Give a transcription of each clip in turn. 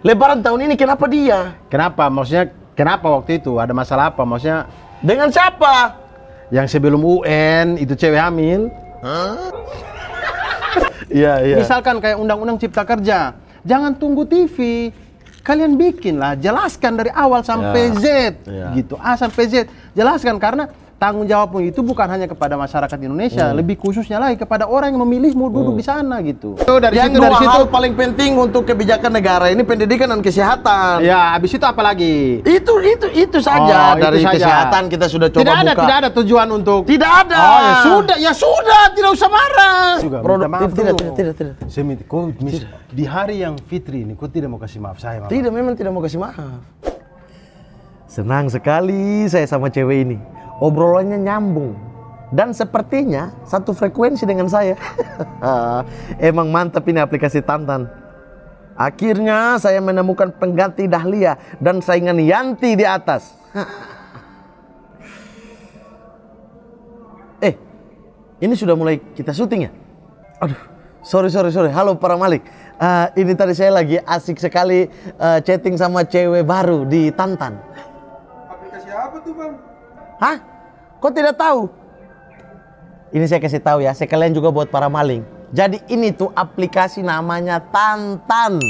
Lebaran tahun ini kenapa dia? Kenapa? Maksudnya kenapa waktu itu? Ada masalah apa? Maksudnya dengan siapa? Yang sebelum UN itu cewek hamil. Iya, iya. Misalkan kayak undang-undang cipta kerja. Jangan tunggu TV. Kalian bikinlah, jelaskan dari awal sampai ya. Z. Ya. Gitu, A sampai Z. Jelaskan karena tanggung jawabmu itu bukan hanya kepada masyarakat Indonesia, hmm. lebih khususnya lagi kepada orang yang memilih memilihmu duduk hmm. di sana gitu. Itu dari yang situ, dari situ hal paling penting untuk kebijakan negara ini pendidikan dan kesehatan. Ya, habis itu apa lagi? Itu itu itu saja oh, dari itu saja. kesehatan kita sudah coba Tidak ada, buka. tidak ada tujuan untuk Tidak ada. Oh, ya sudah, ya sudah, tidak usah marah. Juga, Produktif tidak, tidak, tidak, tidak. Semi, kau mis, tidak. di hari yang Fitri ini kok tidak mau kasih maaf saya, Mama. Tidak, memang tidak mau kasih maaf. Senang sekali saya sama cewek ini obrolannya nyambung dan sepertinya satu frekuensi dengan saya. Emang mantap ini aplikasi Tantan. Akhirnya saya menemukan pengganti Dahlia dan saingan Yanti di atas. eh, ini sudah mulai kita syuting ya? Aduh, sorry sorry sorry. Halo para Malik. Uh, ini tadi saya lagi asik sekali uh, chatting sama cewek baru di Tantan. Aplikasi apa tuh bang? Hah? Kau tidak tahu? Ini saya kasih tahu ya, sekalian juga buat para maling. Jadi ini tuh aplikasi namanya Tantan.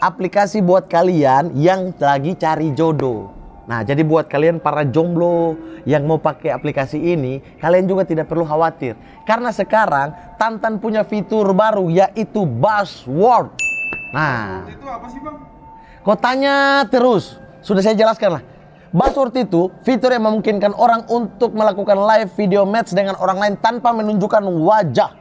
Aplikasi buat kalian yang lagi cari jodoh. Nah, jadi buat kalian para jomblo yang mau pakai aplikasi ini, kalian juga tidak perlu khawatir. Karena sekarang Tantan punya fitur baru yaitu buzzword. Nah, itu apa sih, Bang? Kok tanya terus? Sudah saya jelaskan lah. Buzzword itu fitur yang memungkinkan orang untuk melakukan live video match dengan orang lain tanpa menunjukkan wajah.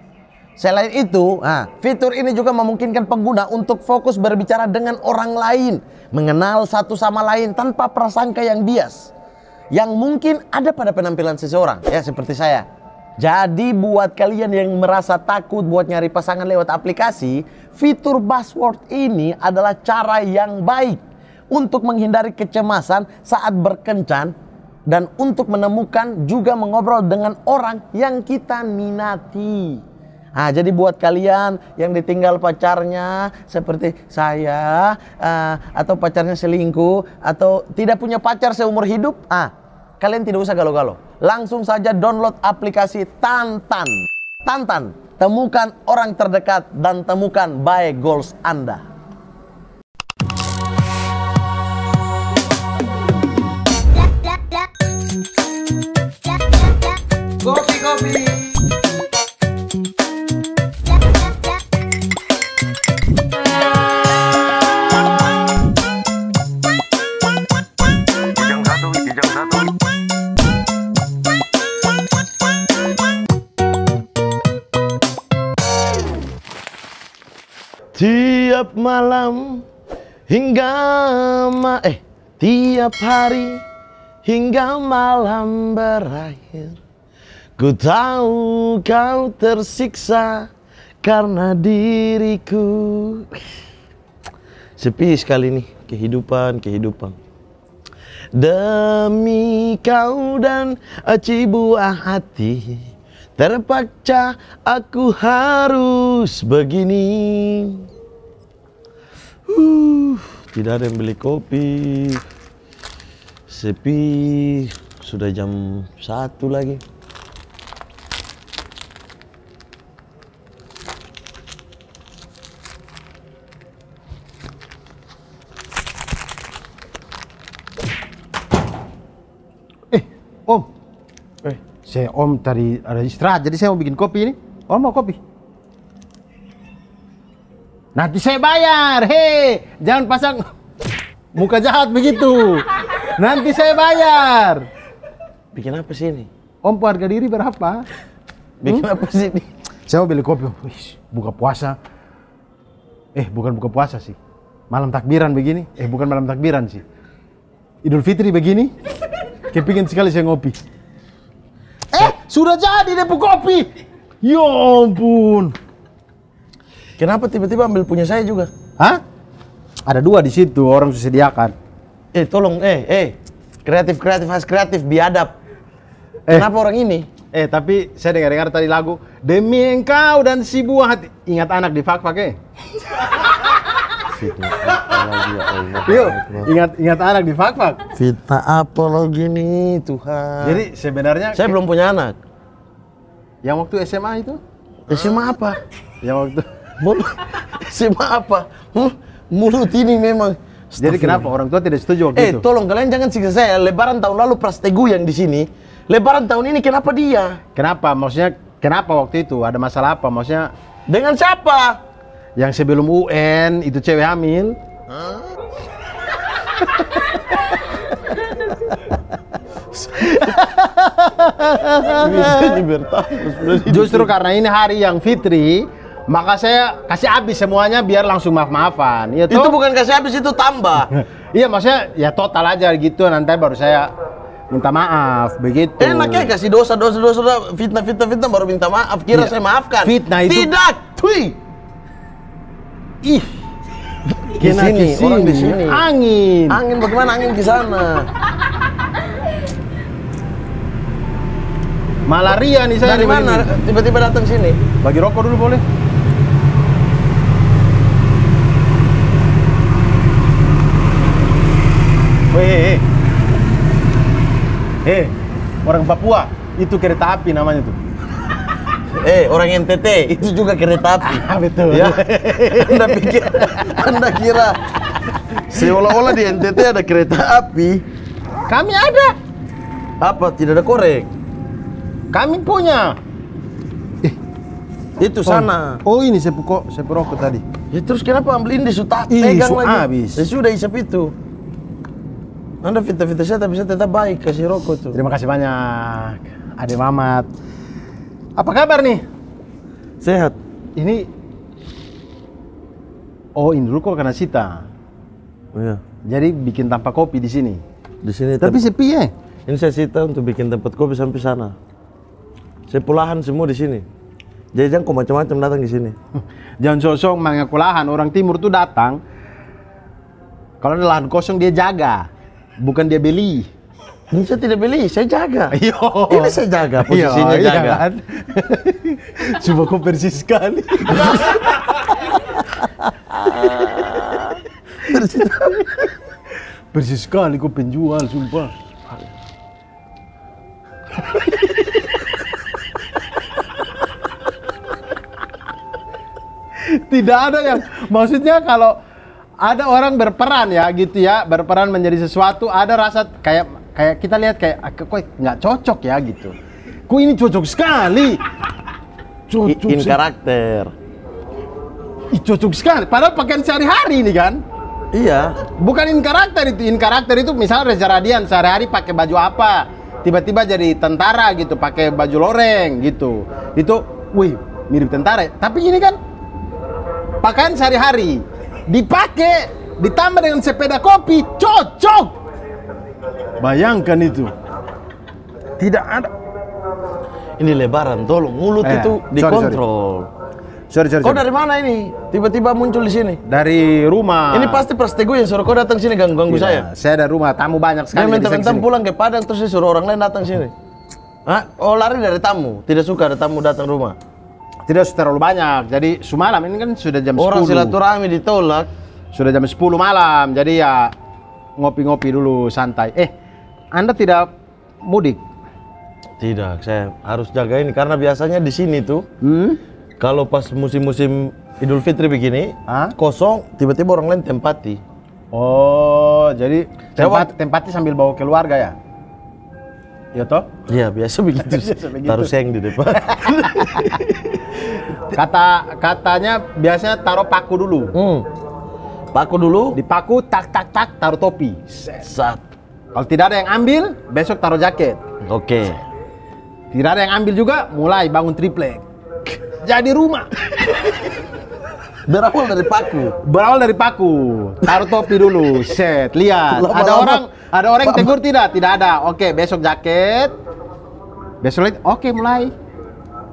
Selain itu, nah, fitur ini juga memungkinkan pengguna untuk fokus berbicara dengan orang lain, mengenal satu sama lain tanpa prasangka yang bias, yang mungkin ada pada penampilan seseorang, ya seperti saya. Jadi buat kalian yang merasa takut buat nyari pasangan lewat aplikasi, fitur password ini adalah cara yang baik untuk menghindari kecemasan saat berkencan dan untuk menemukan juga mengobrol dengan orang yang kita minati. Nah, jadi buat kalian yang ditinggal pacarnya seperti saya uh, atau pacarnya selingkuh atau tidak punya pacar seumur hidup, ah kalian tidak usah galau-galau. Langsung saja download aplikasi Tantan. Tantan, temukan orang terdekat dan temukan by goals Anda. Tiap malam hingga ma eh tiap hari hingga malam berakhir Ku tahu kau tersiksa karena diriku. Sepi sekali nih kehidupan, kehidupan. Demi kau dan aci buah hati Terpaksa aku harus begini uh, Tidak ada yang beli kopi Sepi Sudah jam satu lagi Om. Eh. Saya Om dari ada istirahat, jadi saya mau bikin kopi ini. Om mau kopi? Nanti saya bayar. Hei, jangan pasang muka jahat begitu. Nanti saya bayar. Bikin apa sih ini? Om harga diri berapa? Bikin hmm? apa sih ini? Saya mau beli kopi. buka puasa. Eh, bukan buka puasa sih. Malam takbiran begini. Eh, bukan malam takbiran sih. Idul Fitri begini. Kepingin sekali saya ngopi. Eh, sudah jadi deh bu kopi. Ya ampun. Kenapa tiba-tiba ambil punya saya juga? Hah? Ada dua di situ orang sediakan. Eh, tolong, eh, eh. Kreatif, kreatif, harus kreatif, biadab. Eh. Kenapa orang ini? Eh, tapi saya dengar-dengar tadi lagu Demi engkau dan si buah hati. Ingat anak di fak pakai. Eh? fitnah ya Allah. Yuk, ingat ingat anak di fak-fak. Fitnah lo gini, Tuhan. Jadi sebenarnya saya belum punya anak. Yang waktu SMA itu? SMA apa? Yang waktu SMA apa? Mulut ini memang jadi kenapa orang tua tidak setuju waktu eh, itu? Eh, tolong kalian jangan siksa saya. Lebaran tahun lalu Prastegu yang di sini. Lebaran tahun ini kenapa dia? Kenapa? Maksudnya kenapa waktu itu? Ada masalah apa? Maksudnya dengan siapa? yang sebelum UN itu cewek hamil justru karena ini hari yang fitri maka saya kasih habis semuanya biar langsung maaf-maafan ya, itu bukan kasih habis itu tambah iya maksudnya ya total aja gitu nanti baru saya minta maaf begitu ya kasih dosa dosa dosa fitnah fitnah fitnah baru minta maaf kira ya. saya maafkan fitnah itu tidak tui Ih. Di sini, sini, orang di sini. Angin. Angin bagaimana angin di sana? Malaria nih saya. Dari mana tiba-tiba datang sini? Bagi rokok dulu boleh? Weh. Eh, eh. eh orang Papua itu kereta api namanya tuh eh orang NTT itu juga kereta api. Ah, betul. Ya. anda pikir Anda kira seolah-olah di NTT ada kereta api? Kami ada. Apa tidak ada korek? Kami punya. Eh, itu oh. sana. Oh, ini saya pukul, saya perokok tadi. Ya terus kenapa ambilin di suta pegang su lagi? Habis. Ya sudah isap itu. Anda fitnah-fitnah saya tapi saya tetap baik kasih rokok tuh. Terima kasih banyak. Ade Mamat. Apa kabar nih? Sehat. Ini Oh, ini dulu karena sita. Oh, iya. Jadi bikin tanpa kopi di sini. Di sini. Tapi sepi ya. Ini saya sita untuk bikin tempat kopi sampai sana. Saya pulahan semua di sini. Jadi jangan kok macam-macam datang di sini. jangan sosok mengaku lahan. Orang timur tuh datang. Kalau ada lahan kosong dia jaga, bukan dia beli. Ini saya tidak beli, saya jaga. Yo. Ini saya jaga, posisinya Yo, iya jaga. kan? Coba kau persis sekali. persis sekali. persis sekali kau penjual, sumpah. tidak ada yang maksudnya kalau ada orang berperan ya gitu ya berperan menjadi sesuatu ada rasa kayak kayak kita lihat kayak ah, kok nggak cocok ya gitu kok ini cocok sekali cocok in karakter Ih, cocok sekali padahal pakaian sehari-hari ini kan iya bukan in karakter itu in karakter itu misalnya Reza Radian sehari-hari pakai baju apa tiba-tiba jadi tentara gitu pakai baju loreng gitu itu wih mirip tentara tapi ini kan pakaian sehari-hari dipakai ditambah dengan sepeda kopi cocok Bayangkan itu. Tidak ada. Ini lebaran, tolong mulut eh, itu dikontrol. Sorry, sorry, sorry. Kau dari mana ini? Tiba-tiba muncul di sini. Dari rumah. Ini pasti prestego yang suruh kau datang sini ganggu-ganggu iya, saya. Saya dari rumah, tamu banyak sekali. Kami minta pulang ke Padang terus disuruh orang lain datang sini. Hah? Oh lari dari tamu, tidak suka ada tamu datang rumah. Tidak terlalu banyak. Jadi semalam ini kan sudah jam orang 10. Orang silaturahmi ditolak. Sudah jam 10 malam. Jadi ya ngopi-ngopi dulu santai. Eh, anda tidak mudik? Tidak, saya harus jagain karena biasanya di sini tuh hmm? kalau pas musim-musim Idul Fitri begini Hah? kosong, tiba-tiba orang lain tempati. Oh, jadi tempat, tempati sambil bawa keluarga ya? Iya toh? Iya, biasa begitu. Taruh seng di depan. Kata katanya biasanya taruh paku dulu. Hmm. Paku dulu? Dipaku tak tak tak taruh topi. Set. Kalau tidak ada yang ambil, besok taruh jaket. Oke. Okay. Tidak ada yang ambil juga, mulai bangun triplek. Jadi rumah. Berawal dari paku. Berawal dari paku. Taruh topi dulu, set. Lihat, lama, ada orang ada orang yang tegur tidak? Tidak ada. Oke, besok jaket. Besok lagi, oke mulai.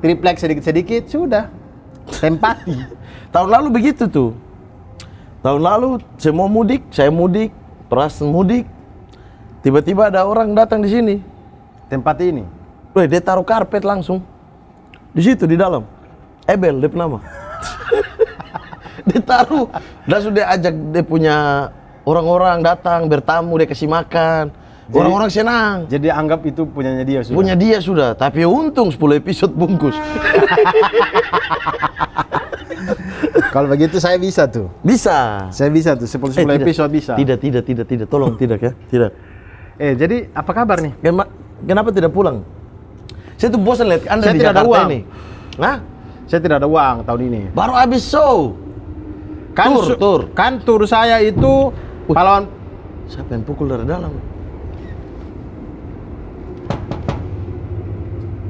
Triplek sedikit-sedikit sudah. Tempati. Tahun lalu begitu tuh. Tahun lalu saya mudik, saya mudik, peras mudik, Tiba-tiba ada orang datang di sini. Tempat ini. Weh, dia taruh karpet langsung. Di situ di dalam. Ebel dia nama. dia taruh. Dan sudah ajak dia punya orang-orang datang bertamu dia kasih makan. Orang-orang senang. Jadi anggap itu punyanya dia sudah. Punya dia sudah, tapi untung 10 episode bungkus. Kalau begitu saya bisa tuh. Bisa. Saya bisa tuh 10 10 eh, episode bisa. Tidak, tidak, tidak, tidak. Tolong tidak ya. Tidak. Eh, jadi apa kabar nih? kenapa tidak pulang? Saya tuh bosan lihat Anda saya di tidak Jakarta ada uang. ini. Nah, saya tidak ada uang tahun ini. Baru habis show. Kan tur, tur. Kan tur saya itu uh, pahlawan saya yang pukul dari dalam.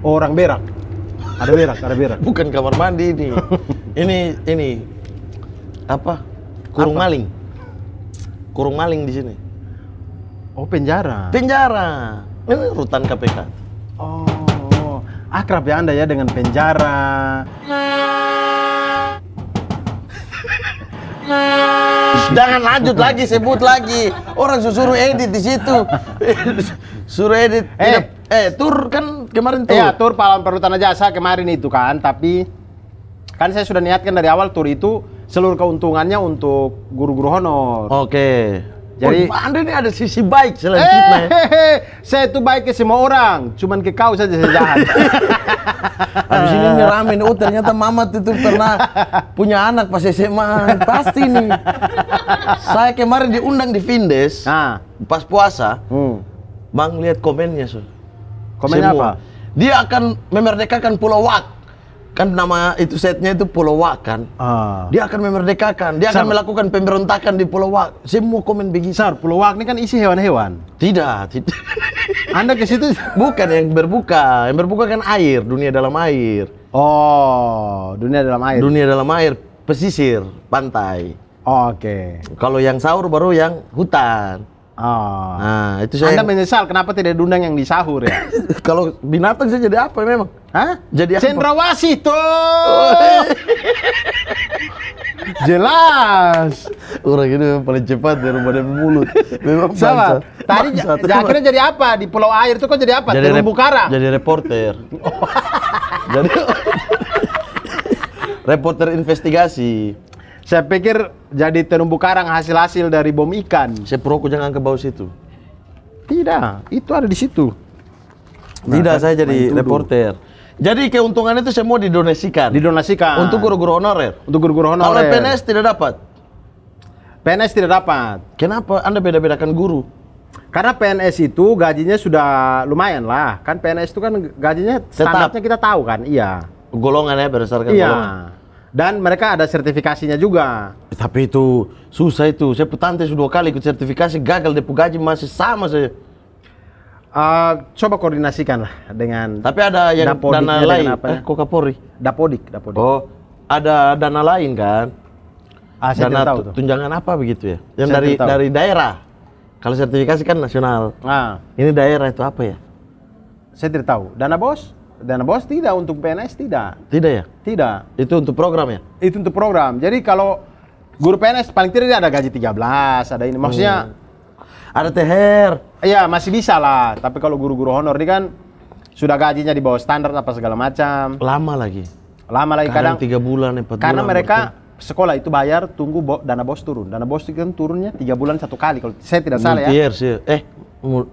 Oh, orang berak. Ada berak, ada berak. Bukan kamar mandi ini. ini ini apa? Kurung apa? maling. Kurung maling di sini. Oh penjara. Penjara. Ini eh, rutan KPK. Oh akrab ya anda ya dengan penjara. Jangan lanjut lagi, sebut lagi. Orang suruh edit di situ. suruh edit. Eh, eh tur kan kemarin tur Iya, tur Pahlawan Perhutanan Jasa kemarin itu kan, tapi kan saya sudah niatkan dari awal tur itu seluruh keuntungannya untuk guru-guru honor. Oke. Okay. Oh, Jadi oh, Anda ini ada sisi baik selanjutnya. Eh, ya. hehehe. saya tuh baik ke semua orang, cuman ke kau saja saya jahat. Habis ini nyeramin, oh ternyata mama itu pernah punya anak pas SMA, pasti nih. saya kemarin diundang di Vindes, nah. pas puasa, hmm. Bang lihat komennya, so. Komennya Semua. apa? Dia akan memerdekakan Pulau Wak kan nama itu setnya itu Pulau Wak kan. uh. Dia akan memerdekakan, dia akan melakukan pemberontakan di Pulau Wak. semua komen begitu. Sar, Pulau Wak ini kan isi hewan-hewan. Tidak, tidak. Anda ke situ bukan yang berbuka, yang berbuka kan air, dunia dalam air. Oh, dunia dalam air. Dunia dalam air, pesisir, pantai. Oh, Oke. Okay. Kalau yang sahur baru yang hutan. Oh. Nah, itu saya. Anda menyesal kenapa tidak diundang yang di sahur ya? Kalau binatang saya jadi apa memang? Hah? Jadi apa? Cendrawasi tuh. Jelas. Orang ini memang paling cepat dari badan mulut. Memang Sama. Tadi akhirnya jadi apa? Di pulau air itu kok jadi apa? Jadi terumbu karang. Jadi reporter. jadi reporter investigasi. Saya pikir jadi terumbu karang hasil-hasil dari bom ikan. Saya proku jangan ke bawah situ. Tidak, itu ada di situ. Nah, Tidak, saya jadi reporter. Jadi keuntungan itu semua didonasikan. Didonasikan. Untuk guru-guru honorer. Untuk guru-guru honorer. Kalau PNS tidak dapat. PNS tidak dapat. Kenapa Anda beda-bedakan guru? Karena PNS itu gajinya sudah lumayan lah. Kan PNS itu kan gajinya standarnya kita tahu kan. Iya. Golongan ya berdasarkan iya. golongan dan mereka ada sertifikasinya juga. Tapi itu susah itu. Saya petante sudah dua kali ikut sertifikasi gagal depo gaji masih sama saya. Uh, coba koordinasikan lah dengan Tapi ada yang Dapodik dana lain. Apa ya? eh, kok Kapolri? Dapodik, Dapodik. Oh, ada dana lain kan? Ah, saya dana tahu tuh. tunjangan apa begitu ya? Yang saya dari tahu. dari daerah. Kalau sertifikasi kan nasional. Nah, ini daerah itu apa ya? Saya tidak tahu. Dana bos? Dana BOS tidak, untuk PNS tidak. Tidak ya? Tidak. Itu untuk program ya? Itu untuk program. Jadi kalau guru PNS paling tidak ada gaji 13, ada ini. Maksudnya hmm. ada THR. Iya, masih bisa lah. Tapi kalau guru-guru honor ini kan sudah gajinya di bawah standar apa segala macam. Lama lagi. Lama lagi kadang, kadang tiga bulan, karena bulan. Karena mereka sekolah itu bayar tunggu bo, dana bos turun. Dana bos itu kan turunnya tiga bulan satu kali kalau saya tidak salah ya. sih. eh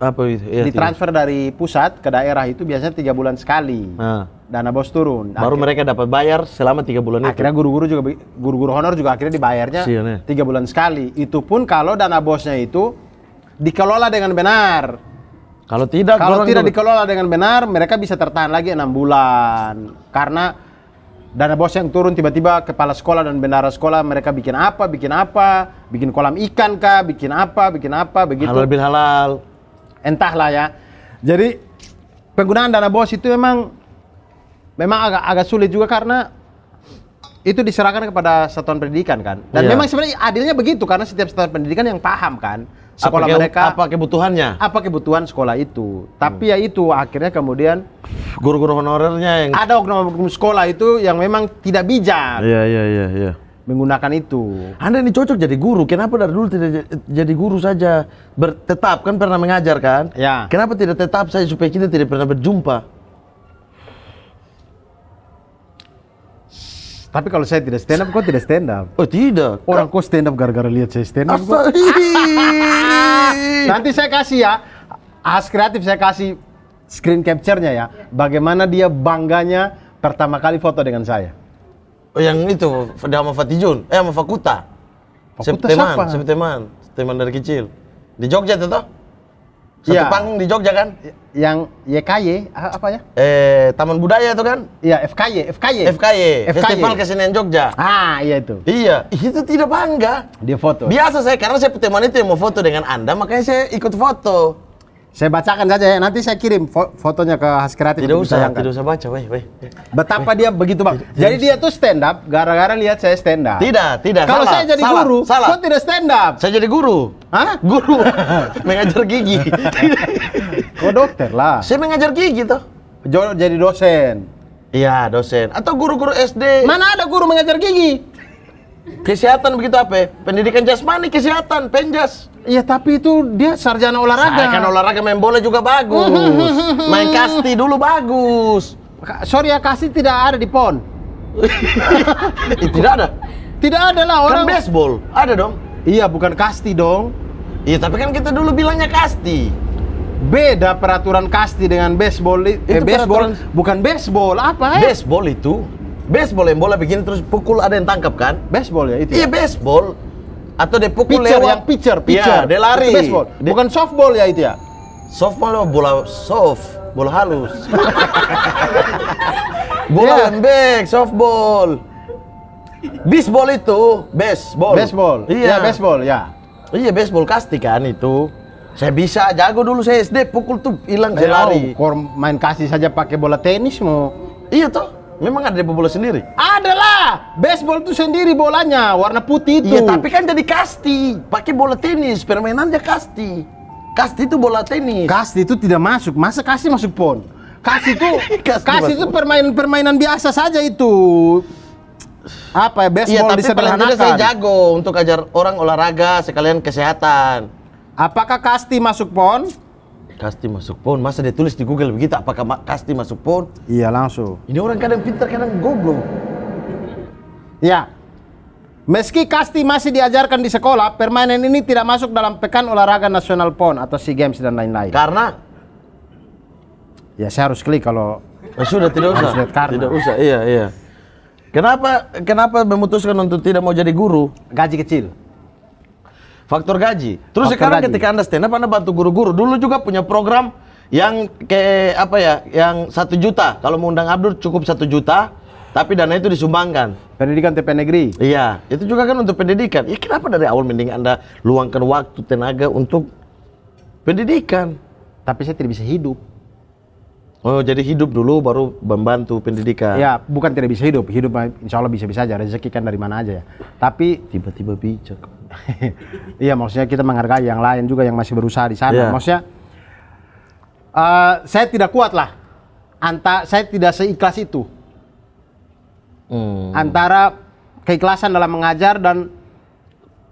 apa itu? Ya, Ditransfer transfer dari pusat ke daerah itu biasanya tiga bulan sekali. Nah. Dana bos turun. Baru akhirnya, mereka dapat bayar selama tiga bulan akhirnya Akhirnya guru-guru juga guru-guru honor juga akhirnya dibayarnya ya. tiga bulan sekali. Itu pun kalau dana bosnya itu dikelola dengan benar. Kalau tidak, kalau tidak dikelola dengan benar, mereka bisa tertahan lagi enam bulan karena dana bos yang turun tiba-tiba kepala sekolah dan bendara sekolah mereka bikin apa, bikin apa, bikin kolam ikan kah, bikin apa, bikin apa, begitu. Halal bin halal. Entahlah ya. Jadi penggunaan dana bos itu memang memang agak agak sulit juga karena itu diserahkan kepada satuan pendidikan kan. Dan yeah. memang sebenarnya adilnya begitu karena setiap satuan pendidikan yang paham kan sekolah apa mereka apa kebutuhannya apa kebutuhan sekolah itu tapi hmm. ya itu akhirnya kemudian guru-guru honorernya yang ada oknum-oknum sekolah itu yang memang tidak bijak iya iya iya iya menggunakan itu. Anda ini cocok jadi guru. Kenapa dari dulu tidak jadi guru saja? Bertetap kan pernah mengajar kan? Ya. Kenapa tidak tetap saja supaya kita tidak pernah berjumpa? Tapi kalau saya tidak stand up, kau tidak stand up. Oh tidak. Orang kau stand up gara-gara lihat saya stand up. Nanti saya kasih ya, as kreatif saya kasih screen capture-nya ya. Bagaimana dia bangganya pertama kali foto dengan saya. Oh, yang itu, sama Fatijun, eh sama Fakuta. Fakuta teman, siapa? teman, teman dari kecil. Di Jogja tuh satu ya. panggung di Jogja kan? Yang YKY apa ya? Eh Taman Budaya itu kan? Iya FKY, FKY. FKY, Festival Kesenian Jogja. Ah iya itu. Iya, itu tidak bangga. Dia foto. Biasa saya karena saya teman itu yang mau foto dengan Anda, makanya saya ikut foto. Saya bacakan saja ya. Nanti saya kirim fo fotonya ke khas kreatif. Tidak usah, tidak usah baca, weh, weh. Betapa weh. dia begitu bang. Tidak, jadi dia tuh stand up gara-gara lihat saya stand up. Tidak, tidak. Kalau saya jadi salah, guru, salah. kok tidak stand up? Saya jadi guru. Hah? Guru. mengajar gigi. kok dokter lah. Saya mengajar gigi tuh. Jadi dosen. Iya, dosen. Atau guru-guru SD. Mana ada guru mengajar gigi? Kesehatan begitu apa? Ya? Pendidikan jasmani, kesehatan, penjas. Iya, tapi itu dia sarjana olahraga. Saya kan olahraga main bola juga bagus. main kasti dulu bagus. sorry ya, kasti tidak ada di PON. Eh, tidak ada. Tidak ada lah kan orang. Kan baseball, ada dong. Iya, bukan kasti dong. Iya, tapi kan kita dulu bilangnya kasti beda peraturan kasti dengan baseball itu eh, baseball peraturan... bukan baseball apa ya? baseball itu baseball yang bola begini terus pukul ada yang tangkap kan? Baseball ya itu. Iya ya? baseball. Atau dia pukul pitcher, lewat yang pitcher, iya, pitcher. Ya, dia lari. Itu baseball. Bukan softball ya itu ya. Softball bola soft, bola halus. bola yeah. lembek, softball. Baseball itu baseball. Baseball. Iya, yeah, baseball ya. Iya, baseball kasti kan itu. Saya bisa jago dulu saya SD pukul tuh hilang saya lari. main kasih saja pakai bola tenis mau. Iya toh. Memang ada di bola sendiri? Adalah. Baseball itu sendiri bolanya, warna putih itu. Iya, tapi kan jadi kasti. Pakai bola tenis, permainannya kasti. Kasti itu bola tenis. Kasti itu tidak masuk. Masa kasti masuk pon? Kasti itu kasti, itu permainan-permainan biasa saja itu. Apa ya iya, baseball iya, tapi saya jago untuk ajar orang olahraga sekalian kesehatan. Apakah kasti masuk pon? Kasti masuk pon, masa dia tulis di Google begitu, apakah Mak Kasti masuk pon? Iya langsung. Ini orang kadang pintar, kadang goblok. Ya, meski Kasti masih diajarkan di sekolah, permainan ini tidak masuk dalam pekan olahraga nasional pon atau SEA Games dan lain-lain. Karena? Ya saya harus klik kalau... Oh, sudah tidak usah, tidak usah, iya iya. Kenapa kenapa memutuskan untuk tidak mau jadi guru? Gaji kecil. Faktor gaji. Terus Faktor sekarang gaji. ketika Anda stand up Anda bantu guru-guru. Dulu juga punya program yang ke apa ya? Yang satu juta. Kalau mengundang Abdur cukup satu juta. Tapi dana itu disumbangkan. Pendidikan TP Negeri. Iya, itu juga kan untuk pendidikan. Ya kenapa dari awal mending Anda luangkan waktu, tenaga untuk pendidikan? Tapi saya tidak bisa hidup. Oh, jadi hidup dulu baru membantu pendidikan. Ya, bukan tidak bisa hidup. Hidup insya Allah bisa-bisa aja. Rezeki kan dari mana aja ya. Tapi... Tiba-tiba bijak. iya maksudnya kita menghargai yang lain juga yang masih berusaha di sana yeah. maksudnya uh, saya tidak kuat lah anta saya tidak seikhlas itu hmm. antara keikhlasan dalam mengajar dan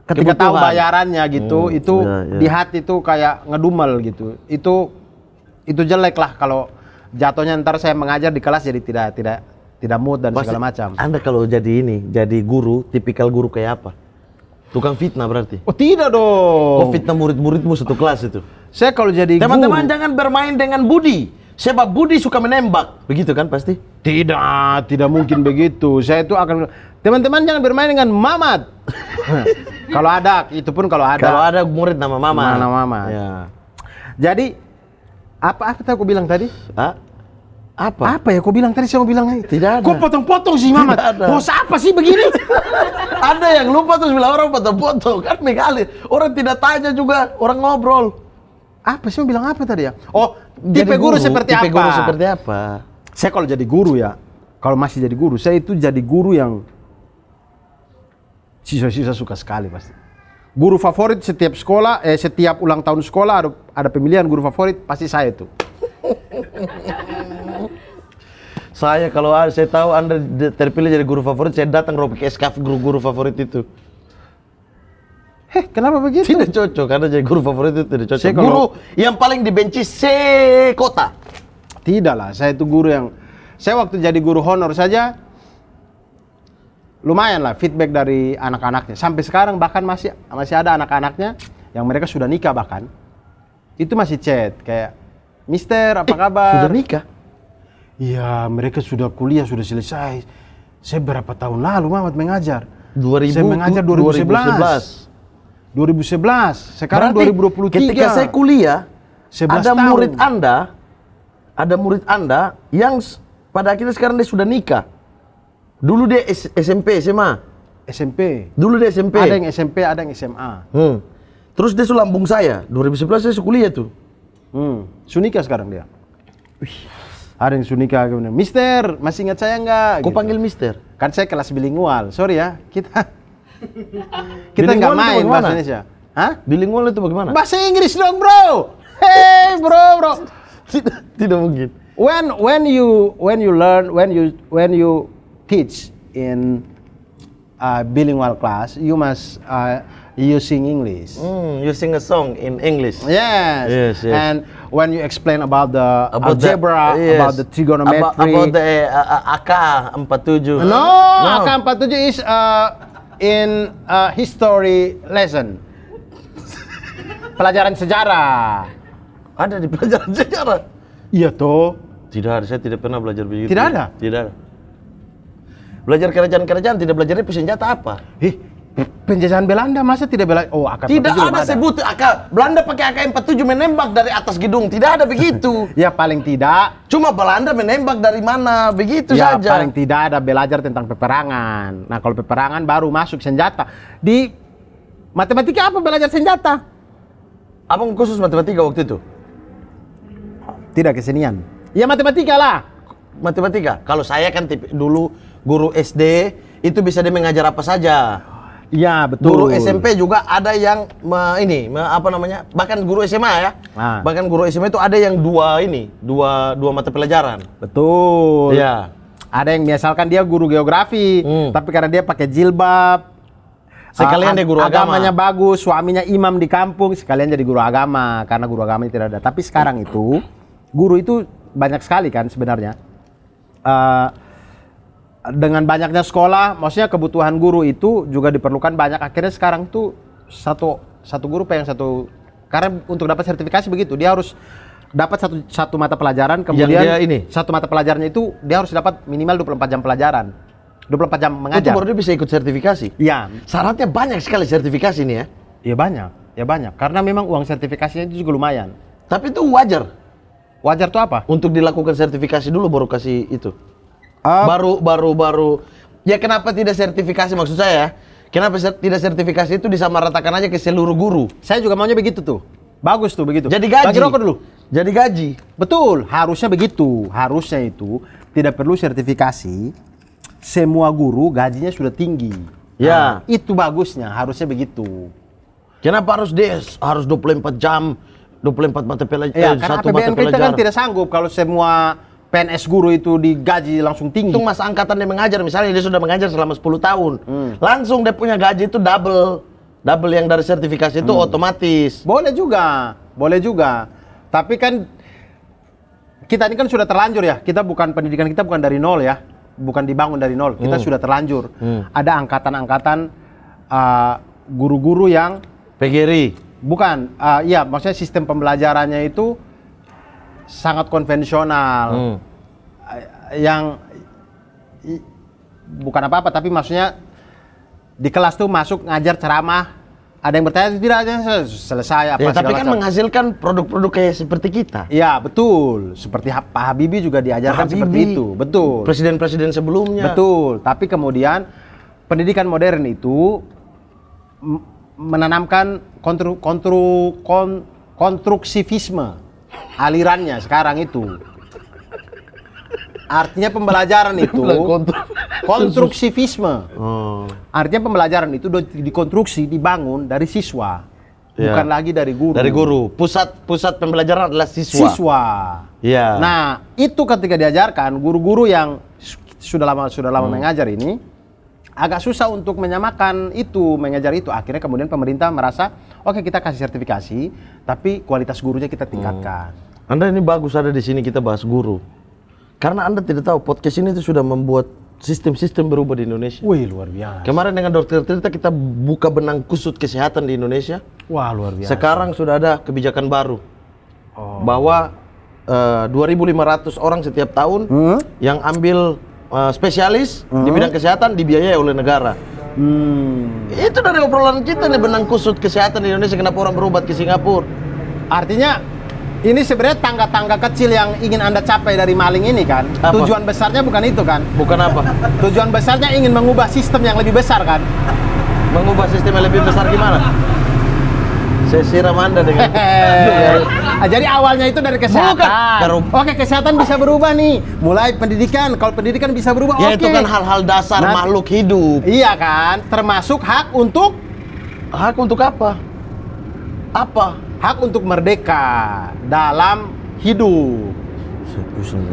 ketika Kebutuhan. tahu bayarannya gitu hmm. itu yeah, yeah. di hati itu kayak ngedumel gitu itu itu jelek lah kalau jatuhnya ntar saya mengajar di kelas jadi tidak tidak tidak mood dan Pasti, segala macam. Anda kalau jadi ini, jadi guru, tipikal guru kayak apa? Tukang fitnah berarti? Oh tidak dong. Kau oh, fitnah murid-muridmu satu kelas itu? Saya kalau jadi Teman-teman jangan bermain dengan budi. Sebab budi suka menembak. Begitu kan pasti? Tidak, tidak mungkin begitu. Saya itu akan... Teman-teman jangan bermain dengan mamat. kalau ada, itu pun kalau ada. Kalau ada murid nama mamat. Nama mamat. Ya. Jadi, apa, apa aku bilang tadi? Hah? Apa? Apa ya? Kau bilang tadi saya mau bilang Tidak ada. Kau potong-potong sih Mamat. Bos apa sih begini? ada yang lupa terus bilang orang potong-potong kan megali. Orang tidak tanya juga, orang ngobrol. Apa sih mau bilang apa tadi ya? Oh, oh tipe guru, guru seperti tipe apa? Tipe guru seperti apa? Saya kalau jadi guru ya, kalau masih jadi guru, saya itu jadi guru yang siswa-siswa suka sekali pasti. Guru favorit setiap sekolah, eh, setiap ulang tahun sekolah ada, ada pemilihan guru favorit pasti saya itu saya kalau saya tahu Anda terpilih jadi guru favorit, saya datang robek eskaf guru-guru favorit itu. Heh, kenapa begitu? Tidak cocok karena jadi guru favorit itu tidak cocok. Saya kalau... Guru yang paling dibenci se kota. Tidak saya itu guru yang saya waktu jadi guru honor saja lumayan lah feedback dari anak-anaknya. Sampai sekarang bahkan masih masih ada anak-anaknya yang mereka sudah nikah bahkan itu masih chat kayak Mister, apa eh, kabar? Sudah nikah? Iya, mereka sudah kuliah, sudah selesai. Saya berapa tahun lalu Mamat mengajar? 2000, saya mengajar 2011. 2011. 2011. Sekarang Berarti 2023. Ketika saya kuliah, ada tahun. murid Anda, ada murid Anda yang pada akhirnya sekarang dia sudah nikah. Dulu dia SMP, SMA. SMP. Dulu dia SMP. Ada yang SMP, ada yang SMA. Hmm. Terus dia sulambung saya. 2011 saya kuliah tuh. Hmm. Sunika sekarang dia. Wih. Ada yang Sunika gimana? Mister, masih ingat saya enggak? Kau gitu. panggil Mister? Kan saya kelas bilingual, sorry ya, kita kita enggak main bahasa Indonesia. Hah? Bilingual itu bagaimana? Bahasa Inggris dong bro. Hey bro bro. tidak, tidak mungkin. When when you when you learn when you when you teach in uh, bilingual class, you must uh, you sing English. Mm, you sing a song in English. Yes. Yes. yes. And when you explain about the about algebra, the, yes. about the trigonometry, about, about the uh, uh AK 47. No, no, AK 47 is uh, in uh, history lesson. pelajaran sejarah. Ada di pelajaran sejarah. Iya toh. Tidak ada, saya tidak pernah belajar begitu. Tidak ada. Tidak ada. Belajar kerajaan-kerajaan tidak belajarnya senjata apa? Ih, penjajahan Belanda masa tidak bela oh AK tidak ada, ada sebut AK Belanda pakai AK 47 menembak dari atas gedung tidak ada begitu ya paling tidak cuma Belanda menembak dari mana begitu ya, saja paling tidak ada belajar tentang peperangan nah kalau peperangan baru masuk senjata di matematika apa belajar senjata apa khusus matematika waktu itu tidak kesenian ya matematika lah matematika kalau saya kan dulu guru SD itu bisa dia mengajar apa saja Iya betul. Guru SMP juga ada yang me, ini me, apa namanya bahkan guru SMA ya. Nah. Bahkan guru SMA itu ada yang dua ini dua dua mata pelajaran. Betul. Iya. Ada yang misalkan dia guru geografi, hmm. tapi karena dia pakai jilbab. Sekalian uh, deh guru agama. Agamanya bagus, suaminya imam di kampung, sekalian jadi guru agama karena guru agama tidak ada. Tapi sekarang itu guru itu banyak sekali kan sebenarnya. Uh, dengan banyaknya sekolah, maksudnya kebutuhan guru itu juga diperlukan banyak. Akhirnya sekarang tuh satu satu guru pengen satu karena untuk dapat sertifikasi begitu dia harus dapat satu satu mata pelajaran kemudian dia ini satu mata pelajarannya itu dia harus dapat minimal 24 jam pelajaran. 24 jam mengajar. Itu baru dia bisa ikut sertifikasi. Iya. Syaratnya banyak sekali sertifikasi ini ya. Iya banyak, ya banyak. Karena memang uang sertifikasinya itu juga lumayan. Tapi itu wajar. Wajar tuh apa? Untuk dilakukan sertifikasi dulu baru kasih itu up. baru baru baru ya kenapa tidak sertifikasi maksud saya kenapa ser tidak sertifikasi itu disamaratakan aja ke seluruh guru saya juga maunya begitu tuh bagus tuh begitu jadi gaji bagi rokok dulu jadi gaji betul harusnya begitu harusnya itu tidak perlu sertifikasi semua guru gajinya sudah tinggi ya nah, itu bagusnya harusnya begitu kenapa harus des harus 24 jam 24 mata pelajaran ya, eh, karena satu APBN mata pelajaran. kita kan tidak sanggup kalau semua PNS guru itu digaji langsung tinggi. Itu masa angkatan dia mengajar, misalnya dia sudah mengajar selama 10 tahun, hmm. langsung dia punya gaji itu double, double yang dari sertifikasi itu hmm. otomatis. Boleh juga, boleh juga. Tapi kan kita ini kan sudah terlanjur ya, kita bukan pendidikan kita bukan dari nol ya, bukan dibangun dari nol, kita hmm. sudah terlanjur. Hmm. Ada angkatan-angkatan guru uh, guru-guru yang PGRI. Bukan, uh, ya maksudnya sistem pembelajarannya itu sangat konvensional. Hmm yang bukan apa-apa tapi maksudnya di kelas tuh masuk ngajar ceramah ada yang bertanya tidak ada selesai apa ya, tapi kan menghasilkan produk-produk kayak seperti kita ya betul seperti Pak Habibie juga diajarkan Habibie, seperti itu betul presiden-presiden sebelumnya betul tapi kemudian pendidikan modern itu menanamkan kontru kontru kon konstruksivisme alirannya sekarang itu Artinya pembelajaran itu konstruksivisme. Oh. Artinya pembelajaran itu dikonstruksi, dibangun dari siswa, yeah. bukan lagi dari guru. Dari guru. Pusat pusat pembelajaran adalah siswa. Siswa. Iya. Yeah. Nah, itu ketika diajarkan guru-guru yang sudah lama sudah lama hmm. mengajar ini agak susah untuk menyamakan itu mengajar itu akhirnya kemudian pemerintah merasa oke okay, kita kasih sertifikasi tapi kualitas gurunya kita hmm. tingkatkan. Hmm. Anda ini bagus ada di sini kita bahas guru. Karena Anda tidak tahu podcast ini itu sudah membuat sistem-sistem berubah di Indonesia. Wih, luar biasa. Kemarin dengan dokter Tirta kita buka benang kusut kesehatan di Indonesia. Wah, luar biasa. Sekarang sudah ada kebijakan baru. Oh. Bahwa uh, eh, 2.500 orang setiap tahun hmm? yang ambil uh, spesialis hmm? di bidang kesehatan dibiayai oleh negara. Hmm. Itu dari obrolan kita nih benang kusut kesehatan di Indonesia kenapa orang berobat ke Singapura. Artinya ini sebenarnya tangga-tangga kecil yang ingin Anda capai dari maling ini kan. Apa? Tujuan besarnya bukan itu kan? Bukan apa? Tujuan besarnya ingin mengubah sistem yang lebih besar kan? Mengubah sistem yang lebih besar gimana? Saya siram Anda dengan ah, Jadi awalnya itu dari kesehatan. Bukan. Oke, kesehatan bisa berubah nih. Mulai pendidikan, kalau pendidikan bisa berubah. Ya oke. itu kan hal-hal dasar nah, makhluk hidup. Iya kan? Termasuk hak untuk hak untuk apa? Apa? hak untuk merdeka dalam hidup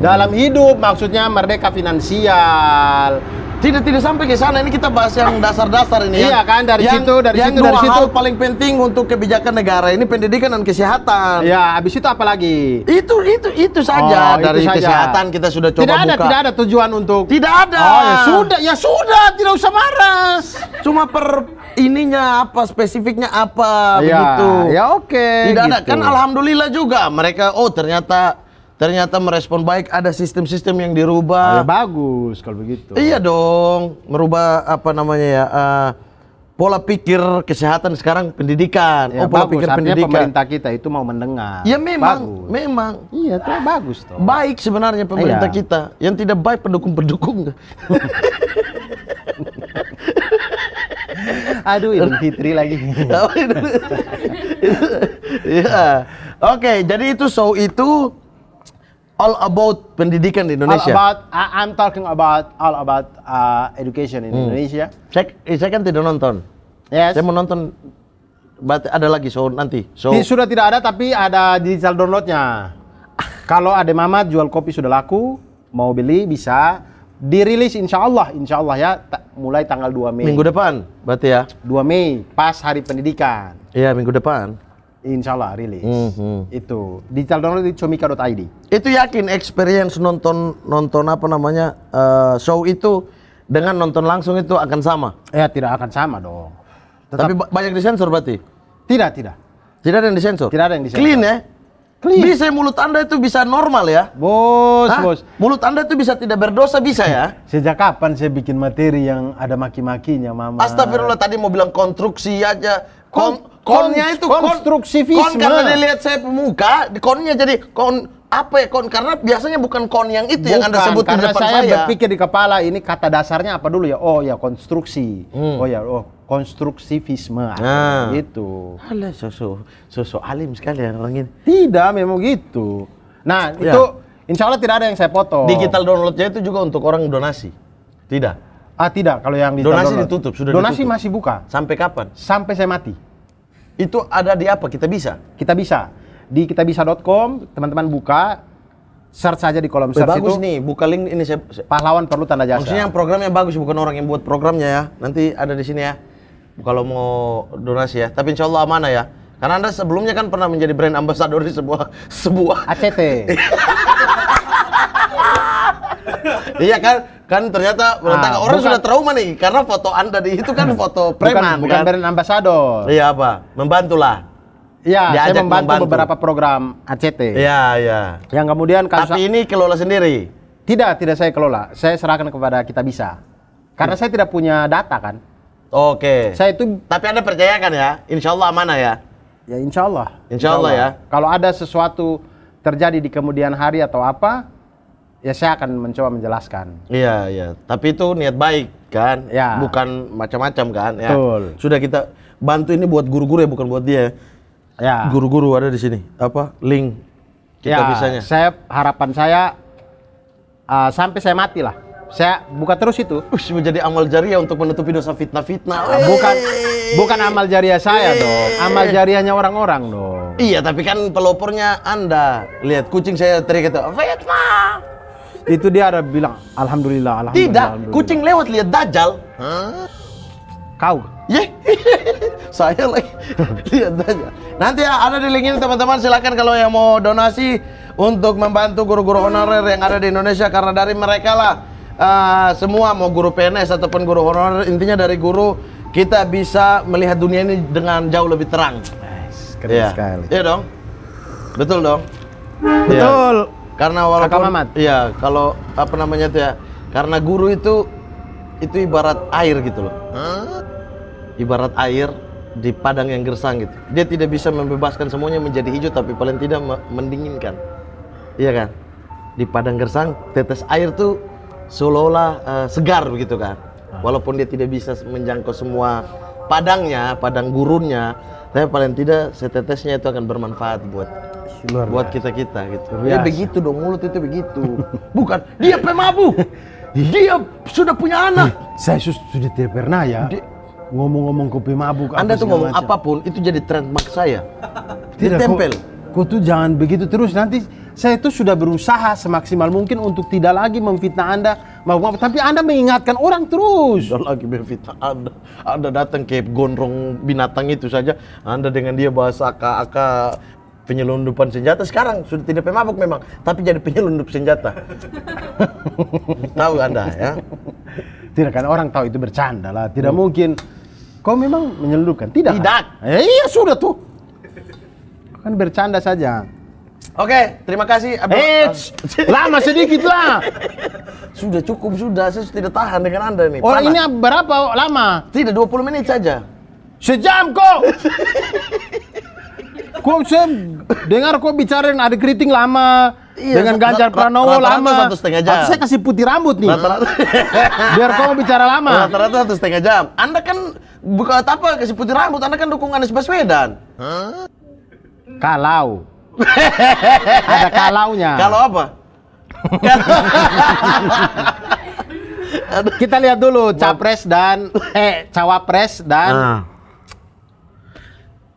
dalam hidup maksudnya merdeka finansial. Tidak tidak sampai ke sana ini kita bahas yang dasar-dasar ini. Ya. Iya ya. kan dari yang, situ dari yang situ dari situ hal paling penting untuk kebijakan negara ini pendidikan dan kesehatan. Ya, habis itu apa lagi? Itu itu itu saja oh, dari itu saja. kesehatan kita sudah coba Tidak ada buka. ada tidak ada tujuan untuk Tidak ada. Oh, ya sudah ya sudah tidak usah marah. Cuma per ininya apa spesifiknya apa ya, begitu. Ya oke. Okay, tidak gitu. ada kan gitu. alhamdulillah juga mereka oh ternyata ternyata merespon baik ada sistem-sistem yang dirubah. Ya, bagus kalau begitu. Iya dong, merubah apa namanya ya uh, pola pikir kesehatan sekarang pendidikan. Ya, oh, pola bagus. pikir pendidikan. pemerintah kita itu mau mendengar. Ya memang, bagus. memang. Iya, itu bagus toh. Baik sebenarnya pemerintah iya. kita. Yang tidak baik pendukung-pendukung. Aduh, Idul Fitri lagi. ya. Oke, okay, jadi itu show itu all about pendidikan di Indonesia. All about I, uh, I'm talking about all about uh, education in hmm. Indonesia. Saya, saya kan tidak nonton. Yes. Saya mau nonton ada lagi show nanti. So Ini sudah tidak ada tapi ada digital downloadnya. Kalau ada Mama jual kopi sudah laku, mau beli bisa dirilis insya Allah, insya Allah ya ta mulai tanggal 2 Mei. Minggu depan berarti ya? 2 Mei, pas hari pendidikan. Iya minggu depan. Insya Allah rilis. Mm -hmm. Itu di download di comika.id. Itu yakin experience nonton nonton apa namanya uh, show itu dengan nonton langsung itu akan sama? Ya tidak akan sama dong. Tetap... Tapi banyak disensor berarti? Tidak tidak. Tidak ada yang disensor. Tidak ada yang disensor. Clean ya? Clean. Bisa mulut anda itu bisa normal ya? Bos Hah? bos. Mulut anda itu bisa tidak berdosa bisa ya? Sejak kapan saya bikin materi yang ada maki-makinya mama? Astagfirullah tadi mau bilang konstruksi aja. Kon konnya itu konstruksivisme. Kon, karena dilihat saya pemuka, konnya jadi kon apa ya kon karena biasanya bukan kon yang itu bukan, yang anda sebut karena di depan saya, saya berpikir di kepala ini kata dasarnya apa dulu ya oh ya konstruksi hmm. oh ya oh konstruktivisme nah. gitu alah Susu sosok alim sekali ya, orang ini tidak memang gitu nah ya. itu insya Allah tidak ada yang saya potong. digital downloadnya itu juga untuk orang donasi tidak ah tidak kalau yang donasi download. ditutup sudah donasi ditutup. masih buka sampai kapan sampai saya mati itu ada di apa? Kita bisa. Kita bisa. Di kitabisa.com teman-teman buka search saja di kolom search bagus itu. Bagus nih, buka link ini saya, pahlawan perlu tanda jasa. Maksudnya yang programnya bagus bukan orang yang buat programnya ya. Nanti ada di sini ya. Kalau mau donasi ya, tapi insya Allah amanah ya. Karena Anda sebelumnya kan pernah menjadi brand ambassador di sebuah sebuah ACT. iya kan? kan ternyata menentang ah, orang bukan, sudah trauma nih karena foto anda di itu kan foto preman bukan, bukan kan? brand ambassador iya apa membantulah Iya, saya membantu, membantu beberapa program ACT. Iya, iya. Yang kemudian kasus Tapi ini kelola sendiri. Tidak, tidak saya kelola. Saya serahkan kepada kita bisa. Karena iya. saya tidak punya data kan. Oke. Saya itu Tapi Anda percayakan ya, insya Allah amanah ya. Ya insya Allah. Insya, insya Allah, Allah ya. Kalau ada sesuatu terjadi di kemudian hari atau apa, ya saya akan mencoba menjelaskan. Iya, iya. Tapi itu niat baik kan? Ya. Bukan macam-macam kan? Ya. Betul. Sudah kita bantu ini buat guru-guru ya, bukan buat dia. Ya. ya. Guru-guru ada di sini. Apa? Link kita ya, bisanya. Saya harapan saya uh, sampai saya mati lah. Saya buka terus itu. Ush, menjadi amal jariah untuk menutupi dosa fitnah-fitnah. Ah, bukan bukan amal jariah saya Wee. Eh. dong. Amal jariahnya orang-orang dong. Iya, tapi kan pelopornya Anda. Lihat kucing saya teriak itu, fitnah itu dia ada bilang alhamdulillah alhamdulillah tidak alhamdulillah. kucing lewat lihat dajal huh? kau yeah. saya lagi lihat dajal nanti ada di link ini teman-teman silahkan kalau yang mau donasi untuk membantu guru-guru honorer yang ada di Indonesia karena dari mereka lah uh, semua mau guru PNS ataupun guru honorer intinya dari guru kita bisa melihat dunia ini dengan jauh lebih terang. Nice, keren yeah. sekali. Iya yeah, dong. Betul dong. Betul. Yeah. Karena walaupun Iya, kalau apa namanya tuh ya? Karena guru itu itu ibarat air gitu loh. Ibarat air di padang yang gersang gitu. Dia tidak bisa membebaskan semuanya menjadi hijau tapi paling tidak mendinginkan. Iya kan? Di padang gersang tetes air tuh seolah-olah uh, segar begitu kan. Ah. Walaupun dia tidak bisa menjangkau semua padangnya, padang gurunnya, tapi paling tidak setetesnya itu akan bermanfaat buat Luar buat kita kita gitu. Ya begitu dong mulut itu begitu. Bukan dia pemabu, dia sudah punya anak. Saya sudah tidak pernah ya. Di, ngomong-ngomong kopi mabuk. Anda tuh ngomong macam. apapun itu jadi trademark saya. Tidak, Ditempel. Kok, kok tuh jangan begitu terus nanti saya itu sudah berusaha semaksimal mungkin untuk tidak lagi memfitnah Anda, mau, tapi Anda mengingatkan orang terus. Tidak lagi memfitnah Anda. Anda datang ke gondrong binatang itu saja, Anda dengan dia bahas aka-aka penyelundupan senjata sekarang sudah tidak pemabuk memang, tapi jadi penyelundup senjata. tahu Anda ya? Tidak kan orang tahu itu bercanda lah, tidak hmm. mungkin. Kau memang menyelundupkan? Tidak. Tidak. Kan? Eh, iya sudah tuh. Kan bercanda saja. Oke, okay, terima kasih. Abang. Eits, lama sedikit lah. sudah cukup, sudah. Saya tidak tahan dengan Anda nih. Orang ini berapa lama? Tidak, 20 menit saja. Sejam kok! kok saya dengar kok bicarain ada keriting lama, Iya, dengan Ganjar Pranowo lama. Satu setengah jam. saya kasih putih rambut nih. Rata-rata. Biar kau bicara lama. Rata-rata satu setengah jam. Anda kan buka apa kasih putih rambut? Anda kan dukung Anies Baswedan. Huh? Kalau ada kalaunya. Kalau apa? Kita lihat dulu capres dan eh cawapres dan ah.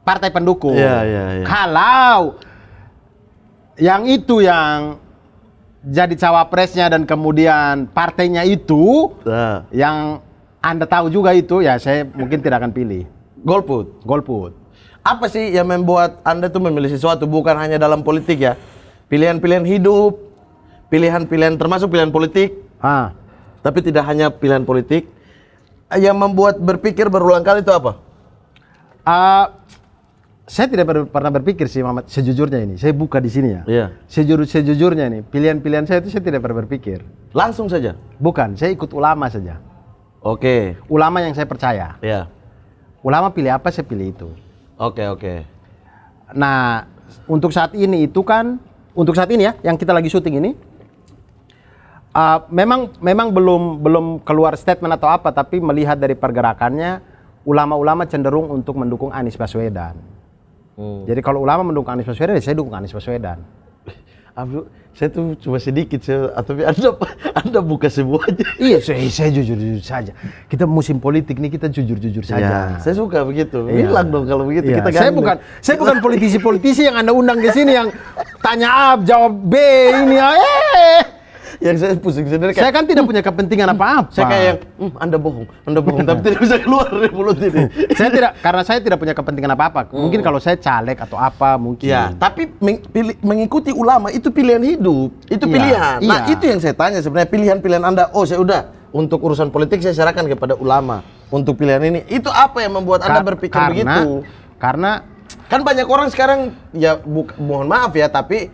partai pendukung. Ya, ya, ya. Kalau yang itu yang jadi cawapresnya dan kemudian partainya itu nah. yang anda tahu juga itu ya saya mungkin tidak akan pilih golput golput apa sih yang membuat Anda tuh memilih sesuatu bukan hanya dalam politik ya? Pilihan-pilihan hidup, pilihan-pilihan termasuk pilihan politik. ha. Tapi tidak hanya pilihan politik. Yang membuat berpikir berulang kali itu apa? Uh, saya tidak ber pernah berpikir sih Muhammad sejujurnya ini. Saya buka di sini ya. Yeah. Sejur sejujurnya ini, pilihan-pilihan saya itu saya tidak pernah berpikir. Langsung saja. Bukan, saya ikut ulama saja. Oke. Okay. Ulama yang saya percaya. ya, Yeah. Ulama pilih apa saya pilih itu. Oke, okay, oke. Okay. Nah, untuk saat ini itu kan untuk saat ini ya yang kita lagi syuting ini uh, memang memang belum belum keluar statement atau apa tapi melihat dari pergerakannya ulama-ulama cenderung untuk mendukung Anies Baswedan. Hmm. Jadi kalau ulama mendukung Anies Baswedan, ya saya dukung Anies Baswedan. Abdul, saya tuh cuma sedikit, saya, ah, tapi Anda, anda buka semua aja. Iya, saya, saya jujur-jujur saja. Kita musim politik nih kita jujur-jujur saja. Ya. Saya suka begitu. Ya. Bilang dong kalau begitu. Ya. Kita saya bukan, saya bukan politisi-politisi yang Anda undang ke sini yang tanya A, jawab B, ini A, ah, eh yang saya pusing sendiri. Kayak, saya kan tidak punya kepentingan apa-apa. Saya kayak yang, hmm, Anda bohong, Anda bohong, tapi tidak bisa keluar dari mulut ini. saya tidak, karena saya tidak punya kepentingan apa-apa. Hmm. Mungkin kalau saya caleg atau apa, mungkin. Ya, tapi meng, pilih, mengikuti ulama itu pilihan hidup, itu iya, pilihan. nah iya. itu yang saya tanya sebenarnya pilihan-pilihan Anda. Oh saya udah untuk urusan politik saya serahkan kepada ulama untuk pilihan ini. Itu apa yang membuat Ka Anda berpikir karena, begitu? Karena kan banyak orang sekarang ya bu, mohon maaf ya tapi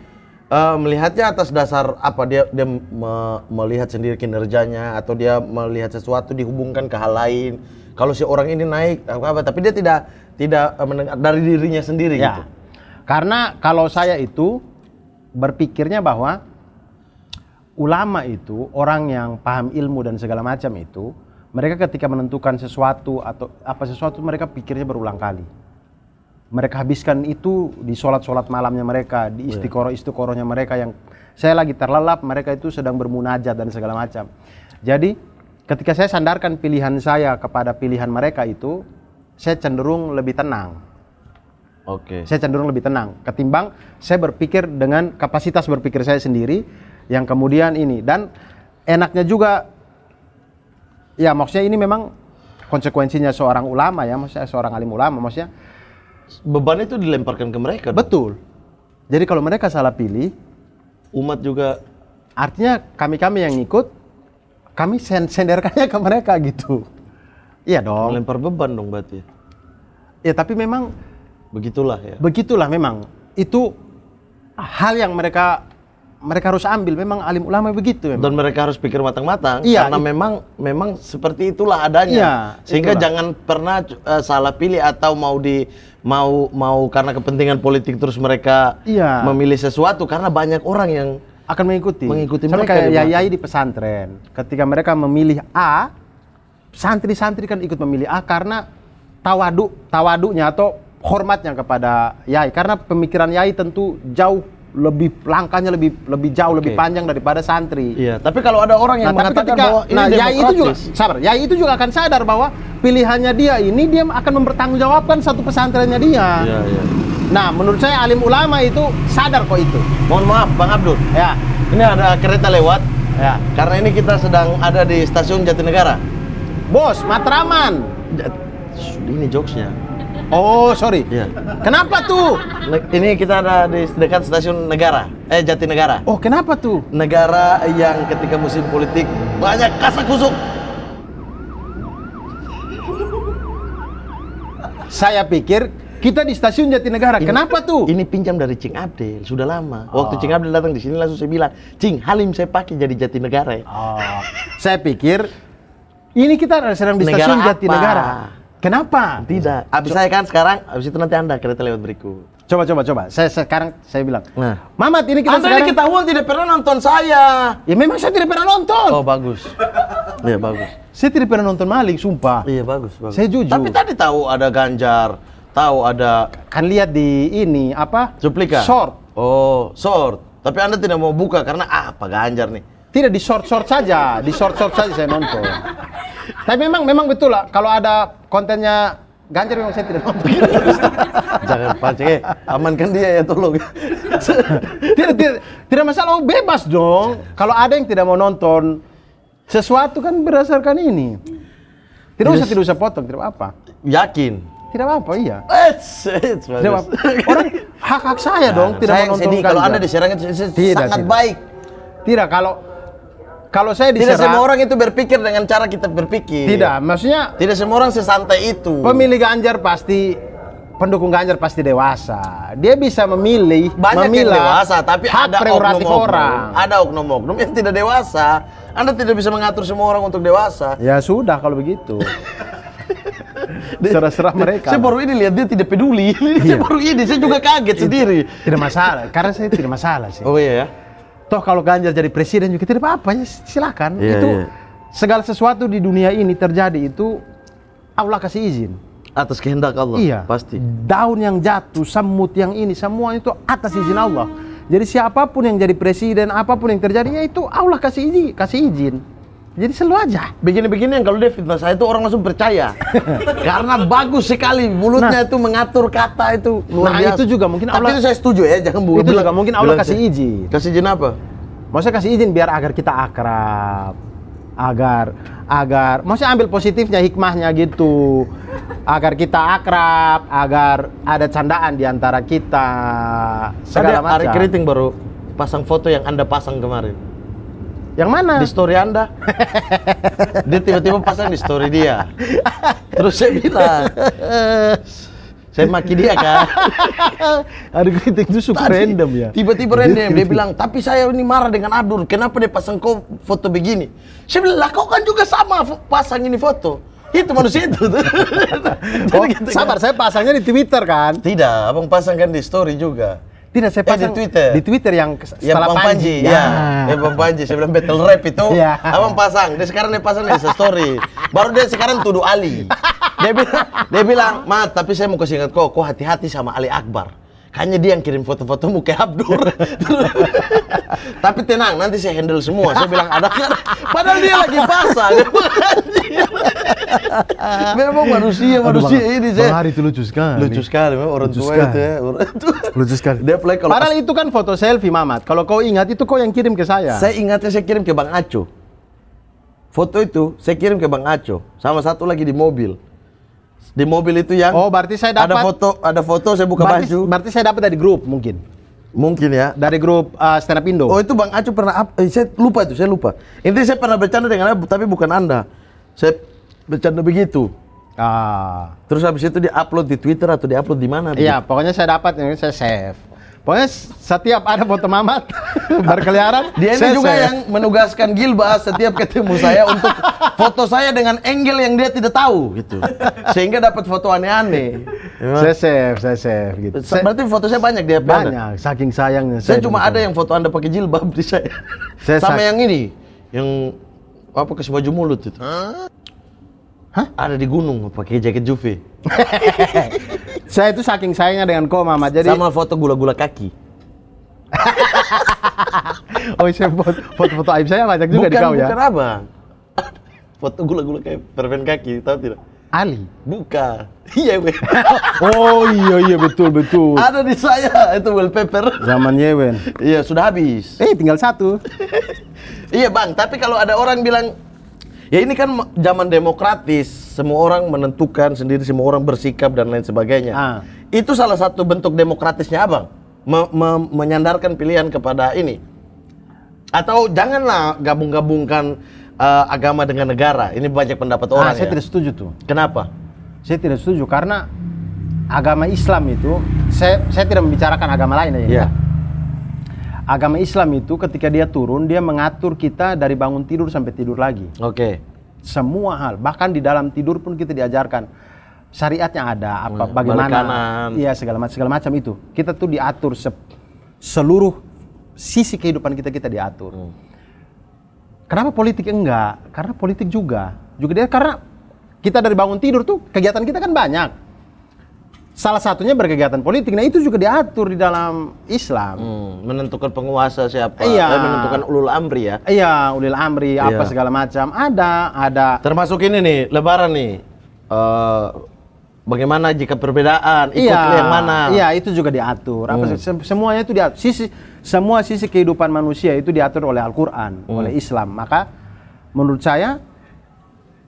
uh, melihatnya atas dasar apa dia dia me melihat sendiri kinerjanya atau dia melihat sesuatu dihubungkan ke hal lain kalau si orang ini naik apa apa tapi dia tidak tidak eh, mendengar dari dirinya sendiri ya. gitu karena kalau saya itu berpikirnya bahwa ulama itu orang yang paham ilmu dan segala macam itu mereka ketika menentukan sesuatu atau apa sesuatu mereka pikirnya berulang kali mereka habiskan itu di sholat-sholat malamnya mereka, di iya. istiqoroh-istiqorohnya mereka yang saya lagi terlelap, mereka itu sedang bermunajat dan segala macam. Jadi ketika saya sandarkan pilihan saya kepada pilihan mereka itu, saya cenderung lebih tenang. Oke. Okay. Saya cenderung lebih tenang ketimbang saya berpikir dengan kapasitas berpikir saya sendiri yang kemudian ini dan enaknya juga ya maksudnya ini memang konsekuensinya seorang ulama ya maksudnya seorang alim ulama maksudnya beban itu dilemparkan ke mereka. Dong. Betul. Jadi kalau mereka salah pilih, umat juga artinya kami-kami yang ikut kami sen senderkannya ke mereka gitu. Iya dong. Melempar beban dong berarti. Ya tapi memang begitulah ya. Begitulah memang. Itu hal yang mereka mereka harus ambil. Memang alim ulama begitu. Memang. Dan mereka harus pikir matang-matang iya, karena memang memang seperti itulah adanya. Iya, Sehingga itulah. jangan pernah uh, salah pilih atau mau di mau mau karena kepentingan politik terus mereka iya. memilih sesuatu karena banyak orang yang akan mengikuti. Mengikuti Sama mereka. Kayak yayai di pesantren. Ketika mereka memilih A, santri-santri kan ikut memilih A karena tawadu tawadunya atau hormatnya kepada yai karena pemikiran yai tentu jauh lebih langkahnya lebih lebih jauh okay. lebih panjang daripada santri. Iya. Tapi kalau ada orang yang nah, mengatakan ketika, bahwa ini nah, yai itu juga sabar, yai itu juga akan sadar bahwa pilihannya dia ini dia akan mempertanggungjawabkan satu pesantrennya dia. Iya, iya. Nah, menurut saya alim ulama itu sadar kok itu. Mohon maaf Bang Abdul. Ya. Ini ada kereta lewat. Ya. Karena ini kita sedang ada di stasiun Jatinegara. Bos, Matraman. Ini jokesnya. Oh, sorry. Iya. Kenapa tuh? Ini kita ada di dekat stasiun negara, eh Jatinegara. Oh, kenapa tuh? Negara yang ketika musim politik banyak kasak kusuk. Saya pikir kita di stasiun Jatinegara. Ini, Kenapa tuh? Ini pinjam dari Cing Abdel, sudah lama. Oh. Waktu Cing Abdel datang di sini langsung saya bilang, "Cing, Halim saya pakai jadi Jatinegara." Ya. Oh. saya pikir ini kita sedang di negara stasiun apa? Jatinegara. Kenapa? Tidak. Abis Co saya kan sekarang, abis itu nanti anda kereta lewat berikut. Coba, coba, coba. Saya sekarang saya bilang. Nah. Mamat ini kita anda sekarang... ini kita tidak pernah nonton saya. Ya memang saya tidak pernah nonton. Oh bagus. Iya bagus. Saya tidak pernah nonton maling, sumpah. Iya bagus, bagus. Saya jujur. Tapi tadi tahu ada Ganjar, tahu ada. Kan lihat di ini apa? Cuplikan. Short. Oh short. Tapi anda tidak mau buka karena ah, apa Ganjar nih? Tidak di short-short saja, di short-short saja saya nonton. Tapi memang memang betul lah kalau ada kontennya Ganjar memang saya tidak nonton. Jangan pancing, eh, amankan dia ya tolong. tidak, tidak, tidak masalah, oh, bebas dong. Kalau ada yang tidak mau nonton sesuatu kan berdasarkan ini. Tidak usah, tidak usah potong, tidak apa. Yakin? Tidak apa, apa iya. It's, it's tidak apa. Orang hak hak saya nah, dong, tidak saya, mau nonton. kalau anda diserang itu sangat tidak. baik. Tidak kalau kalau saya diserang, tidak semua orang itu berpikir dengan cara kita berpikir. Tidak, maksudnya tidak semua orang sesantai itu. Pemilih Ganjar pasti pendukung Ganjar pasti dewasa. Dia bisa memilih, Banyak memilah yang dewasa, tapi hak ada oknum orang. Ada oknum-oknum yang tidak dewasa. Anda tidak bisa mengatur semua orang untuk dewasa. Ya sudah kalau begitu. serah-serah mereka. Saya baru ini lihat dia tidak peduli. Iya. saya baru ini, saya juga kaget sendiri. Tidak masalah, karena saya tidak masalah sih. Oh iya ya toh kalau Ganjar jadi presiden juga tidak apa-apa ya silakan yeah, itu yeah. segala sesuatu di dunia ini terjadi itu Allah kasih izin atas kehendak Allah iya pasti daun yang jatuh semut yang ini semua itu atas izin Allah jadi siapapun yang jadi presiden apapun yang terjadi ya itu Allah kasih izin kasih izin jadi selalu aja. Begini-begini yang kalau dia fitnah saya itu orang langsung percaya. Karena bagus sekali mulutnya nah, itu mengatur kata itu luar nah, biasa. itu juga mungkin Allah. Tapi itu saya setuju ya, jangan buat Itu juga mungkin Allah kasih izin. Kasih izin apa? Maksudnya kasih izin biar agar kita akrab. Agar agar maksudnya ambil positifnya, hikmahnya gitu. Agar kita akrab, agar ada candaan di antara kita. Segala Tadi, macam. Hari keriting baru pasang foto yang Anda pasang kemarin yang mana? Di story Anda. dia tiba-tiba pasang di story dia. Terus saya bilang, saya maki dia kan. Ada kritik itu super random ya. Tiba-tiba random dia bilang, tapi saya ini marah dengan Abdul. Kenapa dia pasang kau foto begini? Saya bilang, lah kau kan juga sama pasang ini foto itu manusia itu tuh. oh, gitu, sabar, kan? saya pasangnya di Twitter kan? Tidak, abang pasang kan di story juga. Tidak saya pasang eh, di Twitter. Di Twitter yang setelah ya, Bang Panji. Panji. Ya. ya. Bang Panji saya bilang battle rap itu. Ya. Abang pasang. Dia sekarang dia pasang di story. Baru dia sekarang tuduh Ali. dia bilang dia bilang, mat tapi saya mau kasih ingat kau, kau hati-hati sama Ali Akbar." hanya dia yang kirim foto-foto muka Abdur. Tapi tenang, nanti saya handle semua. Saya bilang ada kan. Padahal dia lagi pasang. memang manusia manusia Aduh, ini saya. Hari itu lucu sekali. Lucu sekali memang orang tua itu ya. Orang tua. Lucu sekali. Dia play kalau Padahal itu kan foto selfie Mamat. Kalau kau ingat itu kau yang kirim ke saya. Saya ingatnya saya kirim ke Bang Aco. Foto itu saya kirim ke Bang Aco sama satu lagi di mobil. Di mobil itu yang Oh, berarti saya dapat ada foto ada foto saya buka berarti, baju. Berarti saya dapat dari grup mungkin. Mungkin ya. Dari grup uh, Stand Up Indo. Oh, itu Bang Acu pernah up, eh, saya lupa itu, saya lupa. ini saya pernah bercanda dengan Anda tapi bukan Anda. Saya bercanda begitu. Ah. Terus habis itu di-upload di Twitter atau di-upload di mana? Iya, pokoknya saya dapat ini saya save. Pokoknya setiap ada foto Mamat berkeliaran. Dia ini juga yang menugaskan Gilbas setiap ketemu saya untuk foto saya dengan angle yang dia tidak tahu gitu. Sehingga dapat foto aneh-aneh. Saya save, saya save gitu. Berarti foto saya banyak dia Banyak, saking sayangnya. Saya, saya cuma ada yang foto Anda pakai jilbab di saya. saya Sama yang ini, yang apa ke baju mulut itu. Huh? Hah? Ada di gunung pakai jaket Juve. saya itu saking sayangnya dengan kau Mama. Jadi sama foto gula-gula kaki. oh, saya foto-foto aib saya ngajak juga bukan, di kau ya. Bukan apa? foto gula-gula kayak permen kaki, tahu tidak? Ali. Buka. Iya, Wen. oh iya iya betul betul. Ada di saya itu wallpaper. Zaman Yewen. iya, sudah habis. Eh, tinggal satu. iya, Bang, tapi kalau ada orang bilang Ya ini kan zaman demokratis, semua orang menentukan sendiri, semua orang bersikap dan lain sebagainya. Ah. Itu salah satu bentuk demokratisnya abang, me me menyandarkan pilihan kepada ini. Atau janganlah gabung-gabungkan uh, agama dengan negara. Ini banyak pendapat ah, orang. Saya ya. tidak setuju tuh. Kenapa? Saya tidak setuju karena agama Islam itu, saya saya tidak membicarakan agama lain aja. Yeah agama Islam itu ketika dia turun dia mengatur kita dari bangun tidur sampai tidur lagi. Oke. Okay. Semua hal, bahkan di dalam tidur pun kita diajarkan syariatnya ada apa bagaimana iya segala macam segala macam itu. Kita tuh diatur se seluruh sisi kehidupan kita kita diatur. Hmm. Kenapa politik enggak? Karena politik juga juga dia karena kita dari bangun tidur tuh kegiatan kita kan banyak salah satunya berkegiatan politik. Nah itu juga diatur di dalam Islam. Hmm, menentukan penguasa siapa, iya. eh, menentukan ulul amri ya. Iya, ulul amri iya. apa segala macam. Ada, ada. Termasuk ini nih, Lebaran nih. Uh, bagaimana jika perbedaan ikut iya, yang mana? Iya, itu juga diatur. Apa hmm. semuanya itu diatur. Sisi semua sisi kehidupan manusia itu diatur oleh Al-Qur'an, hmm. oleh Islam. Maka menurut saya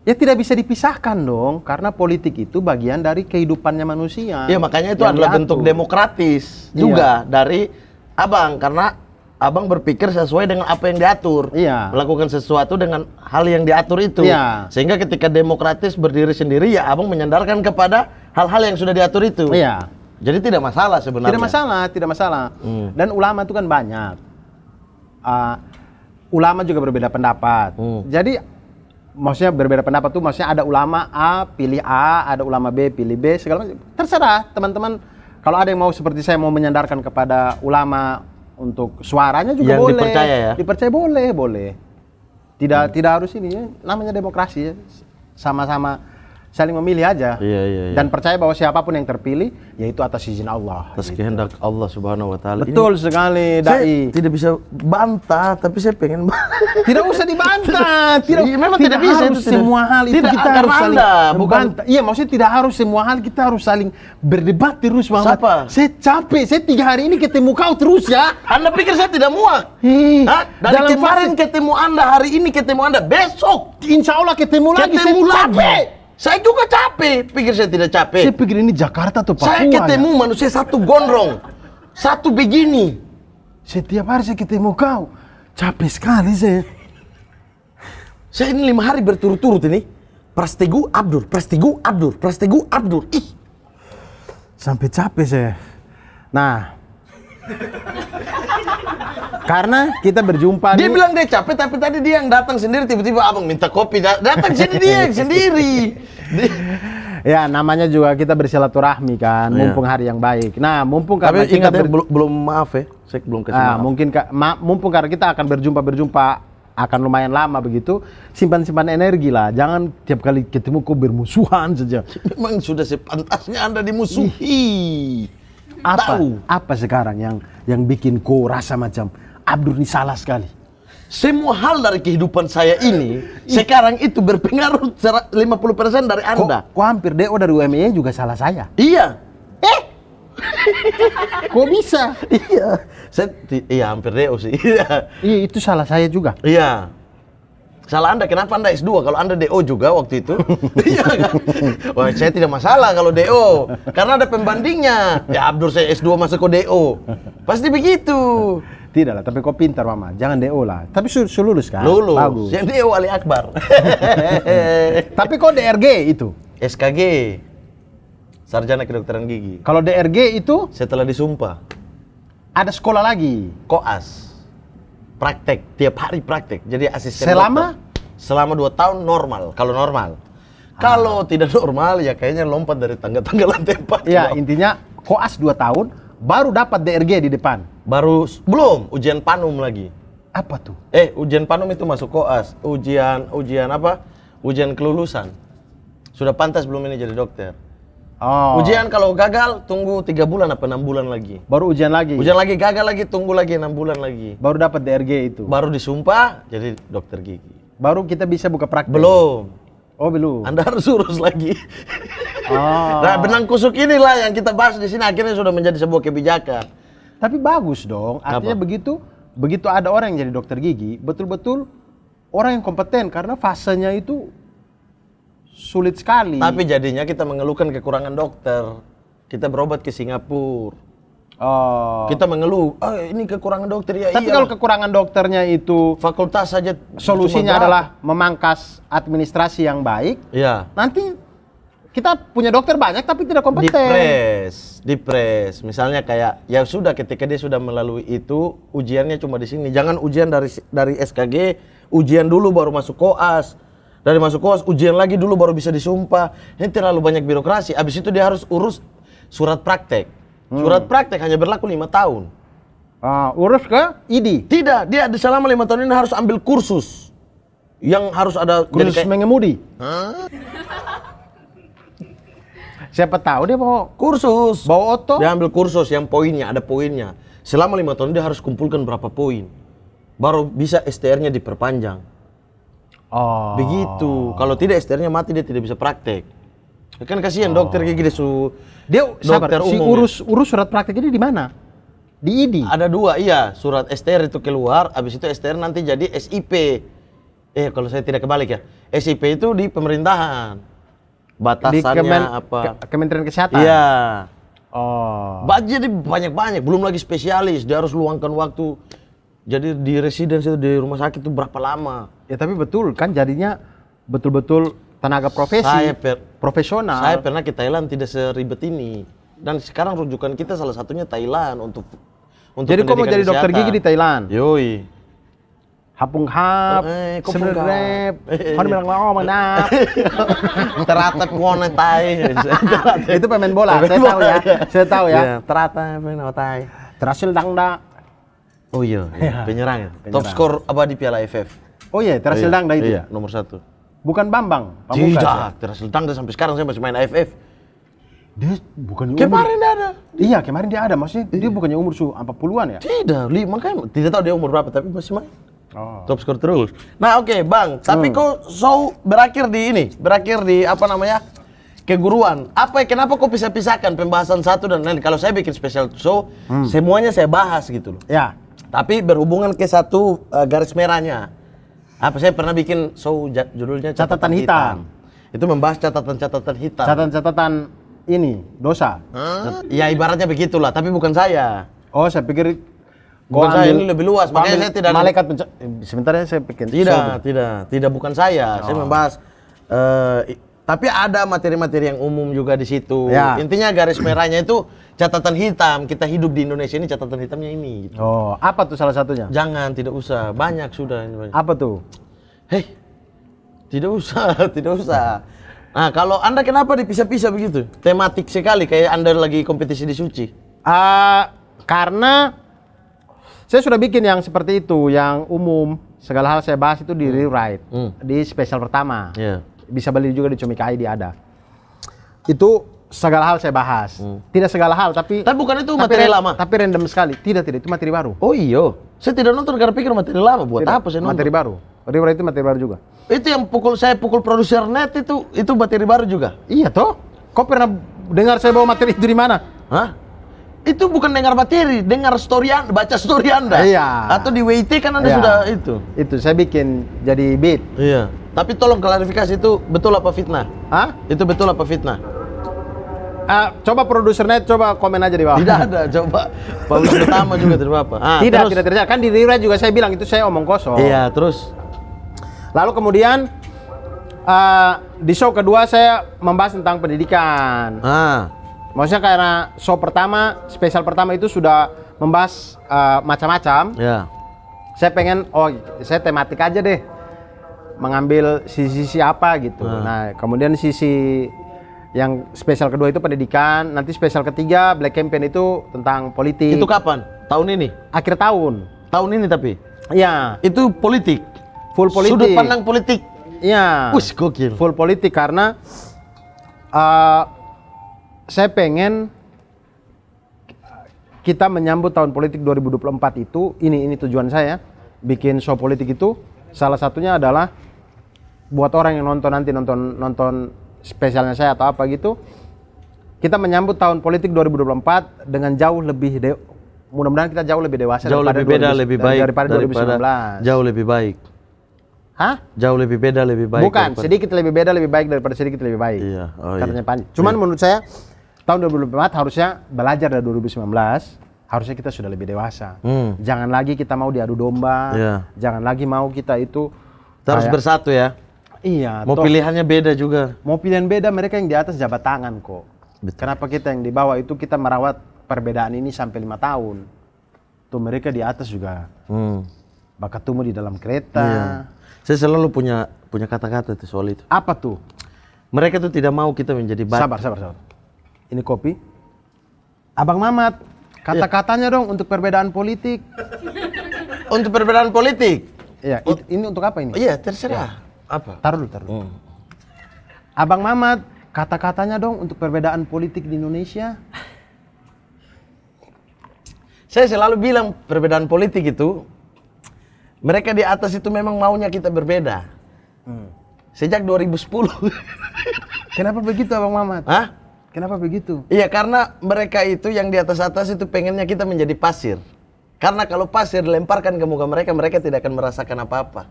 Ya tidak bisa dipisahkan dong, karena politik itu bagian dari kehidupannya manusia. Ya makanya itu adalah diatur. bentuk demokratis iya. juga dari abang, karena abang berpikir sesuai dengan apa yang diatur. Iya. Melakukan sesuatu dengan hal yang diatur itu. Iya. Sehingga ketika demokratis berdiri sendiri, ya abang menyandarkan kepada hal-hal yang sudah diatur itu. Iya. Jadi tidak masalah sebenarnya. Tidak masalah, tidak masalah. Hmm. Dan ulama itu kan banyak. Uh, ulama juga berbeda pendapat. Hmm. Jadi maksudnya berbeda pendapat tuh maksudnya ada ulama A pilih A, ada ulama B pilih B segala macam. Terserah teman-teman kalau ada yang mau seperti saya mau menyandarkan kepada ulama untuk suaranya juga yang boleh. dipercaya ya. Dipercaya boleh, boleh. Tidak hmm. tidak harus ini Namanya demokrasi ya. Sama-sama saling memilih aja. Iya, iya, iya. Dan percaya bahwa siapapun yang terpilih yaitu atas izin Allah. Atas gitu. kehendak Allah Subhanahu wa taala. Betul Ini sekali, dai. Saya tidak bisa bantah, tapi saya pengen Tidak usah dibantah. tidak iya, memang tidak, tidak bisa harus itu, semua tidak, hal itu tidak, kita harus saling anda, bukan bantah. Iya, maksudnya tidak harus semua hal kita harus saling berdebat terus, bang Siapa? Saya capek. Saya tiga hari ini ketemu kau terus ya. Anda pikir saya tidak muak? Hah? Dari Dalam kemarin ketemu Anda, hari ini ketemu Anda, besok insya Allah ketemu, ketemu lagi. Ketemu lagi. Saya juga capek, pikir saya tidak capek. Saya pikir ini Jakarta tuh Papua. Saya ketemu ya? manusia satu gondrong, satu begini. Setiap hari saya ketemu kau, capek sekali saya. Saya ini lima hari berturut-turut ini. Prastegu Abdur, Prastegu Abdur, Prastegu Abdur. Ih. Sampai capek saya. Nah. Karena kita berjumpa Dia nih. bilang dia capek tapi tadi dia yang datang sendiri tiba-tiba abang minta kopi datang sendiri. dia yang sendiri. Ya namanya juga kita bersilaturahmi kan, iya. mumpung hari yang baik. Nah mumpung karena tapi kita ber... belum, belum maaf ya, saya belum kasih nah, maaf. Mungkin ka ma mumpung karena kita akan berjumpa berjumpa akan lumayan lama begitu simpan simpan energi lah jangan tiap kali ketemu kok bermusuhan saja memang sudah sepantasnya anda dimusuhi Ih apa Tau. apa sekarang yang yang bikin kau rasa macam Abdul ini salah sekali. Semua hal dari kehidupan saya ini sekarang itu berpengaruh 50% dari Anda. Kok, hampir DO oh, dari UMI juga salah saya. Iya. Eh. kok bisa? Iya. Saya iya hampir DO oh, sih. Iya. Iya, itu salah saya juga. Iya. Salah Anda, kenapa Anda S2? Kalau Anda DO juga waktu itu. iya kan? Wah, saya tidak masalah kalau DO. Karena ada pembandingnya. Ya Abdur saya S2 masuk ke DO. Pasti begitu. Tidak lah, tapi kau pintar mama. Jangan DO lah. Tapi sudah su lulus kan? Lulus. Bagus. Yang DO Ali Akbar. tapi kau DRG itu? SKG. Sarjana Kedokteran Gigi. Kalau DRG itu? Setelah disumpah. Ada sekolah lagi? Koas. Praktek. Tiap hari praktek. Jadi asisten Selama? Dokter. Selama dua tahun normal. Kalau normal. Ah. Kalau tidak normal ya kayaknya lompat dari tangga-tangga lantai empat. Ya, intinya koas dua tahun, baru dapat DRG di depan. Baru belum ujian panum lagi. Apa tuh? Eh, ujian panum itu masuk koas. Ujian ujian apa? Ujian kelulusan. Sudah pantas belum ini jadi dokter? Oh. Ujian kalau gagal tunggu tiga bulan apa enam bulan lagi. Baru ujian lagi. Ujian lagi gagal lagi tunggu lagi enam bulan lagi. Baru dapat DRG itu. Baru disumpah jadi dokter gigi. Baru kita bisa buka praktek. Belum. Oh belum. Anda harus urus lagi. Oh. Nah benang kusuk inilah yang kita bahas di sini akhirnya sudah menjadi sebuah kebijakan. Tapi bagus dong. Artinya Apa? begitu begitu ada orang yang jadi dokter gigi betul-betul orang yang kompeten karena fasenya itu sulit sekali. Tapi jadinya kita mengeluhkan kekurangan dokter. Kita berobat ke Singapura. Oh. Kita mengeluh, oh, ini kekurangan dokter ya. Tapi iya. kalau kekurangan dokternya itu fakultas saja solusinya adalah memangkas administrasi yang baik. Iya. Nanti kita punya dokter banyak tapi tidak kompeten. Dipres, dipres. Misalnya kayak ya sudah ketika dia sudah melalui itu ujiannya cuma di sini. Jangan ujian dari dari SKG, ujian dulu baru masuk koas dari masuk koas ujian lagi dulu baru bisa disumpah ini terlalu banyak birokrasi abis itu dia harus urus surat praktek Hmm. Surat praktek hanya berlaku lima tahun. Uh, urus ke ID? Tidak, dia di selama lima tahun ini harus ambil kursus yang harus ada kursus kayak... mengemudi. Huh? Siapa tahu dia mau kursus, bawa oto. Dia ambil kursus yang poinnya ada poinnya. Selama lima tahun dia harus kumpulkan berapa poin, baru bisa STR-nya diperpanjang. Oh. Begitu. Kalau tidak STR-nya mati dia tidak bisa praktek. Kan kasihan oh. dokter kayak gini su dia dokter sabar, si urus ya? urus surat praktik ini di mana? Di ID. Ada dua, iya. Surat STR itu keluar, habis itu STR nanti jadi SIP. Eh kalau saya tidak kebalik ya. SIP itu di pemerintahan. Batasannya di kemen, apa? Ke, Kementerian Kesehatan. Iya. Oh. jadi banyak-banyak, belum lagi spesialis, dia harus luangkan waktu. Jadi di residensi itu di rumah sakit itu berapa lama? Ya tapi betul kan jadinya betul-betul tenaga profesi saya per, profesional. Saya pernah ke Thailand tidak seribet ini. Dan sekarang rujukan kita salah satunya Thailand untuk untuk Jadi kok mau jadi dokter gigi di Thailand? Yoi. Hapung hap, eh, senerep, eh, kau bilang mau mana? Teratap wone Thai. Itu pemain bola, saya tahu ya. Saya tahu ya. Iya. Teratap pemain Thai. Terhasil dangda. Oh iya, iya. penyerang ya. Top skor apa di Piala AFF? Oh iya, Terhasil iya, dangda itu ya. Nomor satu. Bukan Bambang, ya? Tidak, ya? Teras sampai sekarang saya masih main AFF. Dia bukan. Kemarin umur. ada. Iya, kemarin dia ada. masih. iya. dia bukannya umur su 40-an ya? Tidak, Lima kan. tidak tahu dia umur berapa tapi masih main. Oh. Top score terus. Nah, oke, okay, Bang. Tapi hmm. kok show berakhir di ini, berakhir di apa namanya? keguruan. Apa kenapa kok bisa pisahkan pembahasan satu dan lain? Kalau saya bikin special show, hmm. semuanya saya bahas gitu loh. Ya. Tapi berhubungan ke satu uh, garis merahnya apa saya pernah bikin show judulnya catatan, catatan hitam. hitam. Itu membahas catatan-catatan hitam. Catatan-catatan ini dosa. Huh? Ya ibaratnya begitulah, tapi bukan saya. Oh, saya pikir bukan saya ini lebih luas, makanya saya tidak malaikat eh, sebentar ya saya pikir. Tidak, show. tidak, tidak bukan saya. Oh. Saya membahas uh, tapi ada materi-materi yang umum juga di situ. Ya. Intinya garis merahnya itu catatan hitam. Kita hidup di Indonesia ini catatan hitamnya ini. Gitu. Oh, apa tuh salah satunya? Jangan, tidak usah. Banyak sudah. Apa tuh? Hei, tidak usah, tidak usah. Nah, kalau Anda kenapa dipisah-pisah begitu? Tematik sekali, kayak Anda lagi kompetisi di Suci. Uh, karena saya sudah bikin yang seperti itu, yang umum. Segala hal saya bahas itu di hmm. rewrite, hmm. di spesial pertama. Yeah bisa beli juga di Cumikai dia ada. Itu segala hal saya bahas. Hmm. Tidak segala hal, tapi tapi bukan itu materi tapi, lama. Tapi random sekali. Tidak, tidak, itu materi baru. Oh iya. Saya tidak nonton karena pikir materi lama buat tidak, apa saya nonton. Materi baru. baru itu materi baru juga. Itu yang pukul saya pukul produser net itu itu materi baru juga. Iya toh. Kau pernah dengar saya bawa materi itu di mana? Hah? Itu bukan dengar materi, dengar story Anda, baca story Anda. Iya. Atau di WIT kan Anda iya. sudah itu. Itu saya bikin jadi beat. Iya. Tapi tolong klarifikasi itu betul apa fitnah? Hah? Itu betul apa fitnah? Uh, coba produser net coba komen aja di bawah. Tidak ada, coba Pak pertama juga tidak apa. Ah, tidak, terus, tidak terjadi. Kan di Rira juga saya bilang itu saya omong kosong. Iya, terus lalu kemudian uh, di show kedua saya membahas tentang pendidikan. Ah. Maksudnya karena show pertama, spesial pertama itu sudah membahas uh, macam-macam. Ya. Saya pengen oh saya tematik aja deh mengambil sisi-sisi apa gitu. Hmm. Nah, kemudian sisi yang spesial kedua itu pendidikan, nanti spesial ketiga Black Campaign itu tentang politik. Itu kapan? Tahun ini? Akhir tahun. Tahun ini tapi? Iya. Itu politik? Full politik. Sudut pandang politik? Iya. Wih, gokil. Full politik karena uh, saya pengen kita menyambut tahun politik 2024 itu, ini ini tujuan saya, bikin show politik itu salah satunya adalah buat orang yang nonton nanti nonton nonton spesialnya saya atau apa gitu kita menyambut tahun politik 2024 dengan jauh lebih mudah-mudahan kita jauh lebih dewasa jauh lebih beda 20, lebih baik daripada, daripada 2019 jauh lebih baik Hah? Jauh lebih beda lebih baik. Bukan, daripada... sedikit lebih beda lebih baik daripada sedikit lebih baik. Iya. Oh, Katanya iya. Panji. Cuman iya. menurut saya tahun 2024 harusnya belajar dari 2019, harusnya kita sudah lebih dewasa. Hmm. Jangan lagi kita mau diadu domba, iya. jangan lagi mau kita itu kita harus bersatu ya. Iya. Mau toh, pilihannya beda juga. Mau pilihan beda mereka yang di atas jabat tangan kok. Betul. Kenapa kita yang di bawah itu kita merawat perbedaan ini sampai lima tahun. Tuh mereka di atas juga. Hmm. tumbuh di dalam kereta. Iya. Saya selalu punya punya kata-kata tuh soal itu. Apa tuh? Mereka tuh tidak mau kita menjadi batu. Sabar, sabar, sabar. Ini kopi. Abang Mamat, iya. kata-katanya dong untuk perbedaan politik. untuk perbedaan politik. Iya, ini untuk apa ini? iya, terserah. Ya. Apa? Taruh dulu, taruh. Hmm. Abang Mamat, kata-katanya dong untuk perbedaan politik di Indonesia. Saya selalu bilang perbedaan politik itu mereka di atas itu memang maunya kita berbeda. Hmm. Sejak 2010. Kenapa begitu Abang Mamat? Hah? Kenapa begitu? Iya, karena mereka itu yang di atas-atas itu pengennya kita menjadi pasir. Karena kalau pasir dilemparkan ke muka mereka, mereka tidak akan merasakan apa-apa.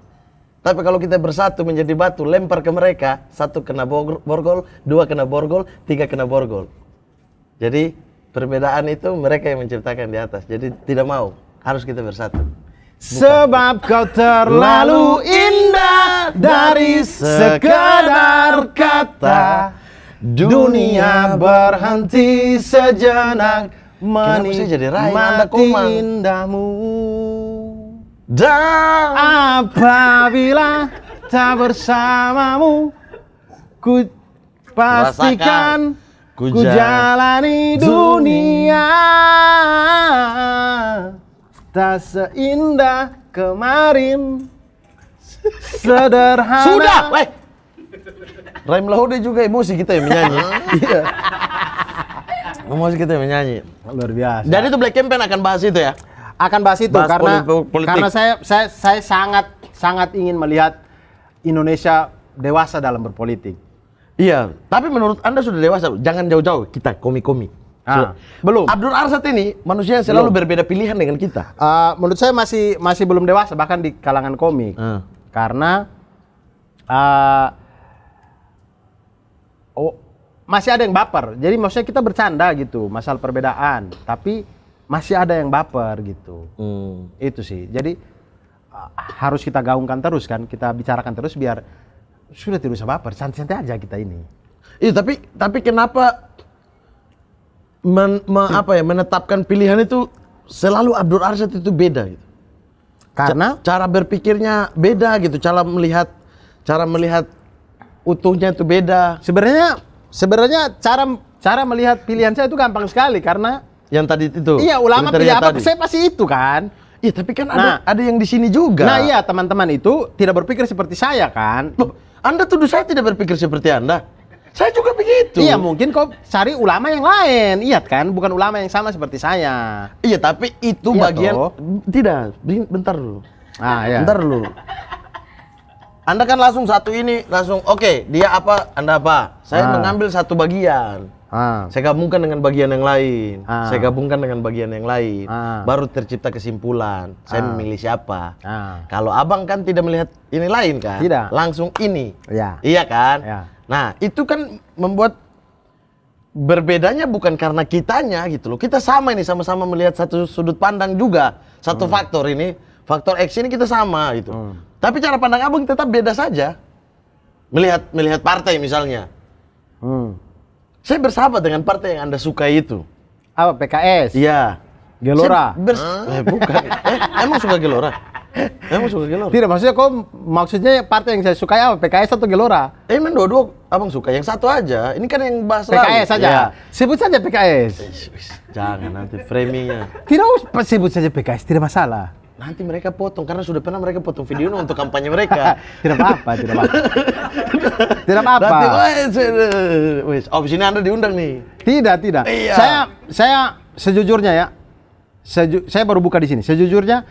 Tapi kalau kita bersatu menjadi batu, lempar ke mereka, satu kena borgol, dua kena borgol, tiga kena borgol. Jadi perbedaan itu mereka yang menceritakan di atas. Jadi tidak mau, harus kita bersatu. Bukan. Sebab kau terlalu indah dari sekadar kata. Dunia berhenti sejenak menikmati indahmu. Dan apabila tak bersamamu, ku pastikan ku, ku jalani dunia. Tak seindah kemarin, sederhana. Sudah, weh. Raim Lahode juga emosi kita yang menyanyi. Iya. emosi kita yang menyanyi. Luar biasa. Jadi itu Black Campaign akan bahas itu ya? akan bahas itu bahas karena politik. karena saya saya saya sangat sangat ingin melihat Indonesia dewasa dalam berpolitik. Iya, tapi menurut Anda sudah dewasa, jangan jauh-jauh kita komik-komik. Ah, belum. Abdul Arsat ini manusia yang selalu belum. berbeda pilihan dengan kita. Uh, menurut saya masih masih belum dewasa bahkan di kalangan komik. Uh. Karena uh, oh, masih ada yang baper. Jadi maksudnya kita bercanda gitu masalah perbedaan, tapi masih ada yang baper gitu. Hmm. Itu sih. Jadi harus kita gaungkan terus kan, kita bicarakan terus biar sudah tidak usah baper, santai-santai aja kita ini. Iya, tapi tapi kenapa men, me, hmm. apa ya menetapkan pilihan itu selalu Abdul Arsyad itu beda gitu. Karena C cara berpikirnya beda gitu, cara melihat cara melihat utuhnya itu beda. Sebenarnya sebenarnya cara cara melihat pilihan saya itu gampang sekali karena yang tadi itu. Iya, ulama pejabat apa, saya pasti itu kan. Iya, tapi kan nah, ada ada yang di sini juga. Nah, iya, teman-teman itu tidak berpikir seperti saya kan. Loh, Anda tuduh saya tidak berpikir seperti Anda. Saya juga begitu. Iya, mungkin kau cari ulama yang lain. Iya kan, bukan ulama yang sama seperti saya. Iya, tapi itu iya bagian toh. tidak. Bentar dulu. Ah, iya. Bentar dulu. Anda kan langsung satu ini langsung oke, okay, dia apa, Anda apa? Saya ah. mengambil satu bagian. Ah. Saya gabungkan dengan bagian yang lain. Ah. Saya gabungkan dengan bagian yang lain. Ah. Baru tercipta kesimpulan. Saya ah. memilih siapa. Ah. Kalau abang kan tidak melihat ini lain kan? Tidak. Langsung ini. Ya. Iya kan? Ya. Nah itu kan membuat berbedanya bukan karena kitanya gitu loh. Kita sama ini sama-sama melihat satu sudut pandang juga. Satu hmm. faktor ini, faktor X ini kita sama gitu. Hmm. Tapi cara pandang abang tetap beda saja. Melihat melihat partai misalnya. Hmm saya bersahabat dengan partai yang Anda suka itu. Apa PKS? Iya. Gelora. Bers huh? eh, bukan. Eh, emang suka Gelora? Emang suka Gelora? Tidak, maksudnya kok maksudnya partai yang saya suka apa? PKS atau Gelora? Eh, emang dua-dua abang suka. Yang satu aja. Ini kan yang bahas PKS lalu. saja. Ya. Sebut saja PKS. Jangan nanti framingnya. Tidak, usah sebut saja PKS. Tidak masalah nanti mereka potong karena sudah pernah mereka potong video untuk kampanye mereka. tidak apa-apa, tidak apa-apa. tidak apa-apa. Oh, eh, eh, wes, oh, sini Anda diundang nih. Tidak, tidak. Iya. Saya saya sejujurnya ya. Seju, saya baru buka di sini. Sejujurnya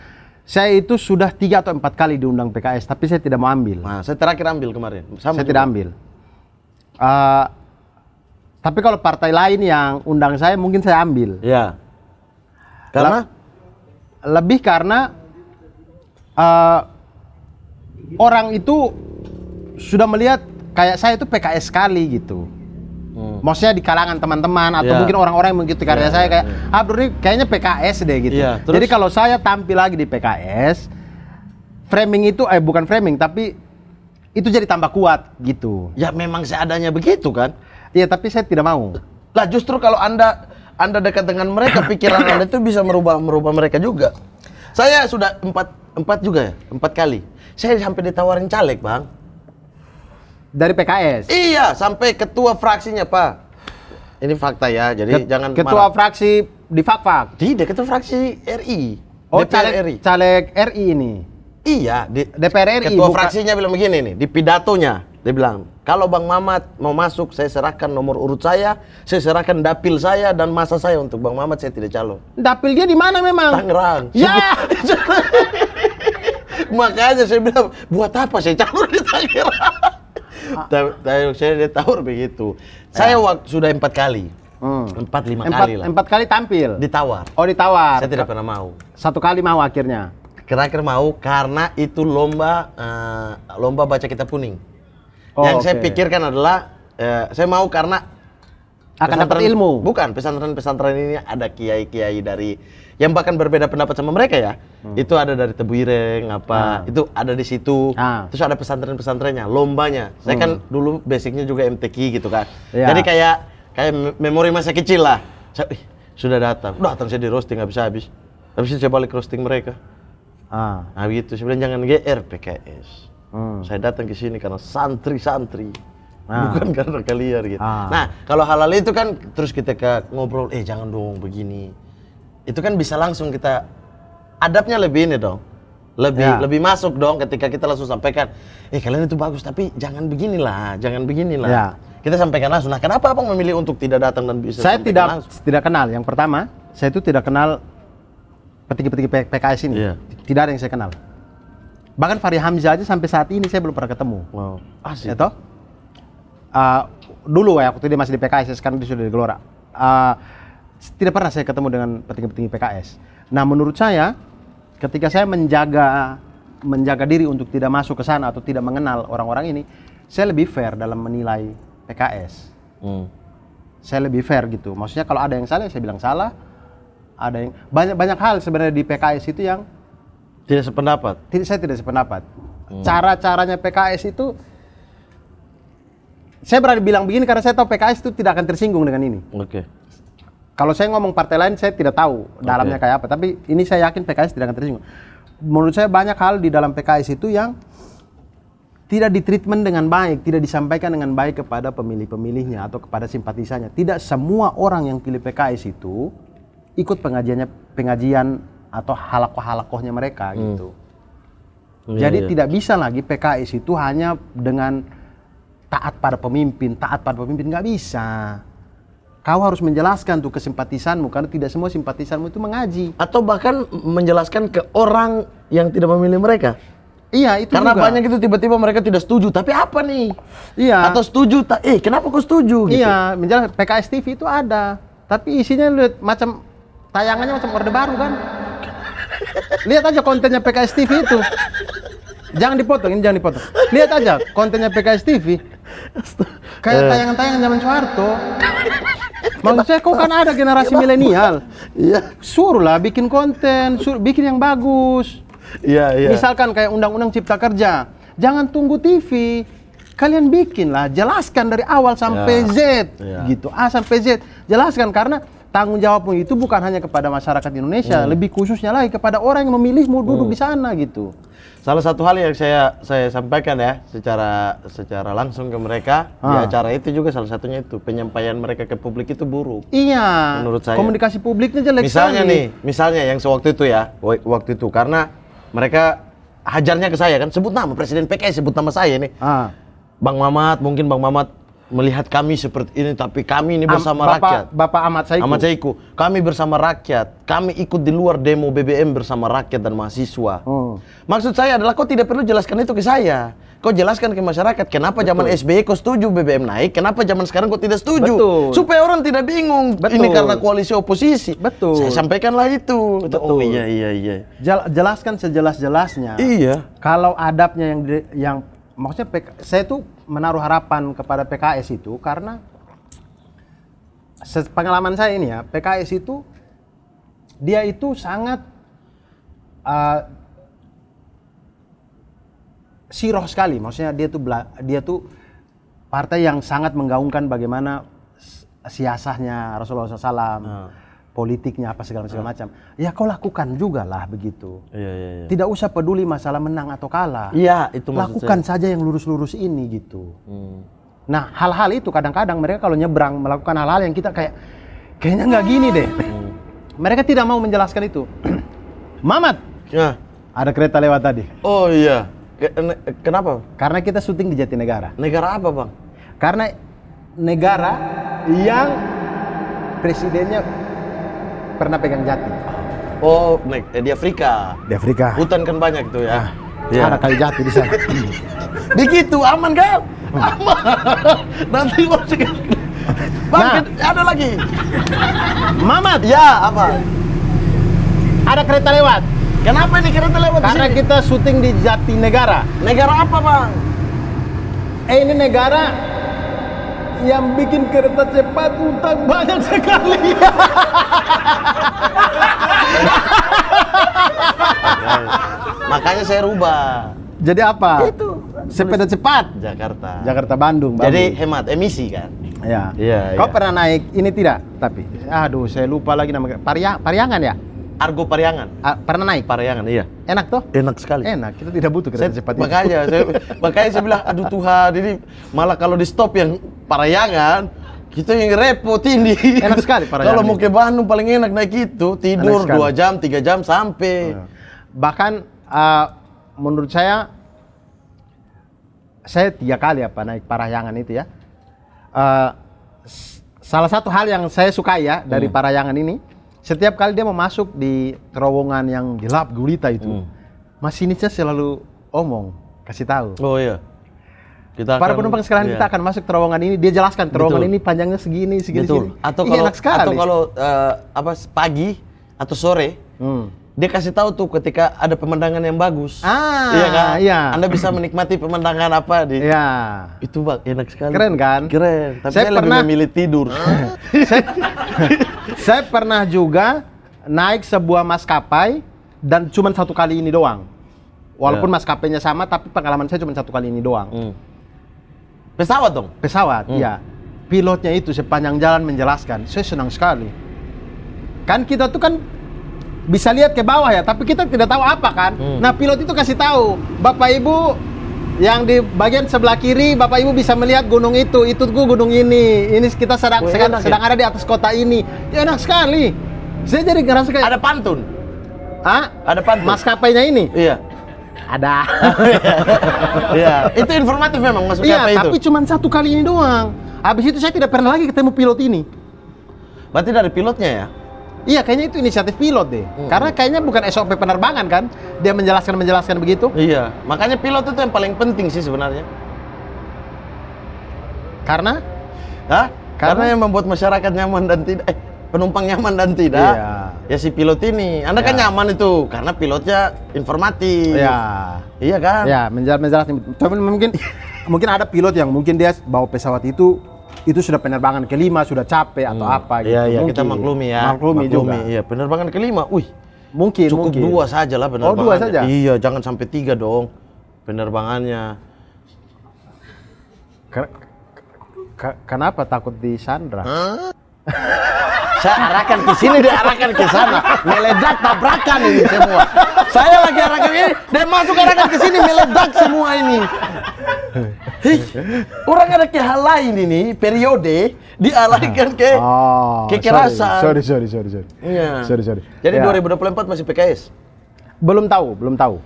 saya itu sudah tiga atau empat kali diundang PKS, tapi saya tidak mau ambil. Nah, saya terakhir ambil kemarin. Sama saya juga. tidak ambil. Uh, tapi kalau partai lain yang undang saya, mungkin saya ambil. Ya. Karena? Lalu, lebih karena uh, orang itu sudah melihat kayak saya itu PKS sekali gitu. Hmm. Maksudnya di kalangan teman-teman atau yeah. mungkin orang-orang yang mengikuti karya yeah, saya kayak yeah. Iya. Abdur ini kayaknya PKS deh gitu. Yeah, terus? Jadi kalau saya tampil lagi di PKS, framing itu eh bukan framing tapi itu jadi tambah kuat gitu. Ya memang seadanya begitu kan? Iya, tapi saya tidak mau. Lah justru kalau Anda anda dekat dengan mereka, pikiran Anda itu bisa merubah merubah mereka juga. Saya sudah empat empat juga ya, empat kali. Saya sampai ditawarin caleg, Bang. Dari PKS? Iya, sampai ketua fraksinya, Pak. Ini fakta ya, jadi Ket, jangan Ketua marah. fraksi di Fakfak? Tidak, ketua fraksi RI. Oh, caleg RI. Caleg RI ini? Iya, di, DPR RI. Ketua buka... fraksinya bilang begini nih, di pidatonya dia bilang, kalau Bang Mamat mau masuk, saya serahkan nomor urut saya, saya serahkan dapil saya dan masa saya untuk Bang Mamat, saya tidak calon. Dapil dia di mana memang? Tangerang. Ya. Makanya saya bilang, buat apa saya calon di Tangerang? Ah. Tapi saya dia tawar begitu. Saya ah. waktu sudah empat kali. Hmm. Empat lima empat, kali lah. Empat kali tampil. Ditawar. Oh ditawar. Saya tidak pernah mau. Satu kali mau akhirnya. Terakhir mau karena itu lomba uh, lomba baca kita kuning. Oh, yang okay. saya pikirkan adalah ya, saya mau karena akan dapat ilmu. Bukan, pesantren-pesantren ini ada kiai-kiai dari yang bahkan berbeda pendapat sama mereka ya. Hmm. Itu ada dari Tebuireng apa, hmm. itu ada di situ. Hmm. Terus ada pesantren-pesantrennya, lombanya. Saya kan hmm. dulu basicnya juga MTQ gitu kan. Ya. Jadi kayak kayak memori masa kecil lah. Saya, sudah datang. udah Datang saya di roasting habis-habis. Habis itu saya balik roasting mereka. Ah. Nah gitu, sebenarnya jangan GR PKS. Hmm. Saya datang ke sini karena santri-santri, nah. bukan karena kalian gitu. Ah. Nah, kalau halal itu kan terus kita ke ngobrol, eh jangan dong begini. Itu kan bisa langsung kita adabnya lebih ini dong. Lebih ya. lebih masuk dong ketika kita langsung sampaikan, eh kalian itu bagus tapi jangan beginilah, jangan beginilah. Ya. Kita sampaikan langsung. Nah, kenapa Abang memilih untuk tidak datang dan bisa Saya tidak langsung? tidak kenal. Yang pertama, saya itu tidak kenal petinggi-petinggi PKS ini. Ya. Tidak ada yang saya kenal. Bahkan Fahri Hamzah aja sampai saat ini saya belum pernah ketemu. Wow. Asik. Ya toh? Uh, dulu ya waktu dia masih di PKS, sekarang dia sudah di Gelora. Uh, tidak pernah saya ketemu dengan petinggi-petinggi PKS. Nah, menurut saya ketika saya menjaga menjaga diri untuk tidak masuk ke sana atau tidak mengenal orang-orang ini, saya lebih fair dalam menilai PKS. Hmm. Saya lebih fair gitu. Maksudnya kalau ada yang salah, saya bilang salah. Ada yang banyak banyak hal sebenarnya di PKS itu yang tidak sependapat. Tidak saya tidak sependapat. Hmm. Cara-caranya PKS itu saya berani bilang begini karena saya tahu PKS itu tidak akan tersinggung dengan ini. Oke. Okay. Kalau saya ngomong partai lain saya tidak tahu dalamnya kayak apa, tapi ini saya yakin PKS tidak akan tersinggung. Menurut saya banyak hal di dalam PKS itu yang tidak ditreatment dengan baik, tidak disampaikan dengan baik kepada pemilih-pemilihnya atau kepada simpatisannya. Tidak semua orang yang pilih PKS itu ikut pengajiannya pengajian atau halakoh-halakohnya mereka hmm. gitu. Ya, Jadi ya. tidak bisa lagi PKS itu hanya dengan taat pada pemimpin, taat pada pemimpin nggak bisa. Kau harus menjelaskan tuh kesimpatisanmu karena tidak semua simpatisanmu itu mengaji. Atau bahkan menjelaskan ke orang yang tidak memilih mereka. Iya itu Karena juga. banyak itu tiba-tiba mereka tidak setuju, tapi apa nih? Iya. Atau setuju, eh kenapa kau setuju? Gitu. Iya, menjelaskan PKS TV itu ada, tapi isinya lihat macam tayangannya macam orde baru kan? Lihat aja kontennya PKS TV itu. Jangan dipotong, ini jangan dipotong. Lihat aja kontennya PKS TV. Kayak eh. tayangan-tayangan zaman Soeharto. Maksud saya kok kan ada generasi milenial. Iya. Suruhlah bikin konten, suruh bikin yang bagus. Iya, iya. Misalkan kayak undang-undang cipta kerja. Jangan tunggu TV. Kalian bikinlah, jelaskan dari awal sampai ya, Z. Ya. Gitu, A sampai Z. Jelaskan karena tanggung jawabmu itu bukan hanya kepada masyarakat Indonesia, hmm. lebih khususnya lagi kepada orang yang memilih memilihmu duduk hmm. di sana gitu. Salah satu hal yang saya saya sampaikan ya secara secara langsung ke mereka ha. di ah. acara itu juga salah satunya itu penyampaian mereka ke publik itu buruk. Iya. Menurut saya. Komunikasi publiknya jelek Misalnya sekali. nih, misalnya yang sewaktu itu ya, waktu itu karena mereka hajarnya ke saya kan sebut nama presiden PKS sebut nama saya nih. Ah. Ha. Bang Mamat, mungkin Bang Mamat melihat kami seperti ini tapi kami ini bersama Am, Bapak, rakyat. Bapak Ahmad Saiku. Ahmad Saiku, kami bersama rakyat. Kami ikut di luar demo BBM bersama rakyat dan mahasiswa. Hmm. Maksud saya adalah kau tidak perlu jelaskan itu ke saya. Kau jelaskan ke masyarakat kenapa Betul. zaman SBY kau setuju BBM naik, kenapa zaman sekarang kau tidak setuju. Betul. Supaya orang tidak bingung Betul. ini karena koalisi oposisi. Betul. Saya sampaikanlah itu. Betul. Oh iya iya iya. Jelaskan sejelas-jelasnya. Iya. Kalau adabnya yang yang maksudnya PK, saya tuh menaruh harapan kepada PKS itu karena pengalaman saya ini ya PKS itu dia itu sangat uh, siroh sekali maksudnya dia tuh dia tuh partai yang sangat menggaungkan bagaimana siasahnya Rasulullah SAW. Hmm politiknya apa segala, segala ah. macam. Ya kau lakukan juga lah begitu. Iya, iya, iya. Tidak usah peduli masalah menang atau kalah. Iya, itu Lakukan saya. saja yang lurus-lurus ini gitu. Hmm. Nah, hal-hal itu kadang-kadang mereka kalau nyebrang melakukan hal-hal yang kita kayak kayaknya nggak gini deh. Hmm. Mereka tidak mau menjelaskan itu. Mamat. Ya. Ada kereta lewat tadi. Oh iya. Kenapa? Karena kita syuting di Jatinegara. Negara apa, Bang? Karena negara yang presidennya pernah pegang jati. Oh, black. Eh, di Afrika. Di Afrika. Hutan kan banyak tuh ya. Ah, ya. yeah. Ada kayu jati di sana. Begitu aman kan? Hmm. Aman. Nanti masuk. Bangkit, nah. ada lagi. Mamat. Ya, apa? Ada kereta lewat. Kenapa ini kereta lewat Karena disini? kita syuting di jati negara. Negara apa, Bang? Eh, ini negara yang bikin kereta cepat utang banyak sekali. Makanya saya rubah. Jadi apa? Itu. Sepeda cepat. Jakarta. Jakarta Bandung. Bandung. Jadi hemat emisi kan. Ya. Iya. Kau ya. pernah naik ini tidak? Tapi, aduh, saya lupa lagi nama. Pariang, Pariangan ya? Argo Pariangan. A pernah naik? Pariangan, iya. Enak toh? Enak sekali. Enak, kita tidak butuh kereta cepat Makanya, saya, makanya saya bilang, aduh Tuhan, ini malah kalau di stop yang Pariangan, kita yang repot ini. Enak sekali Pariangan. kalau mau ke Bandung paling enak naik itu, tidur dua jam, tiga jam sampai. Ya. Bahkan uh, menurut saya, saya tiga kali apa naik Parayangan itu ya. Uh, salah satu hal yang saya suka ya dari hmm. Parayangan ini, setiap kali dia mau masuk di terowongan yang gelap gulita itu, hmm. masinisnya selalu omong, kasih tahu. Oh iya. Kita Para akan, penumpang sekalian iya. kita akan masuk terowongan ini, dia jelaskan terowongan Betul. ini panjangnya segini, segini, Betul. segini. Atau Ih, kalau atau kalau uh, apa pagi atau sore, hmm dia kasih tahu tuh ketika ada pemandangan yang bagus. Ah, iya kan? Iya. Anda bisa menikmati pemandangan apa di? Iya. Itu bak enak sekali. Keren kan? Keren. Tapi saya, saya pernah lebih memilih tidur. saya, saya pernah juga naik sebuah maskapai dan cuma satu kali ini doang. Walaupun ya. maskapainya sama, tapi pengalaman saya cuma satu kali ini doang. Hmm. Pesawat dong? Pesawat, hmm. iya. Pilotnya itu sepanjang jalan menjelaskan, saya senang sekali. Kan kita tuh kan bisa lihat ke bawah ya, tapi kita tidak tahu apa kan. Hmm. Nah, pilot itu kasih tahu, Bapak Ibu yang di bagian sebelah kiri Bapak Ibu bisa melihat gunung itu, itu gunung ini. Ini kita sedang oh, sedang, ya? sedang ada di atas kota ini. Ya enak sekali. Saya jadi ngerasa kayak ada pantun. Hah? Ada pantun. Maskapainya ini. Iya. Ada. Iya. itu informatif memang maksudnya iya, itu. tapi cuma satu kali ini doang. Habis itu saya tidak pernah lagi ketemu pilot ini. Berarti dari pilotnya ya? Iya, kayaknya itu inisiatif pilot deh. Hmm. Karena kayaknya bukan SOP penerbangan kan? Dia menjelaskan menjelaskan begitu. Iya, makanya pilot itu yang paling penting sih sebenarnya. Karena? Hah? Karena, Karena yang membuat masyarakat nyaman dan tidak eh penumpang nyaman dan tidak. Iya. Ya si pilot ini. Anda kan iya. kan nyaman itu karena pilotnya informatif. Iya. Iya kan? Iya, menjelaskan menjelaskan. Tapi mungkin mungkin ada pilot yang mungkin dia bawa pesawat itu itu sudah penerbangan kelima sudah capek atau hmm. apa iya, gitu. Iya, iya. kita maklumi ya. Maklumi, maklumi juga. Iya, penerbangan kelima. Wih. Mungkin cukup mungkin. dua saja lah penerbangan. Oh, dua saja. Iya, jangan sampai tiga dong penerbangannya. kenapa takut di Sandra? Saya arahkan ke sini, dia arahkan ke sana. Meledak tabrakan ini semua. Saya lagi arahkan ini, dia masuk arahkan ke sini, meledak semua ini. Hih, orang ada ke hal lain ini periode dialihkan ke oh, kekerasan. Sorry, sorry, sorry, sorry. Yeah. Sorry, sorry. Jadi yeah. 2024 masih PKS? Belum tahu, belum tahu.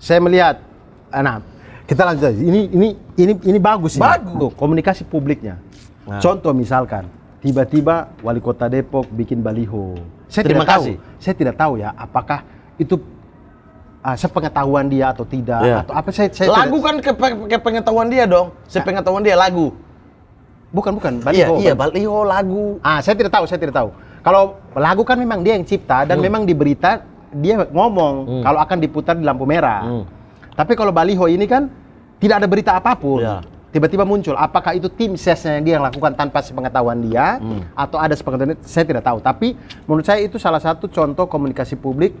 Saya melihat, ah, nah kita lanjut aja. Ini ini ini ini bagus sih. Bagus. Tuh, komunikasi publiknya. Nah. Contoh misalkan, tiba-tiba wali kota Depok bikin baliho. Saya Terima tidak kasih. tahu. Saya tidak tahu ya apakah itu uh, sepengetahuan dia atau tidak yeah. atau apa saya, saya lagu kan ke, ke pengetahuan dia dong sepengetahuan dia lagu bukan bukan baliho iya, iya baliho lagu ah saya tidak tahu saya tidak tahu kalau lagu kan memang dia yang cipta dan hmm. memang di berita dia ngomong hmm. kalau akan diputar di lampu merah hmm. tapi kalau baliho ini kan tidak ada berita apapun yeah tiba-tiba muncul apakah itu tim sesnya yang dia yang lakukan tanpa sepengetahuan dia hmm. atau ada sepengetahuan saya tidak tahu tapi menurut saya itu salah satu contoh komunikasi publik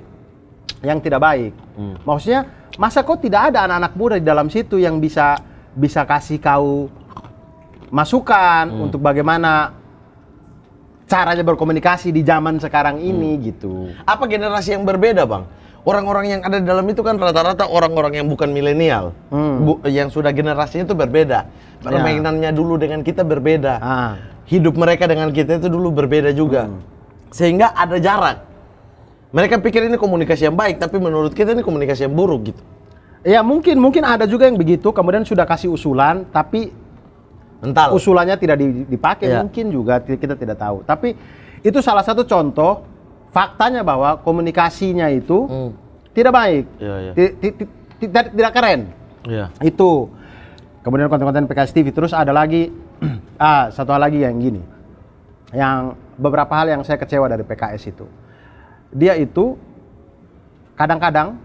yang tidak baik. Hmm. Maksudnya masa kok tidak ada anak-anak muda di dalam situ yang bisa bisa kasih kau masukan hmm. untuk bagaimana caranya berkomunikasi di zaman sekarang hmm. ini hmm. gitu. Apa generasi yang berbeda, Bang? Orang-orang yang ada di dalam itu kan rata-rata orang-orang yang bukan milenial, hmm. bu, yang sudah generasinya itu berbeda. Ya. Permainannya ya. dulu dengan kita berbeda. Ah. Hidup mereka dengan kita itu dulu berbeda juga. Hmm. Sehingga ada jarak mereka pikir ini komunikasi yang baik, tapi menurut kita ini komunikasi yang buruk gitu. Ya mungkin, mungkin ada juga yang begitu, kemudian sudah kasih usulan, tapi Entah usulannya tidak dipakai ya. mungkin juga kita tidak tahu. Tapi itu salah satu contoh faktanya bahwa komunikasinya itu hmm. tidak baik, ya, ya. tidak tidak keren. Ya. Itu kemudian konten-konten PKS TV terus ada lagi ah satu hal lagi yang gini, yang beberapa hal yang saya kecewa dari PKS itu dia itu kadang-kadang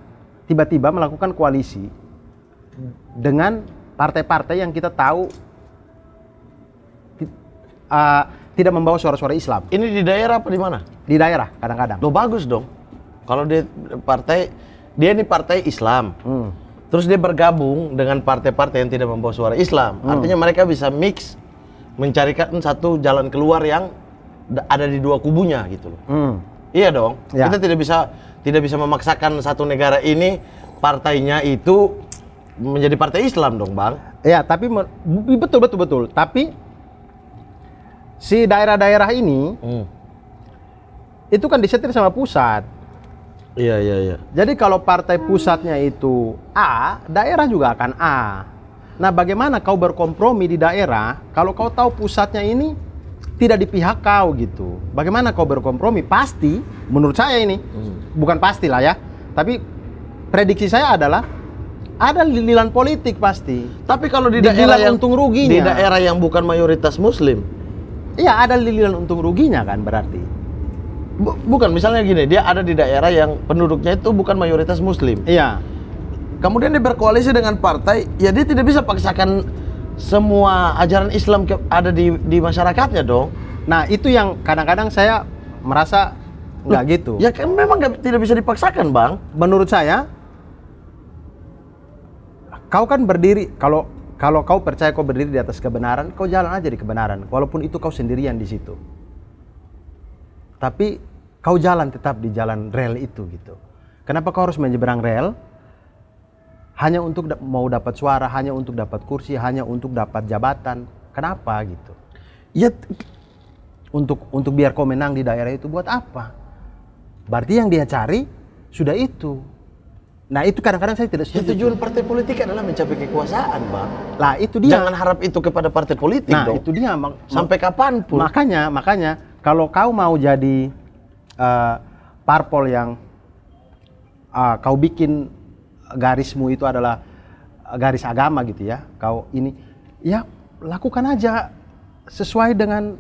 tiba-tiba melakukan koalisi dengan partai-partai yang kita tahu uh, tidak membawa suara-suara Islam. Ini di daerah apa di mana? Di daerah kadang-kadang. Lo bagus dong. Kalau dia partai dia ini partai Islam. Hmm. Terus dia bergabung dengan partai-partai yang tidak membawa suara Islam. Hmm. Artinya mereka bisa mix mencarikan satu jalan keluar yang ada di dua kubunya gitu loh. Hmm. Iya dong. Ya. Kita tidak bisa tidak bisa memaksakan satu negara ini partainya itu menjadi partai Islam dong, Bang. Iya, tapi betul betul betul. Tapi si daerah-daerah ini hmm. itu kan disetir sama pusat. Iya, iya, iya. Jadi kalau partai pusatnya itu A, daerah juga akan A. Nah, bagaimana kau berkompromi di daerah kalau kau tahu pusatnya ini tidak di pihak kau gitu. Bagaimana kau berkompromi? Pasti, menurut saya ini, hmm. bukan pasti lah ya, tapi prediksi saya adalah ada lililan politik pasti. Tapi kalau di, di daerah yang untung ruginya, di daerah yang bukan mayoritas Muslim, iya ada lililan untung ruginya kan berarti. bukan, misalnya gini, dia ada di daerah yang penduduknya itu bukan mayoritas Muslim. Iya. Kemudian dia berkoalisi dengan partai, ya dia tidak bisa paksakan semua ajaran Islam ada di di masyarakatnya dong. Nah itu yang kadang-kadang saya merasa nggak gitu. Ya kan memang gak, tidak bisa dipaksakan bang. Menurut saya, kau kan berdiri kalau kalau kau percaya kau berdiri di atas kebenaran, kau jalan aja di kebenaran, walaupun itu kau sendirian di situ. Tapi kau jalan tetap di jalan rel itu gitu. Kenapa kau harus menyeberang rel? hanya untuk da mau dapat suara, hanya untuk dapat kursi, hanya untuk dapat jabatan. Kenapa gitu? Ya untuk untuk biar kau menang di daerah itu buat apa? Berarti yang dia cari sudah itu. Nah itu kadang-kadang saya tidak ya, setuju. Ya, tujuan partai politik adalah mencapai kekuasaan, bang. Lah itu dia. Jangan harap itu kepada partai politik. Nah dong. itu dia. Sampai kapan pun. Makanya, makanya kalau kau mau jadi uh, parpol yang uh, kau bikin garismu itu adalah eh, garis agama gitu ya kau ini ya lakukan aja sesuai dengan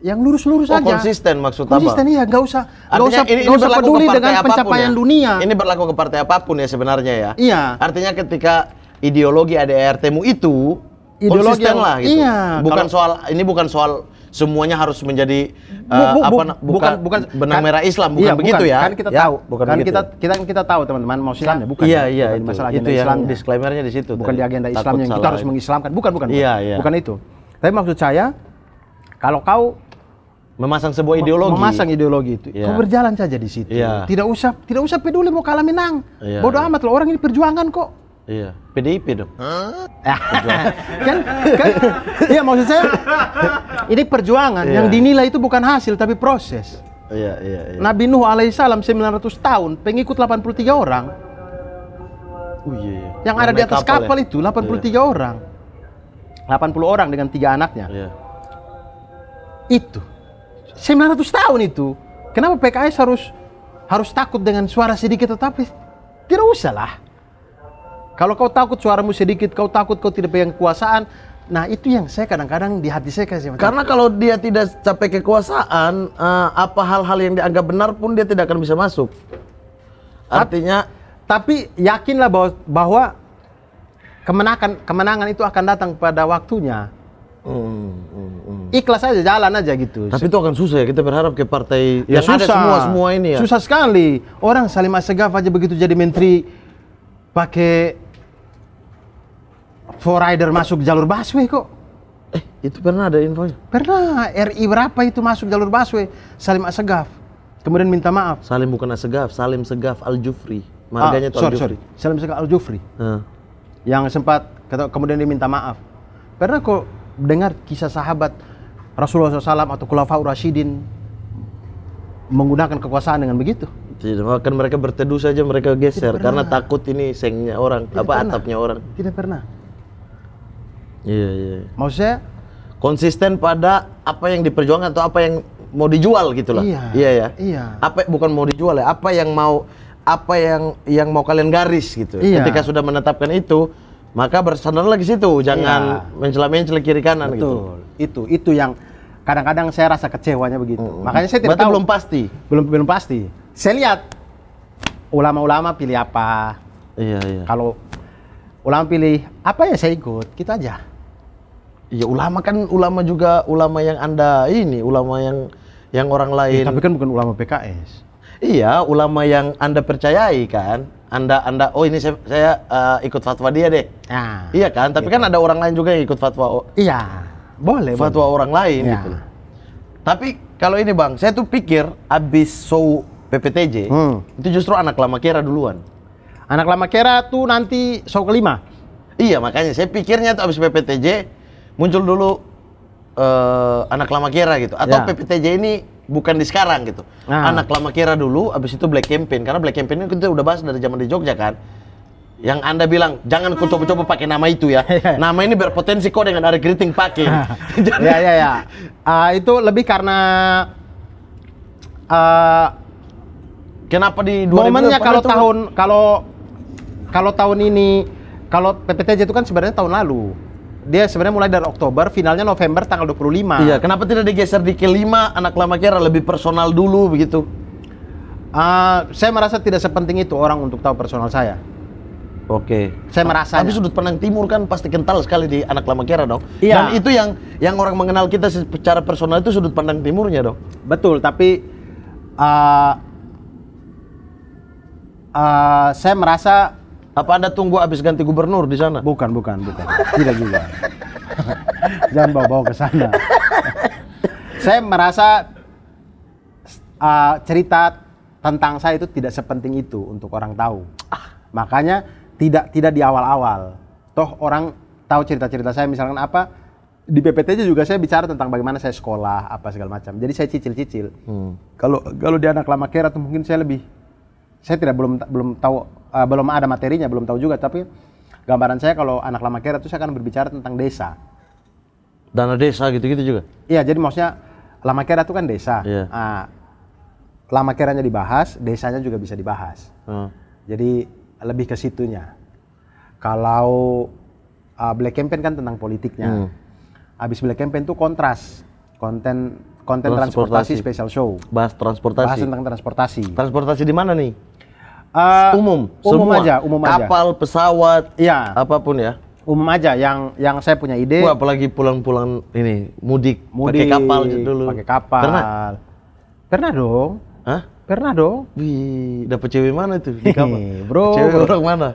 yang lurus-lurus oh, aja. Konsisten maksud apa? Konsisten iya, nggak usah nggak usah, ini, gak ini usah peduli dengan pencapaian ya? dunia. Ini berlaku ke partai apapun ya sebenarnya ya. Iya. Artinya ketika ideologi ADRT-mu itu ideologi konsisten yang, lah gitu. Iya. Bukan Kalau, soal ini bukan soal semuanya harus menjadi uh, bu, bu, eh, apa bu, bukan bukan benang kan, merah Islam bukan iya, begitu bukan, ya kan kita ya, tahu bukan kan begitu. kita kita kita tahu teman-teman mau kan? ya bukan iya iya bukan itu, masalah agenda itu Islam ya? disclaimernya di situ bukan di agenda Islam yang kita harus mengislamkan bukan bukan iya, bukan, iya. bukan itu tapi maksud saya kalau kau memasang sebuah ideologi memasang ideologi itu yeah. kau berjalan saja di situ yeah. tidak usah tidak usah peduli mau kalah menang yeah. bodoh amat loh orang ini perjuangan kok Iya, PDIP dong. Ah, kan, kan, iya maksud saya, ini perjuangan. Iya. Yang dinilai itu bukan hasil tapi proses. Iya, iya, iya. Nabi Nuh alaihissalam 900 tahun, pengikut 83 orang. Oh iya, iya. Yang, yang ada di atas kapal, kapal ya. itu 83 iya. orang. 80 orang dengan tiga anaknya. Iya. Itu 900 tahun itu. Kenapa PKS harus harus takut dengan suara sedikit tetapi tidak usah lah kalau kau takut suaramu sedikit, kau takut kau tidak pegang kekuasaan, Nah itu yang saya kadang-kadang di hati saya kasih. Karena kalau dia tidak capai kekuasaan, eh, apa hal-hal yang dianggap benar pun dia tidak akan bisa masuk. Artinya, tapi, tapi yakinlah bahwa, bahwa kemenangan kemenangan itu akan datang pada waktunya. Hmm, hmm, hmm. Ikhlas aja, jalan aja gitu. Tapi itu akan susah ya. Kita berharap ke partai ya, yang susah. ada semua semua ini ya. Susah sekali. Orang Salim Asegaf aja begitu jadi menteri pakai Four Rider masuk jalur busway kok. Eh, itu pernah ada infonya? Pernah. RI berapa itu masuk jalur busway? Salim Asegaf. Kemudian minta maaf. Salim bukan Asegaf, Salim Segaf Al Jufri. Marganya ah, sorry, Sorry. Salim Segaf Al Jufri. Hmm. Ah. Yang sempat kata kemudian dia minta maaf. Pernah kok dengar kisah sahabat Rasulullah SAW atau Khulafaur Rasyidin menggunakan kekuasaan dengan begitu? Tidak, bahkan mereka berteduh saja mereka geser karena takut ini sengnya orang, Tidak apa pernah. atapnya orang. Tidak pernah. Iya, iya. Maksudnya konsisten pada apa yang diperjuangkan atau apa yang mau dijual gitu lah. Iya. Iya ya. Iya. Apa bukan mau dijual ya, apa yang mau apa yang yang mau kalian garis gitu. Iya. Ketika sudah menetapkan itu, maka bersandar lagi situ, jangan iya. mencela-mencela kiri kanan gitu. Betul. gitu. Itu itu yang kadang-kadang saya rasa kecewanya begitu. Hmm. Makanya saya tidak tahu. belum pasti. Belum belum pasti. Saya lihat ulama-ulama pilih apa. Iya, iya. Kalau ulama pilih apa ya saya ikut, kita aja. Iya ulama kan ulama juga ulama yang anda ini ulama yang yang orang iya, lain. Ya, tapi kan bukan ulama PKS. Iya ulama yang anda percayai kan. Anda anda oh ini saya, saya uh, ikut fatwa dia deh. Ya, iya kan. Tapi iya. Kan, kan ada orang lain juga yang ikut fatwa. Oh, iya boleh. Fatwa boleh. orang lain ya. gitu. Tapi kalau ini bang, saya tuh pikir abis show PPTJ hmm. itu justru anak lama kira duluan. Anak lama kira tuh nanti show kelima. Iya makanya saya pikirnya tuh abis PPTJ muncul dulu uh, anak lama kira gitu atau ya. PPTJ ini bukan di sekarang gitu. Nah. Anak lama kira dulu abis itu Black Campaign karena Black Campaign ini kita udah bahas dari zaman di Jogja kan. Yang Anda bilang jangan ku coba-coba pakai nama itu ya. ya. nama ini berpotensi kok dengan ada greeting pakai. Jadi, ya ya ya. Uh, itu lebih karena uh, kenapa di dua momennya kalau tahun kalau kalau tahun ini kalau PPTJ itu kan sebenarnya tahun lalu dia sebenarnya mulai dari Oktober, finalnya November tanggal 25. Iya, kenapa tidak digeser di kelima anak lama kira lebih personal dulu begitu? Uh, saya merasa tidak sepenting itu orang untuk tahu personal saya. Oke. Okay. Saya ah, merasa. Tapi sudut pandang timur kan pasti kental sekali di anak lama kira dong. Iya. Dan itu yang yang orang mengenal kita secara personal itu sudut pandang timurnya dong. Betul, tapi uh, uh, saya merasa apa Anda tunggu habis ganti gubernur di sana? Bukan, bukan, bukan. Tidak juga. Jangan bawa-bawa ke sana. saya merasa uh, cerita tentang saya itu tidak sepenting itu untuk orang tahu. Ah. Makanya tidak tidak di awal-awal. Toh orang tahu cerita-cerita saya misalkan apa di PPT juga saya bicara tentang bagaimana saya sekolah apa segala macam. Jadi saya cicil-cicil. Kalau -cicil. hmm. kalau di anak lama kera tuh mungkin saya lebih saya tidak belum belum tahu uh, belum ada materinya, belum tahu juga. Tapi gambaran saya kalau anak lama kera itu saya akan berbicara tentang desa. Dana desa gitu-gitu juga. Iya, jadi maksudnya lama kera itu kan desa. Yeah. Iya. Uh, lama kiranya dibahas, desanya juga bisa dibahas. Hmm. Jadi lebih ke situnya. Kalau uh, Black Campaign kan tentang politiknya. Hmm. Habis Black Campaign itu kontras konten konten transportasi. transportasi special show. Bahas transportasi. Bahas tentang transportasi. Transportasi di mana nih? Uh, umum, umum semua. aja, umum Kapal, aja. Kapal, pesawat, ya. apapun ya. Umum aja yang yang saya punya ide. Wah, apalagi pulang-pulang ini mudik, mudik pakai kapal gitu dulu. Pakai kapal. Pernah? Pernah dong. Hah? Pernah dong. Wih, dapet cewek mana itu di kamar? bro, cewek orang mana?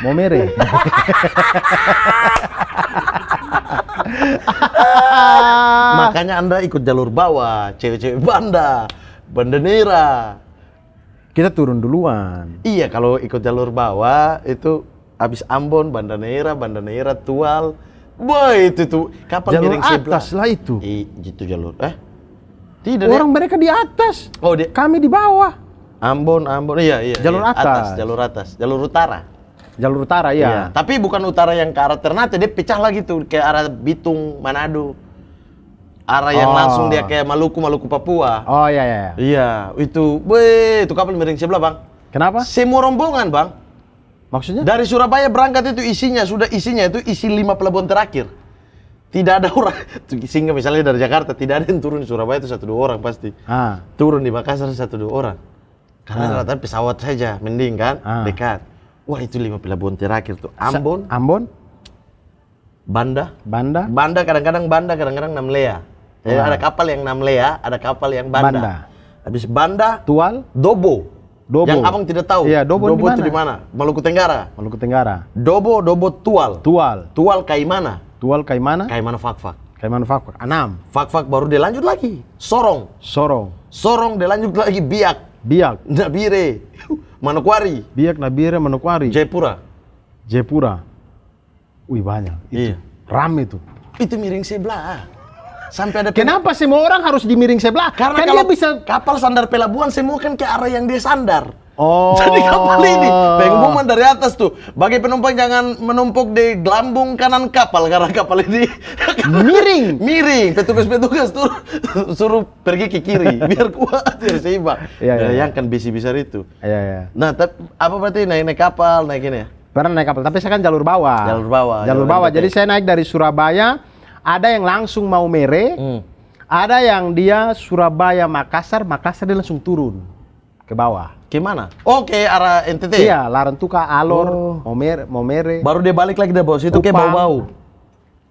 Mau mere. Makanya Anda ikut jalur bawah, cewek-cewek banda, bandanera kita turun duluan. Iya, kalau ikut jalur bawah itu habis Ambon, Bandaneira, Bandaneira, Tual. Wah, itu tuh kapal jalur miring sebelah. atas lah itu. I, itu jalur eh tidak. Orang ya. mereka di atas. Oh, di... kami di bawah. Ambon, Ambon. Iya, iya. Jalur iya. atas. atas. Jalur atas. Jalur utara. Jalur utara ya. Iya. Tapi bukan utara yang ke arah Ternate, dia pecah lagi tuh ke arah Bitung, Manado arah yang oh. langsung dia kayak Maluku, Maluku Papua. Oh iya iya. Iya, iya itu, weh, itu kapal miring sebelah bang. Kenapa? Semua rombongan bang. Maksudnya? Dari Surabaya berangkat itu isinya sudah isinya itu isi lima pelabuhan terakhir. Tidak ada orang sehingga misalnya dari Jakarta tidak ada yang turun di Surabaya itu satu dua orang pasti. Ah. Turun di Makassar satu dua orang. Karena ah. rata-rata pesawat saja mending kan ah. dekat. Wah itu lima pelabuhan terakhir tuh. Ambon. Sa Ambon. Banda. Banda. Banda kadang-kadang Banda kadang-kadang Namlea. Ya, Ada kapal yang Namlea, ada kapal yang Banda. Banda. Habis Banda, Tual, Dobo. Dobo. Yang abang tidak tahu. Iya, Dobo, Dobo itu di mana? Maluku Tenggara. Maluku Tenggara. Dobo, Dobo Tual. Tual. Tual Kaimana. Tual Kaimana. Kaimana Fakfak. Kaimana Fakfak. Anam. Fakfak baru dia lanjut lagi. Sorong. Sorong. Sorong dia lanjut lagi Biak. Biak. Nabire. Manokwari. Biak, Nabire, Manokwari. Jayapura. Jayapura. Wih banyak. Itu. Iya. Ram itu. Itu miring sebelah. Sampai ada Kenapa semua orang harus dimiring sebelah? Karena kan kalau dia bisa kapal sandar pelabuhan semua kan ke arah yang dia sandar. Oh. Jadi kapal ini pengumuman dari atas tuh. Bagi penumpang jangan menumpuk di gelambung kanan kapal karena kapal ini miring. miring. Petugas-petugas tuh suruh pergi ke kiri biar kuat biar seimbang. Iya, ya, iya. Yang kan bisi besar itu. ya ya Nah, tapi apa berarti naik naik kapal, naik ini ya? Pernah naik kapal, tapi saya kan jalur bawah. Jalur bawah. Jalur, jalur bawah. Jadi saya naik dari Surabaya ada yang langsung mau mere, hmm. ada yang dia Surabaya, Makassar, Makassar dia langsung turun ke bawah. Gimana? Oh, ke arah NTT? Iya, Larantuka, Alor, oh. Momere, Momere. Baru dia balik lagi dari bawah situ, ke bau-bau.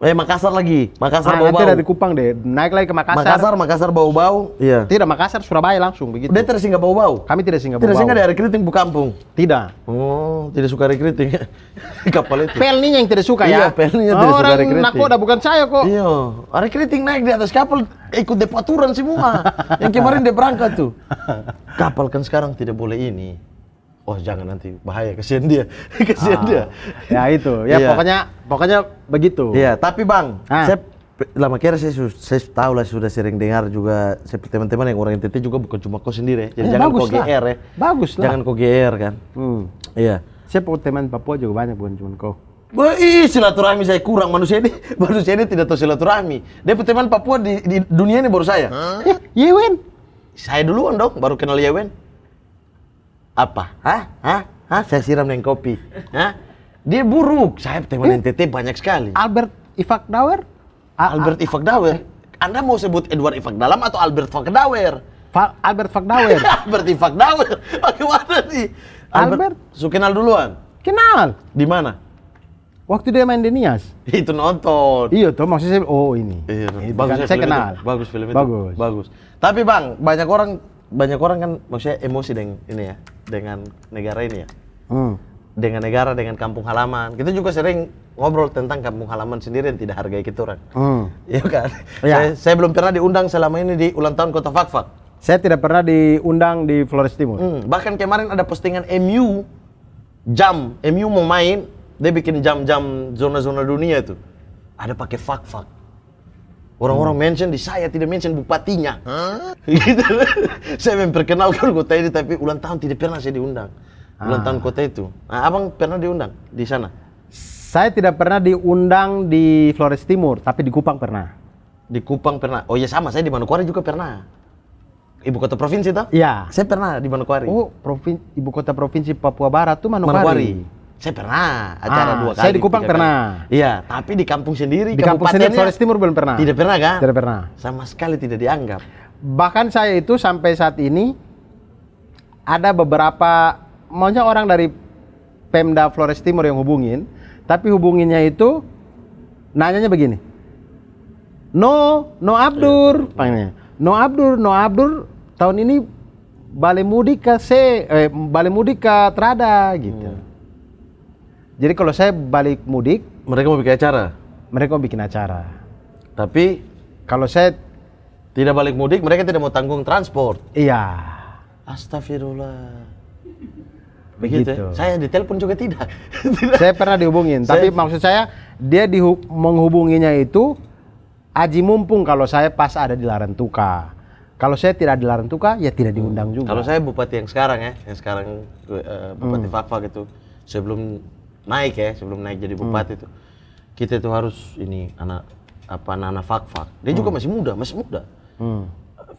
Eh Makassar lagi, Makassar bau ah, bau bau. Nanti dari Kupang deh, naik lagi ke Makassar. Makassar, Makassar bau bau. Iya. Tidak Makassar, Surabaya langsung begitu. Dia tidak singgah bau bau. Kami tidak singgah bau. Tidak singgah dari keriting bu kampung. Tidak. Oh, tidak suka rekreting Kapal itu. Pelni yang tidak suka iya, ya. Iya, pelninya oh, tidak suka Nakoda bukan saya kok. Iya. Ada keriting naik di atas kapal, ikut depaturan semua. yang kemarin dia berangkat tuh. Kapal kan sekarang tidak boleh ini oh, jangan nanti bahaya kesian dia, kesian ah, dia. Ya itu, ya yeah. pokoknya pokoknya begitu. Iya, tapi bang, ah. saya lama kira saya, saya tahu lah sudah sering dengar juga teman-teman yang orang NTT juga bukan cuma kau sendiri Jadi ya. eh, jangan kau GR ya. Bagus lah. Jangan kau GR kan. Hmm. Iya. Saya punya teman Papua juga banyak bukan cuma kau. Wah, ih, silaturahmi saya kurang manusia ini. Manusia ini tidak tahu silaturahmi. Dia teman Papua di, di dunia ini baru saya. Huh? Eh, ya, Yewen. Saya duluan dong, baru kenal Yewen. Apa? Hah? Hah? Hah? Saya siram dengan kopi. Hah? Dia buruk. Saya teman eh? NTT banyak sekali. Albert Ifakdawer? Albert Ifakdawer? Anda mau sebut Edward Ifakdalam atau Albert Ifakdawer? Fa Albert Ifakdawer. Albert Ifakdawer. Bagaimana sih? Albert, Albert Sukenal duluan. Kenal. Di mana? Waktu dia main Denias. Itu nonton. Iya tuh maksudnya oh ini. Iya, bagus kan, saya kenal. Itu. Bagus film itu. Bagus. Bagus. Tapi Bang, banyak orang banyak orang kan maksudnya emosi dengan ini ya dengan negara ini ya. Hmm. Dengan negara, dengan kampung halaman. Kita juga sering ngobrol tentang kampung halaman sendiri yang tidak hargai kita orang. Hmm. Iya kan? Ya. Saya, saya belum pernah diundang selama ini di ulang tahun Kota Fakfak. Saya tidak pernah diundang di Flores Timur. Hmm. Bahkan kemarin ada postingan MU jam, MU mau main, dia bikin jam-jam zona-zona dunia itu. Ada pakai Fakfak. Orang-orang hmm. mention di saya tidak mention bupatinya. Huh? gitu. saya memperkenalkan kota ini tapi ulang tahun tidak pernah saya diundang. Ulang ah. tahun kota itu. Nah, abang pernah diundang di sana? Saya tidak pernah diundang di Flores Timur, tapi di Kupang pernah. Di Kupang pernah. Oh ya sama, saya di Manokwari juga pernah. Ibu kota provinsi itu? Iya. Saya pernah di Manokwari. Oh, provinsi ibu kota provinsi Papua Barat tuh Manokwari. Saya pernah acara ah, dua kali. Saya di Kupang gitu kan. pernah. Iya, tapi di kampung sendiri. Di kampung sendiri Flores Timur belum pernah. Tidak pernah kan? Tidak pernah. Sama sekali tidak dianggap. Bahkan saya itu sampai saat ini ada beberapa maunya orang dari Pemda Flores Timur yang hubungin, tapi hubunginnya itu nanyanya begini. No, no Abdur, iya. panggilnya. No Abdur, no Abdur, tahun ini balik mudik ke C, eh, balik mudik ke Trada gitu. Hmm jadi kalau saya balik mudik, mereka mau bikin acara. Mereka mau bikin acara. Tapi kalau saya tidak balik mudik, mereka tidak mau tanggung transport. Iya. Astagfirullah. Begitu. Ya? Begitu. Ya? Saya ditelepon juga tidak. tidak. Saya pernah dihubungin, saya... tapi maksud saya dia dihub menghubunginya itu aji mumpung kalau saya pas ada di Larantuka. Kalau saya tidak di Larantuka, ya tidak diundang juga. Kalau saya bupati yang sekarang ya, yang sekarang uh, bupati hmm. Fakfa gitu, sebelum naik ya sebelum naik jadi bupati hmm. itu kita itu harus ini anak apa anak-anak fak-fak dia hmm. juga masih muda masih muda hmm.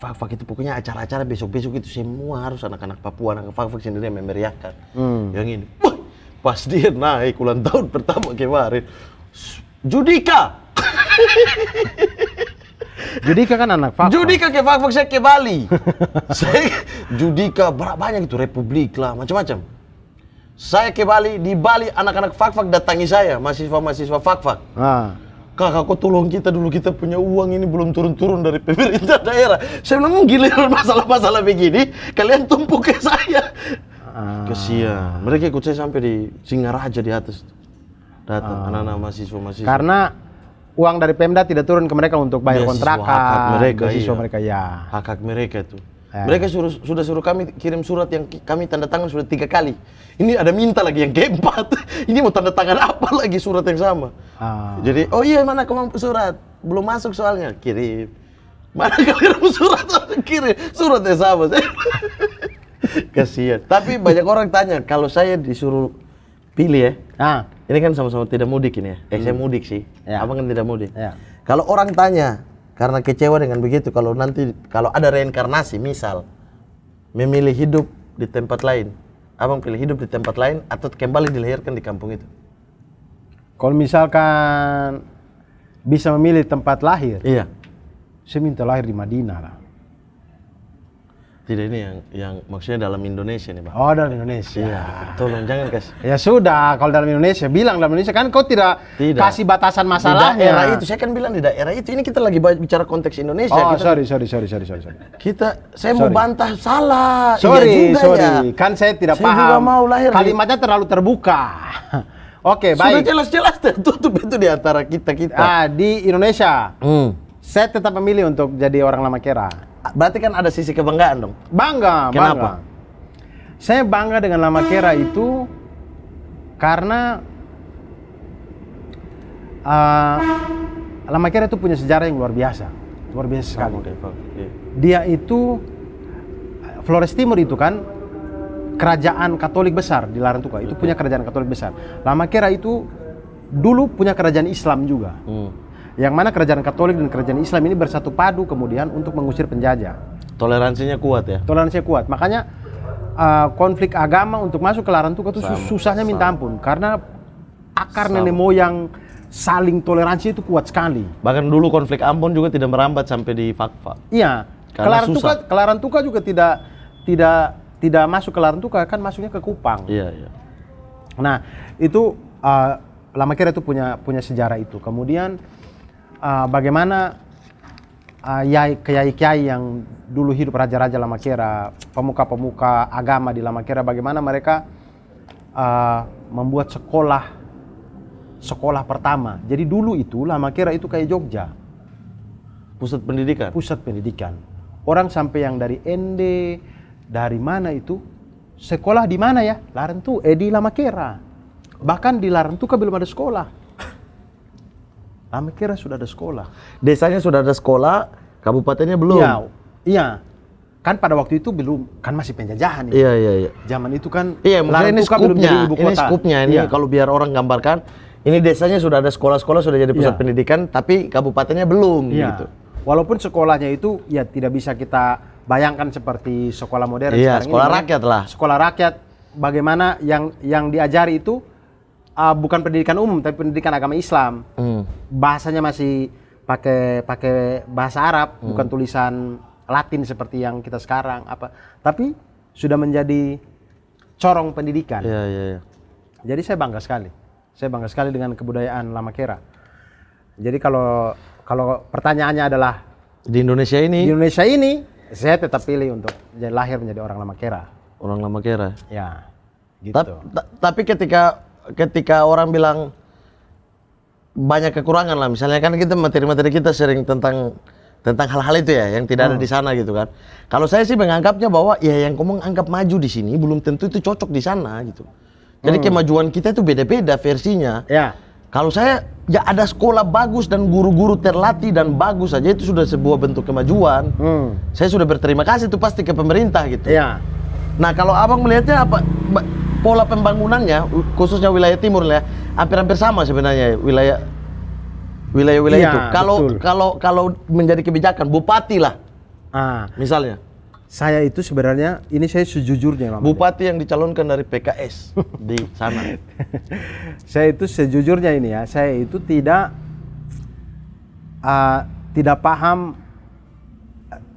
fak-fak itu pokoknya acara-acara besok-besok itu semua harus anak-anak Papua anak fak-fak sendiri yang memeriahkan hmm. yang ini Wah, pas dia naik ulang tahun pertama kemarin Judika Judika kan anak fak. Judika ke fak, fak saya ke Bali. saya Judika banyak itu Republik lah macam-macam. Saya ke Bali, di Bali anak-anak fak-fak datangi saya, mahasiswa-mahasiswa fak-fak. Ah. Kakak, kok tolong kita dulu, kita punya uang ini belum turun-turun dari pemerintah daerah. Saya bilang, giliran masalah-masalah begini, kalian tumpuk ke saya. Ah. Kesia. Mereka ikut saya sampai di Singaraja di atas. Datang anak anak-anak mahasiswa-mahasiswa. Karena uang dari Pemda tidak turun ke mereka untuk bayar kontrakan. Hak iya. mereka, iya. mereka ya. Hak hak mereka itu. Ah. Mereka suruh, sudah suruh kami kirim surat yang kami tanda tangan sudah tiga kali. Ini ada minta lagi yang keempat. Ini mau tanda tangan apa lagi surat yang sama? Ah. Jadi, oh iya mana kamu surat? Belum masuk soalnya. Kirim. Mana kamu surat? Kirim. Surat yang sama. Kasihan. Tapi banyak orang tanya, kalau saya disuruh pilih ya. Ah. Ini kan sama-sama tidak mudik ini ya. Eh, hmm. saya mudik sih. Ya. Abang kan tidak mudik. Ya. Kalau orang tanya, karena kecewa dengan begitu kalau nanti kalau ada reinkarnasi misal memilih hidup di tempat lain. Abang pilih hidup di tempat lain atau kembali dilahirkan di kampung itu? Kalau misalkan bisa memilih tempat lahir. Iya. Saya minta lahir di Madinah lah. Tidak ini yang yang maksudnya dalam Indonesia nih, Pak. Oh, dalam Indonesia. Iya, tolong jangan kasih. Ya sudah, kalau dalam Indonesia bilang dalam Indonesia kan kau tidak, tidak. kasih batasan masalahnya. Di daerah itu saya kan bilang di daerah itu. Ini kita lagi bicara konteks Indonesia. Oh, kita, sorry, sorry, sorry, sorry, sorry, Kita saya sorry. mau bantah salah. Sorry, iya sorry. Ya. Kan saya tidak saya paham. Juga mau lahir. Kalimatnya terlalu terbuka. Oke, okay, baik. Sudah jelas-jelas tertutup itu di antara kita-kita. Ah, di Indonesia. Hmm. Saya tetap memilih untuk jadi orang lama kera berarti kan ada sisi kebanggaan dong. Bangga, Kenapa? Bangga. Saya bangga dengan nama Kera itu karena uh, Lama Kera itu punya sejarah yang luar biasa. Luar biasa sekali. Iya. Dia itu Flores Timur itu kan kerajaan Katolik besar di Larantuka. Itu punya kerajaan Katolik besar. Lama Kera itu dulu punya kerajaan Islam juga. Hmm yang mana kerajaan Katolik dan kerajaan Islam ini bersatu padu kemudian untuk mengusir penjajah. Toleransinya kuat ya. Toleransinya kuat. Makanya uh, konflik agama untuk masuk ke Larantuka itu susahnya sama. minta ampun karena akar nenek moyang saling toleransi itu kuat sekali. Bahkan dulu konflik Ambon juga tidak merambat sampai di Fakfa. Iya. kelaran Kelarantuka, kelaran Kelarantuka juga tidak tidak tidak masuk ke Larantuka kan masuknya ke Kupang. Iya, iya. Nah, itu uh, lama kira itu punya punya sejarah itu. Kemudian uh, bagaimana uh, kiai-kiai yang dulu hidup raja-raja lama kera, pemuka-pemuka agama di lama kera, bagaimana mereka uh, membuat sekolah sekolah pertama. Jadi dulu itu lama kera itu kayak Jogja. Pusat pendidikan. Pusat pendidikan. Orang sampai yang dari ND, dari mana itu sekolah di mana ya? Larentu, eh di lama kera. Bahkan di Larentu kan belum ada sekolah Amikira sudah ada sekolah. Desanya sudah ada sekolah, kabupatennya belum. Iya, iya. Kan pada waktu itu belum, kan masih penjajahan. Ya. Iya, iya, iya. Zaman itu kan. Iya, mungkin ini skupnya. Ini skupnya ini Iya. kalau biar orang gambarkan, ini desanya sudah ada sekolah-sekolah sudah jadi pusat iya. pendidikan, tapi kabupatennya belum. Iya. Gitu. Walaupun sekolahnya itu ya tidak bisa kita bayangkan seperti sekolah modern. Iya, sekolah ini, ya. rakyat lah. Sekolah rakyat, bagaimana yang yang diajari itu uh, bukan pendidikan umum tapi pendidikan agama Islam hmm. bahasanya masih pakai pakai bahasa Arab hmm. bukan tulisan Latin seperti yang kita sekarang apa tapi sudah menjadi corong pendidikan yeah, yeah, yeah. jadi saya bangga sekali saya bangga sekali dengan kebudayaan lama Kera. jadi kalau kalau pertanyaannya adalah di Indonesia ini di Indonesia ini saya tetap pilih untuk lahir menjadi orang lama Kera. orang lama Kera. ya gitu Ta ta tapi ketika ketika orang bilang banyak kekurangan lah misalnya kan kita materi-materi kita sering tentang tentang hal-hal itu ya yang tidak hmm. ada di sana gitu kan. Kalau saya sih menganggapnya bahwa ya yang kamu anggap maju di sini belum tentu itu cocok di sana gitu. Jadi hmm. kemajuan kita itu beda-beda versinya. Ya. Kalau saya ya ada sekolah bagus dan guru-guru terlatih dan bagus saja itu sudah sebuah bentuk kemajuan. Hmm. Saya sudah berterima kasih itu pasti ke pemerintah gitu. Ya. Nah kalau abang melihatnya apa? pola pembangunannya khususnya wilayah timur ya hampir-hampir sama sebenarnya wilayah wilayah-wilayah ya, itu. Kalau betul. kalau kalau menjadi kebijakan bupati lah. Ah. Misalnya. Saya itu sebenarnya ini saya sejujurnya Mama Bupati yang dicalonkan dari PKS di sana. saya itu sejujurnya ini ya, saya itu tidak uh, tidak paham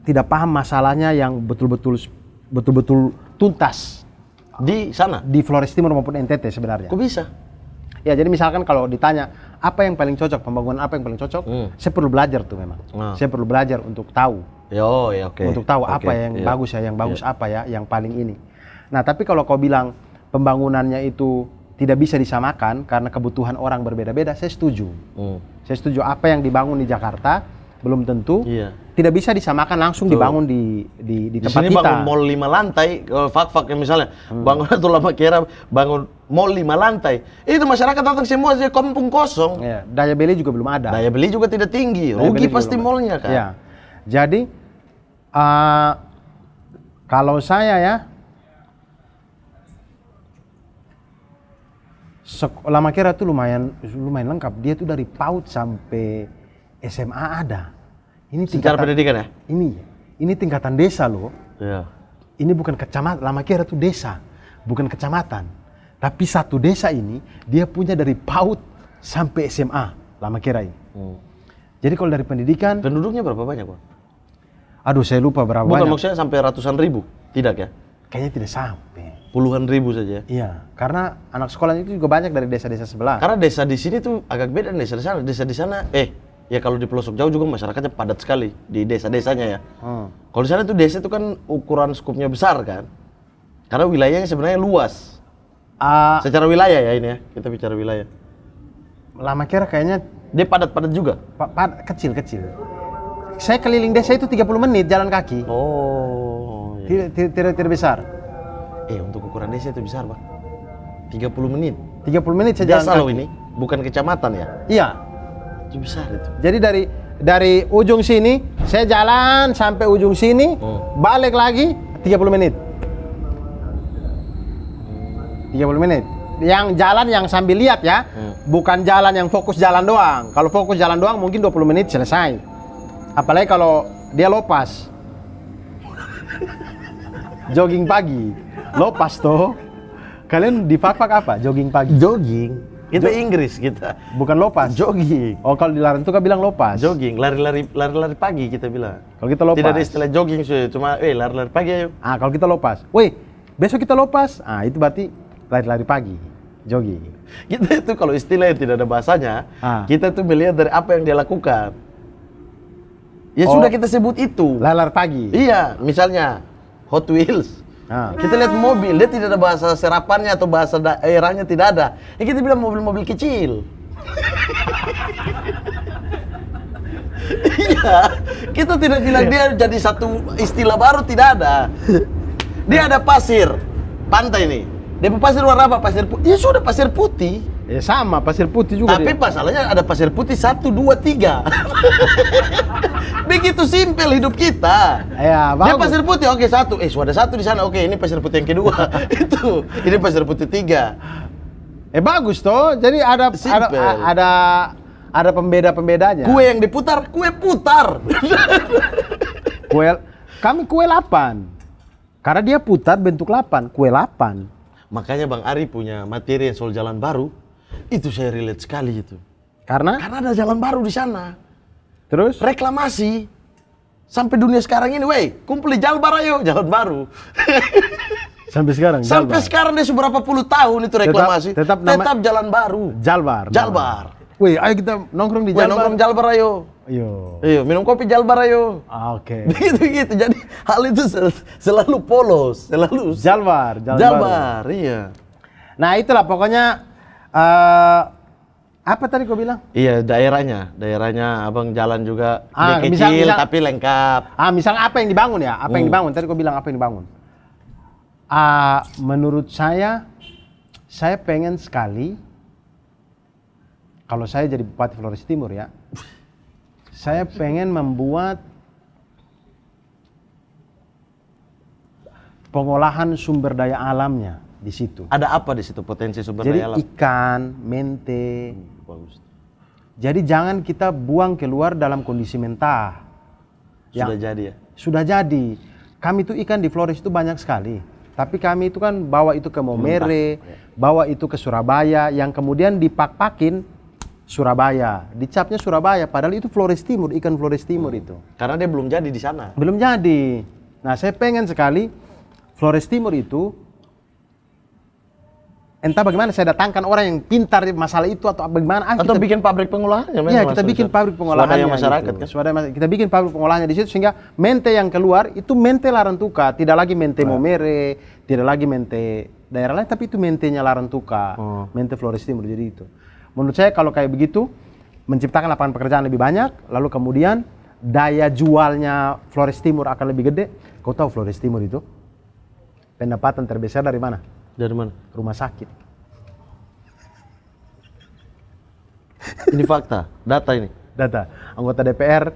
tidak paham masalahnya yang betul-betul betul-betul tuntas di sana? Di Flores Timur maupun NTT sebenarnya. Kok bisa? Ya, jadi misalkan kalau ditanya apa yang paling cocok, pembangunan apa yang paling cocok, hmm. saya perlu belajar tuh memang. Nah. Saya perlu belajar untuk tahu. Yo, ya oke. Okay. Untuk tahu okay. apa yang yeah. bagus ya, yang iya. bagus yeah. apa ya, yang paling ini. Nah, tapi kalau kau bilang pembangunannya itu tidak bisa disamakan karena kebutuhan orang berbeda-beda, saya setuju. Hmm. Saya setuju apa yang dibangun di Jakarta belum tentu iya. tidak bisa disamakan langsung Tuh. dibangun di di, di, di tempat sini kita. bangun mall lima lantai eh, fak-fak yang misalnya hmm. bangun atau lama kira bangun mall lima lantai itu masyarakat datang semua jadi kampung kosong iya. daya beli juga belum ada daya beli juga tidak tinggi rugi pasti mallnya kan iya. jadi uh, kalau saya ya Sek lama kira tuh lumayan lumayan lengkap dia tuh dari paut sampai SMA ada. Ini tingkatan, pendidikan ya? Ini, ini tingkatan desa loh. Iya. Ini bukan kecamatan, lama kira itu desa, bukan kecamatan. Tapi satu desa ini dia punya dari PAUD sampai SMA, lama kira ini. Hmm. Jadi kalau dari pendidikan. Penduduknya berapa banyak pak? Aduh saya lupa berapa bukan, banyak. maksudnya sampai ratusan ribu, tidak ya? Kayaknya tidak sampai. Puluhan ribu saja. Ya? Iya, karena anak sekolah itu juga banyak dari desa-desa sebelah. Karena desa di sini tuh agak beda desa di sana. Desa di sana, eh ya kalau di pelosok jauh juga masyarakatnya padat sekali di desa-desanya ya. Hmm. Kalau di sana itu desa itu kan ukuran skupnya besar kan, karena wilayahnya sebenarnya luas. Uh, Secara wilayah ya ini ya, kita bicara wilayah. Lama kira kayaknya dia padat-padat juga. Pa pad kecil-kecil. Saya keliling desa itu 30 menit jalan kaki. Oh. Iya. Tidak tidak tidak besar. Eh untuk ukuran desa itu besar, Pak. 30 menit. 30 menit saya desa jalan kaki. ini, bukan kecamatan ya? Iya. Besar itu. Jadi dari dari ujung sini saya jalan sampai ujung sini, oh. balik lagi 30 menit. 30 menit. Yang jalan yang sambil lihat ya, hmm. bukan jalan yang fokus jalan doang. Kalau fokus jalan doang mungkin 20 menit selesai. Apalagi kalau dia lopas. Jogging pagi. Lopas tuh Kalian di fak apa? Jogging pagi. Jogging itu Inggris kita. Bukan lopas. Jogging. Oh kalau dilarang itu kan bilang lopas. Jogging, lari-lari lari-lari pagi kita bilang. Kalau kita lopas. Tidak ada istilah jogging sih, cuma eh lari-lari pagi ayo. Ah kalau kita lopas. Woi, besok kita lopas. Ah itu berarti lari-lari pagi. Jogging. Kita itu kalau istilah tidak ada bahasanya, ah. kita tuh melihat dari apa yang dia lakukan. Ya oh. sudah kita sebut itu. lari-lari pagi. Iya, misalnya Hot Wheels. Nah, kita lihat mobil, dia tidak ada bahasa serapannya atau bahasa daerahnya eh, tidak ada. Ya kita bilang mobil-mobil kecil. Iya, kita tidak bilang dia jadi satu istilah baru tidak ada. Dia ada pasir, pantai nih. Depo pasir warna apa? Pasir putih. Ya sudah pasir putih. Ya sama, pasir putih juga. Tapi dia. masalahnya ada pasir putih satu, dua, tiga. Begitu simpel hidup kita. Ya, bagus. Dia pasir putih, oke satu. Eh, sudah satu di sana. Oke, ini pasir putih yang kedua. Itu, ini pasir putih tiga. Eh bagus toh. Jadi ada Simple. ada ada ada pembeda-pembedanya. Kue yang diputar, kue putar. kue kami kue lapan. Karena dia putar bentuk lapan, kue lapan. Makanya Bang Ari punya materi yang soal jalan baru, itu saya relate sekali itu. Karena? Karena ada jalan baru di sana. Terus? Reklamasi. Sampai dunia sekarang ini, weh, kumpul di baru yuk jalan baru. Sampai sekarang. Jalbar. Sampai sekarang dia seberapa puluh tahun itu reklamasi. Tetap, tetap, nama, jalan baru. Jalbar. Jalbar. Jalbar. Weh, ayo kita nongkrong di Jalbar. nongkrong Jalbar ayo. Yo. Iya. Ayo, iya, minum kopi Jalbar ayo. Ah, oke. Okay. Begitu-gitu. Gitu. Jadi hal itu sel selalu polos, selalu Jalbar, Jalbar. Jalbar, iya. Nah, itulah pokoknya uh, apa tadi kau bilang? Iya daerahnya, daerahnya abang jalan juga ah, kecil misal, misal, tapi lengkap. Ah misalnya apa yang dibangun ya? Apa hmm. yang dibangun? Tadi kau bilang apa yang dibangun? Ah menurut saya, saya pengen sekali kalau saya jadi bupati Flores Timur ya, saya pengen membuat pengolahan sumber daya alamnya di situ. Ada apa di situ potensi sumber Jadi daya alam? Jadi ikan, mente. Hmm, bagus. Jadi jangan kita buang keluar dalam kondisi mentah. Sudah yang, jadi ya? Sudah jadi. Kami itu ikan di Flores itu banyak sekali. Tapi kami itu kan bawa itu ke Momere, mentah. bawa itu ke Surabaya, yang kemudian dipak-pakin Surabaya, dicapnya Surabaya, padahal itu Flores Timur, ikan Flores Timur hmm. itu. Karena dia belum jadi di sana. Belum jadi. Nah, saya pengen sekali Flores Timur itu entah bagaimana saya datangkan orang yang pintar di masalah itu atau bagaimana ah, atau kita, bikin pabrik pengolahan? ya iya, kita bikin pabrik pengolahannya swadaya gitu. masyarakat gitu. kan swadaya kita bikin pabrik pengolahannya di situ sehingga mente yang keluar itu mente Larantuka tidak lagi mente nah. Momere tidak lagi mente daerah lain tapi itu mentenya Larantuka oh. mente Flores Timur jadi itu Menurut saya kalau kayak begitu menciptakan lapangan pekerjaan lebih banyak, lalu kemudian daya jualnya Flores Timur akan lebih gede. Kau tahu Flores Timur itu pendapatan terbesar dari mana? Dari mana? Rumah sakit. Ini fakta, data ini. Data. Anggota DPR uh,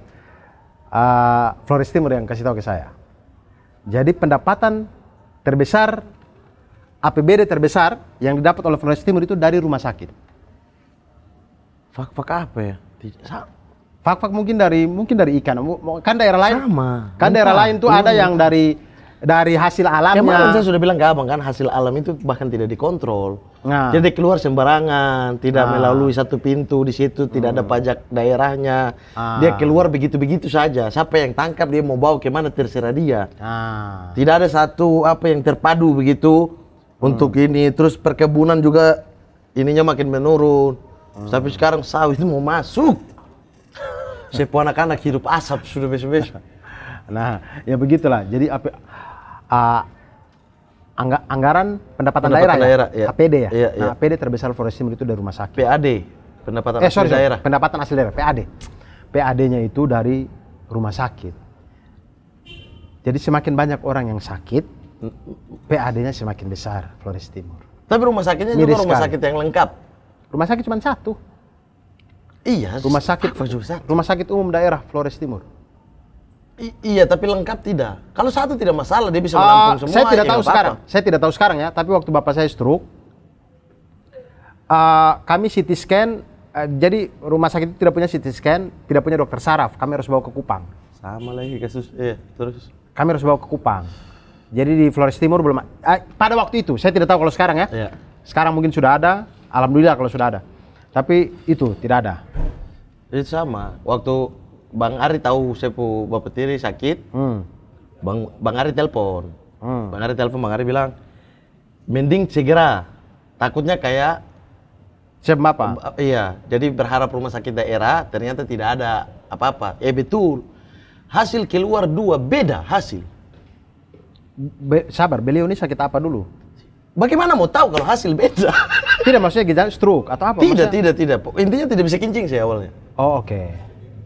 ah, Flores Timur yang kasih tahu ke saya. Jadi pendapatan terbesar APBD terbesar yang didapat oleh Flores Timur itu dari rumah sakit. Fak-fak apa ya? Fak-fak mungkin dari mungkin dari ikan. Kan daerah lain. Sama. Kan Entah. daerah lain tuh hmm. ada iya. yang dari dari hasil alamnya. Ya, saya sudah bilang ke abang kan hasil alam itu bahkan tidak dikontrol. Nah. Jadi keluar sembarangan, tidak nah. melalui satu pintu di situ, tidak ada hmm. pajak daerahnya. Nah. Dia keluar begitu-begitu saja. Siapa yang tangkap dia mau bawa kemana terserah dia. Nah. Tidak ada satu apa yang terpadu begitu hmm. untuk ini. Terus perkebunan juga ininya makin menurun. Hmm. Tapi sekarang sawit mau masuk. Sepo anak-anak hidup asap sudah besok-besok. nah, ya begitulah. Jadi apa uh, angga, anggaran pendapatan, pendapatan daerah, ya? daerah iya. ya? ya. APD ya. ya nah, APD terbesar Flores Timur itu dari rumah sakit. PAD, pendapatan eh, sorry, asli daerah. Pendapatan asli daerah, PAD. PAD-nya itu dari rumah sakit. Jadi semakin banyak orang yang sakit, mm. PAD-nya semakin besar Flores Timur. Tapi rumah sakitnya Miris juga rumah sakit yang lengkap. Rumah sakit cuma satu. Iya. Rumah sakit Rumah sakit umum daerah Flores Timur. I iya, tapi lengkap tidak. Kalau satu tidak masalah, dia bisa eh, menampung semua. Saya tidak ya tahu apa -apa. sekarang. Saya tidak tahu sekarang ya. Tapi waktu bapak saya stroke, uh, kami CT scan. Uh, jadi rumah sakit itu tidak punya CT scan, tidak punya dokter saraf. Kami harus bawa ke Kupang. Sama lagi kasus. Iya, terus. Kami harus bawa ke Kupang. Jadi di Flores Timur belum. Uh, pada waktu itu, saya tidak tahu kalau sekarang ya. Iya. Sekarang mungkin sudah ada Alhamdulillah kalau sudah ada. Tapi itu tidak ada. Itu sama. Waktu Bang Ari tahu Sepu Bapak Tiri sakit, hmm. Bang Bang Ari telepon. Hmm. Bang Ari telepon, Bang Ari bilang, mending segera. Takutnya kayak Siap apa? Iya, jadi berharap rumah sakit daerah ternyata tidak ada apa-apa. Eh betul. Hasil keluar dua beda hasil. Be sabar, beliau ini sakit apa dulu? Bagaimana mau tahu kalau hasil beda? Tidak maksudnya gejala stroke atau apa? Tidak, maksudnya... tidak, tidak. Intinya tidak bisa kencing sih awalnya. Oh, oke. Okay.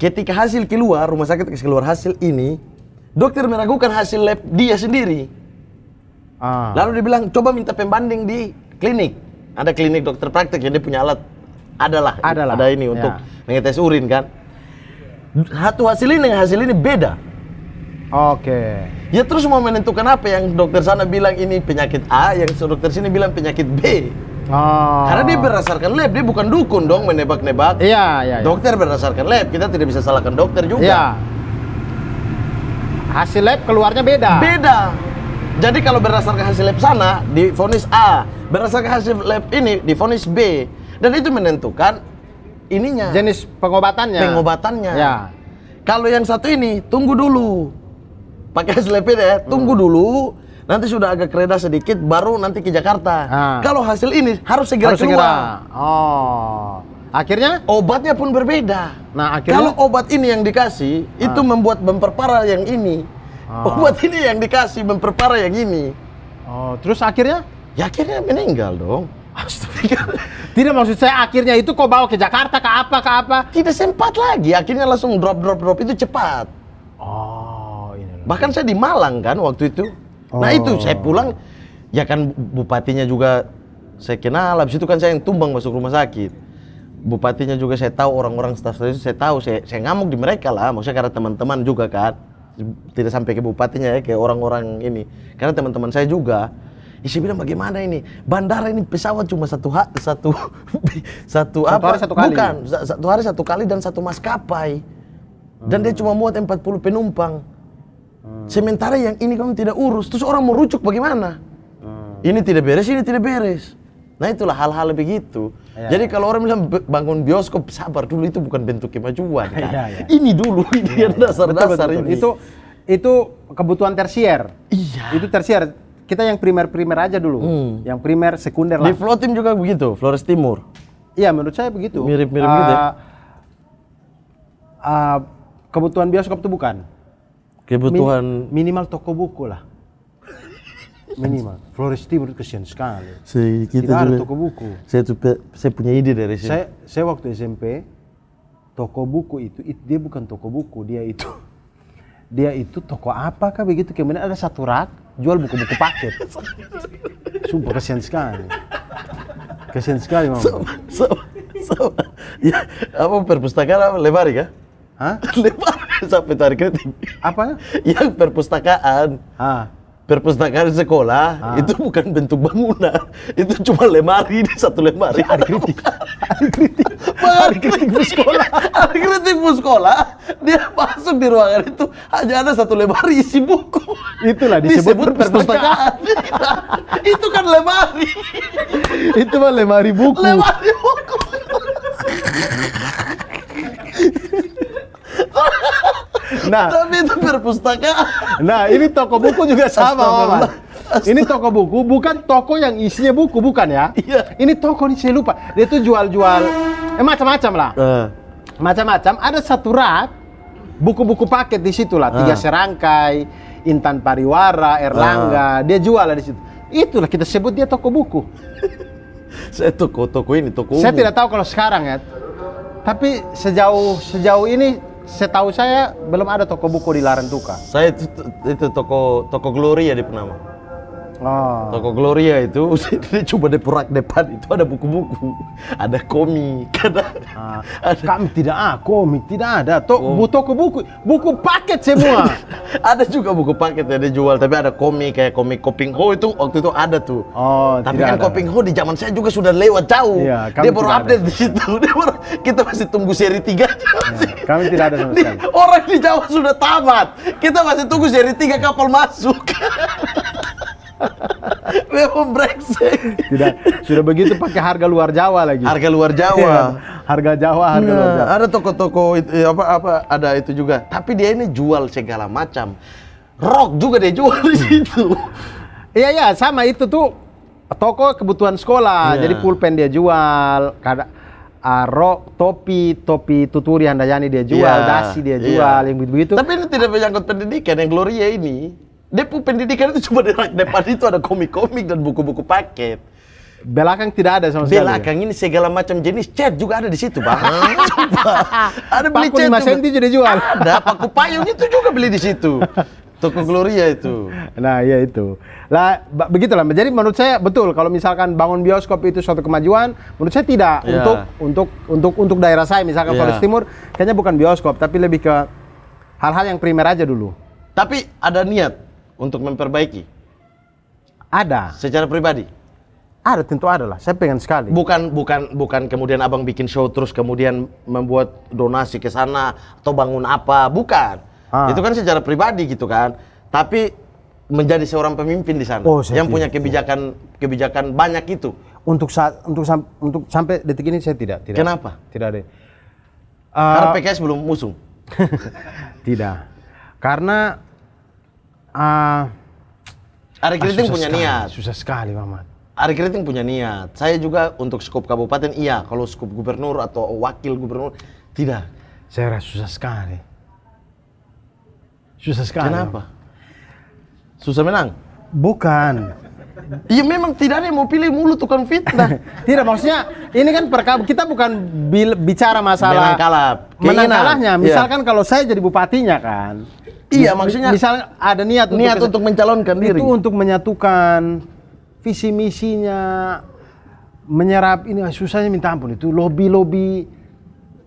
Ketika hasil keluar, rumah sakit keluar hasil ini, dokter meragukan hasil lab dia sendiri. Ah. Lalu dia bilang, coba minta pembanding di klinik. Ada klinik dokter praktik yang dia punya alat. Adalah, Adalah. ada ini untuk ya. mengetes urin kan. Satu hasil ini dengan hasil ini beda. Oke. Okay. Ya terus mau menentukan apa yang dokter sana bilang ini penyakit A, yang dokter sini bilang penyakit B. Oh. Karena dia berdasarkan lab, dia bukan dukun dong menebak-nebak. Iya, iya, iya. Dokter berdasarkan lab, kita tidak bisa salahkan dokter juga. Iya. Hasil lab keluarnya beda. Beda. Jadi kalau berdasarkan hasil lab sana di difonis A, berdasarkan hasil lab ini di difonis B, dan itu menentukan ininya. Jenis pengobatannya. Pengobatannya. Ya. Kalau yang satu ini tunggu dulu pakai selepir ya tunggu hmm. dulu nanti sudah agak kereda sedikit baru nanti ke Jakarta. Hmm. Kalau hasil ini harus segera harus keluar. Segera. Oh. Akhirnya obatnya pun berbeda. Nah, akhirnya kalau obat ini yang dikasih hmm. itu membuat memperparah yang ini. Oh. Obat ini yang dikasih memperparah yang ini. Oh, terus akhirnya? Ya akhirnya meninggal dong. Astaga. Tidak maksud saya akhirnya itu kau bawa ke Jakarta ke apa ke apa? Tidak sempat lagi, akhirnya langsung drop drop drop itu cepat. Oh. Bahkan saya di Malang kan waktu itu. Oh. Nah itu saya oh. pulang, ya kan bupatinya juga saya kenal. Habis itu kan saya yang tumbang masuk rumah sakit. Bupatinya juga saya tahu, orang-orang staf saya saya tahu. Saya, saya ngamuk di mereka lah, maksudnya karena teman-teman juga kan. Tidak sampai ke bupatinya ya, ke orang-orang ini. Karena teman-teman saya juga. Isi bilang bagaimana ini bandara ini pesawat cuma satu hak satu satu, satu apa? Hari satu kali. Bukan satu hari satu kali dan satu maskapai dan hmm. dia oh. cuma muat 40 penumpang. Sementara yang ini kamu tidak urus, terus orang mau rujuk bagaimana? Hmm. Ini tidak beres, ini tidak beres. Nah itulah hal-hal begitu. Ya, Jadi iya. kalau orang bilang bangun bioskop sabar dulu itu bukan bentuk kemajuan. Kan? Ya, ya. Ini dulu ini ya, dasar-dasar ini. Itu itu kebutuhan tersier. Iya. Itu tersier. Kita yang primer-primer aja dulu. Hmm. Yang primer sekunder lah. Di Flotim juga begitu, Flores Timur. Iya, menurut saya begitu. Mirip-mirip uh, gitu. Ya? Uh, kebutuhan bioskop itu bukan kebutuhan Min, minimal toko buku lah minimal floristi menurut kesian sekali si, kita tidak juga, ada toko buku saya, saya punya ide dari sini saya, saya waktu SMP toko buku itu itu dia bukan toko buku dia itu dia itu toko apa kah begitu kemudian ada satu rak jual buku-buku paket sumpah kesian sekali kesian sekali mama so, so, so. ya apa perpustakaan apa lebar ya Hah? sampai tarik kritik. Apa? Yang perpustakaan. Ha? Perpustakaan sekolah ha? itu bukan bentuk bangunan, itu cuma lemari di satu lemari. Ya, ada kritik. ada kritik. Ada kritik sekolah. Ada kritik sekolah. Dia masuk di ruangan itu hanya ada satu lemari isi buku. Itulah disebut, disebut perpustakaan. perpustakaan. itu kan lemari. itu mah lemari buku. Lemari buku. nah, tapi itu perpustakaan. Nah, ini toko buku juga sama, Ini toko buku, bukan toko yang isinya buku, bukan ya? Iya. Ini toko nih saya lupa. Dia tuh jual-jual eh macam-macam lah. Uh. Macam-macam. Ada satu rak buku-buku paket di situ lah, tiga uh. serangkai, Intan Pariwara, Erlangga, uh. dia jual lah di situ. Itulah kita sebut dia toko buku. saya toko toko ini toko. Saya tidak tahu kalau sekarang ya. Tapi sejauh sejauh ini setahu saya belum ada toko buku di Larantuka. Saya itu, itu toko toko Gloria ya di Penama. Oh. Toko Gloria itu dia coba perak depan itu ada buku-buku, ada komik, ada, ah. ada kami tidak ah komik tidak ada. To, oh. bu, toko buku buku paket semua. ada juga buku paket yang dijual tapi ada komik kayak komik Koping Ho itu waktu itu ada tuh. Oh, tapi kan Koping Ho di zaman saya juga sudah lewat jauh. Iya, dia baru update ada. di situ. Dia baru, kita masih tunggu seri 3 aja. Ya, kami tidak ada sama sekali. orang di Jawa sudah tamat. Kita masih tunggu seri 3 kapal masuk. Memang brengsek. Tidak, sudah begitu pakai harga luar Jawa lagi. Harga luar Jawa. Iya, harga Jawa, harga nah, luar iya, Jawa. Ada toko-toko eh, apa apa ada itu juga. Tapi dia ini jual segala macam. Rock juga dia jual di situ. Iya iya sama itu tuh toko kebutuhan sekolah. Yeah. Jadi pulpen dia jual, kada uh, topi, topi tuturi Handayani dia jual, yeah, dasi dia iya. jual, yeah. yang begitu-begitu. Tapi ini tidak menyangkut pendidikan yang Gloria ini. Depo pendidikan itu cuma di rak depan itu ada komik-komik dan buku-buku paket. Belakang tidak ada sama sekali. Ya? Belakang ini segala macam jenis chat juga ada di situ, Bang. ada beli Paku cat. Paku 5 senti juga dijual. Ada, paku payung itu juga beli di situ. Toko Gloria itu. Nah, ya itu. Lah, begitulah. Jadi menurut saya betul kalau misalkan bangun bioskop itu suatu kemajuan, menurut saya tidak yeah. untuk untuk untuk untuk daerah saya misalkan yeah. Flores Timur kayaknya bukan bioskop tapi lebih ke hal-hal yang primer aja dulu. Tapi ada niat untuk memperbaiki? Ada. Secara pribadi? Ada, tentu ada lah. Saya pengen sekali. Bukan, bukan, bukan kemudian abang bikin show terus kemudian membuat donasi ke sana atau bangun apa, bukan. Ah. Itu kan secara pribadi gitu kan. Tapi menjadi seorang pemimpin di sana oh, yang punya kebijakan kebijakan banyak itu. Untuk saat untuk sam, untuk sampai detik ini saya tidak tidak. Kenapa? Tidak ada. Uh, Karena ah. PKS belum musuh. tidak. Karena uh, Ari Kriting ah, punya sekali. niat. Susah sekali, Mamat. Ari Kriting punya niat. Saya juga untuk skop kabupaten iya, kalau skop gubernur atau wakil gubernur tidak. Saya rasa susah sekali. Susah sekali. Kenapa? Susah menang? Bukan. Iya memang tidak ada yang mau pilih mulu tukang fitnah. tidak maksudnya ini kan perkara kita bukan bil bicara masalah menang kalah. Menang kalahnya. Iya. Misalkan yeah. kalau saya jadi bupatinya kan. Iya maksudnya. Misal ada niat niat untuk, untuk mencalonkan itu diri. Itu untuk menyatukan visi misinya menyerap ini susahnya minta ampun itu lobby lobby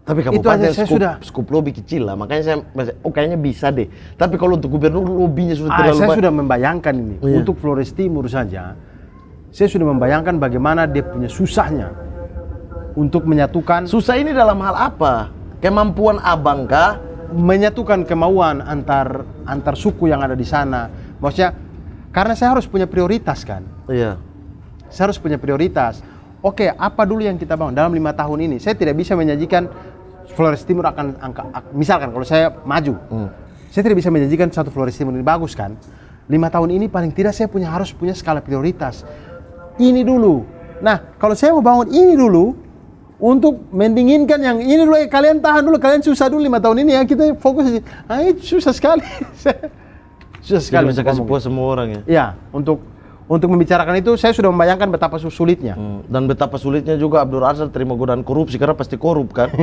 tapi kabupaten itu skup, sudah. skup lobby kecil lah, makanya saya masih, oh kayaknya bisa deh. Tapi kalau untuk gubernur lobbynya sudah ah, terlalu Saya sudah membayangkan ini. Oh, iya. Untuk Flores Timur saja, saya sudah membayangkan bagaimana dia punya susahnya untuk menyatukan. Susah ini dalam hal apa? Kemampuan abang kah? Menyatukan kemauan antar antar suku yang ada di sana. Maksudnya, karena saya harus punya prioritas kan? Iya. Saya harus punya prioritas. Oke, apa dulu yang kita bangun dalam lima tahun ini? Saya tidak bisa menyajikan Flores Timur akan angka misalkan kalau saya maju hmm. saya tidak bisa menjanjikan satu Flores Timur ini bagus kan lima tahun ini paling tidak saya punya harus punya skala prioritas ini dulu nah kalau saya mau bangun ini dulu untuk mendinginkan yang ini dulu ya kalian tahan dulu kalian susah dulu lima tahun ini ya kita fokus aja nah, itu susah sekali susah sekali Jadi bisa kasih puas semua orang ya ya untuk untuk membicarakan itu saya sudah membayangkan betapa sulitnya. Hmm. Dan betapa sulitnya juga Abdul Azzar terima godaan korupsi karena pasti korup kan.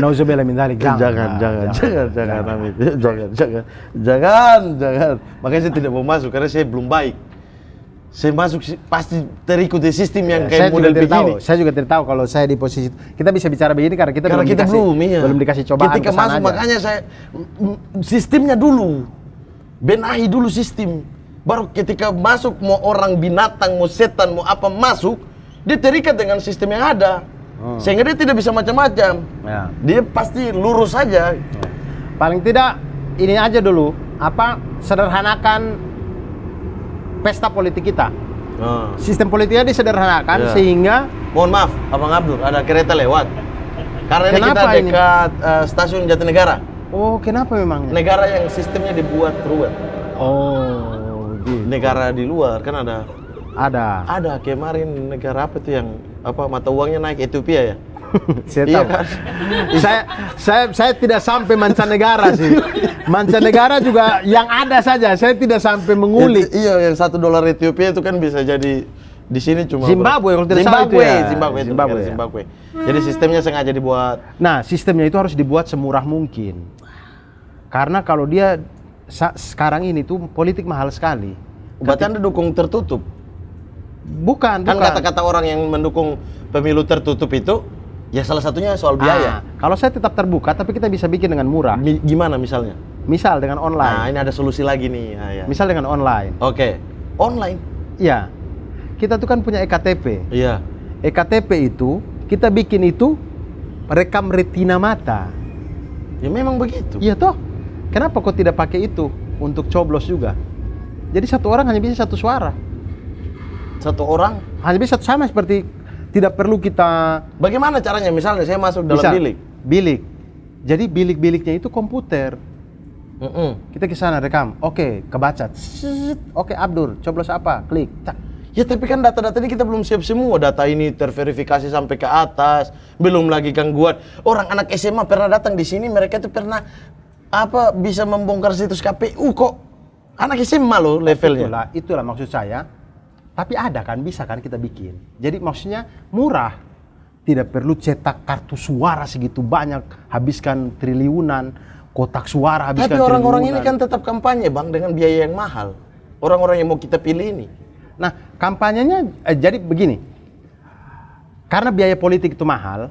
Nah, min dzalik. Jangan, jangan, jangan, jangan, jangan, amin. Jangan, jangan. Jangan, jangan. Makanya saya tidak mau masuk karena saya belum baik. Saya masuk pasti terikuti sistem yang kayak saya model begini. Tahu, saya juga tidak tahu kalau saya di posisi itu. Kita bisa bicara begini karena kita karena belum kita dikasih, belum, iya. belum dikasih cobaan. Ketika masuk aja. makanya saya sistemnya dulu. Benahi dulu sistem Baru ketika masuk mau orang binatang, mau setan, mau apa masuk, dia terikat dengan sistem yang ada. Hmm. Sehingga dia tidak bisa macam-macam. Ya. Dia pasti lurus saja. Ya. Paling tidak ini aja dulu, apa sederhanakan pesta politik kita. Hmm. Sistem politiknya disederhanakan ya. sehingga Mohon maaf, Abang Abdul, ada kereta lewat. Karena ini kita dekat ini? Uh, eh, stasiun Jatinegara. Oh, kenapa memang Negara yang sistemnya dibuat ruwet. Oh gitu. negara di luar kan ada ada ada kemarin negara apa tuh yang apa mata uangnya naik Ethiopia ya saya Iya kan? saya, saya saya tidak sampai mancanegara sih. Mancanegara juga yang ada saja. Saya tidak sampai mengulik. ya, iya, yang satu dolar Ethiopia itu kan bisa jadi di sini cuma Zimbabwe kalau tidak salah itu ya. Zimbabwe, Zimbabwe, Zimbabwe, ya. Zimbabwe. Jadi sistemnya sengaja dibuat. Nah, sistemnya itu harus dibuat semurah mungkin. Karena kalau dia sekarang ini tuh politik mahal sekali. Berarti Anda dukung tertutup? Bukan, kan kata-kata orang yang mendukung pemilu tertutup itu ya salah satunya soal biaya. Ah, kalau saya tetap terbuka tapi kita bisa bikin dengan murah. Mi gimana misalnya? Misal dengan online. Nah, ini ada solusi lagi nih. Ah, ya. Misal dengan online. Oke. Okay. Online. Iya. Kita tuh kan punya EKTP. Iya. EKTP itu kita bikin itu rekam retina mata. Ya memang begitu. Iya toh? Kenapa kok tidak pakai itu untuk coblos juga? Jadi satu orang hanya bisa satu suara. Satu orang hanya bisa satu sama seperti tidak perlu kita. Bagaimana caranya? Misalnya saya masuk dalam bisa, bilik. Bilik. Jadi bilik-biliknya itu komputer. Mm -mm. Kita ke sana rekam. Oke, kebaca. Oke, Abdur, coblos apa? Klik. Tak. Ya tapi kan data-data ini kita belum siap semua. Data ini terverifikasi sampai ke atas. Belum lagi gangguan. Orang anak SMA pernah datang di sini, mereka itu pernah apa bisa membongkar situs KPU kok anak SMA malu levelnya itulah, itulah maksud saya tapi ada kan bisa kan kita bikin jadi maksudnya murah tidak perlu cetak kartu suara segitu banyak habiskan triliunan kotak suara habiskan tapi orang-orang ini kan tetap kampanye bang dengan biaya yang mahal orang-orang yang mau kita pilih ini nah kampanyenya eh, jadi begini karena biaya politik itu mahal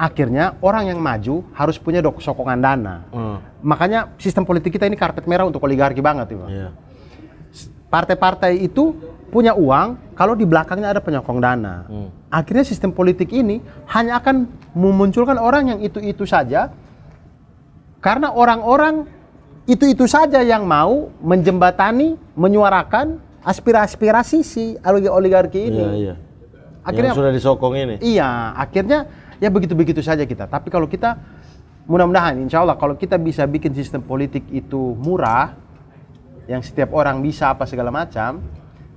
akhirnya orang yang maju harus punya dok sokongan dana. Hmm. Makanya sistem politik kita ini karpet merah untuk oligarki banget, ya. Partai-partai itu punya uang kalau di belakangnya ada penyokong dana. Hmm. Akhirnya sistem politik ini hanya akan memunculkan orang yang itu-itu saja karena orang-orang itu-itu saja yang mau menjembatani, menyuarakan aspirasi-aspirasi si oligarki ini. Iya, iya. Akhirnya yang sudah disokong ini. Iya, akhirnya ya begitu-begitu saja kita. Tapi kalau kita mudah-mudahan insya Allah kalau kita bisa bikin sistem politik itu murah, yang setiap orang bisa apa segala macam,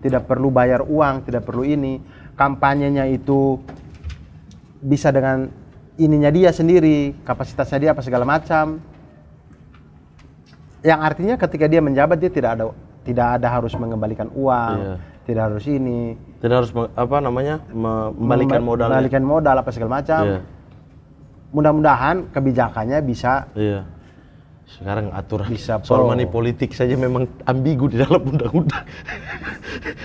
tidak perlu bayar uang, tidak perlu ini, kampanyenya itu bisa dengan ininya dia sendiri, kapasitasnya dia apa segala macam. Yang artinya ketika dia menjabat dia tidak ada tidak ada harus mengembalikan uang. Yeah tidak harus ini tidak harus apa namanya membalikan modal ya? membalikan modal apa segala macam yeah. mudah-mudahan kebijakannya bisa yeah. sekarang aturan bisa soal money politik saja memang ambigu di dalam undang-undang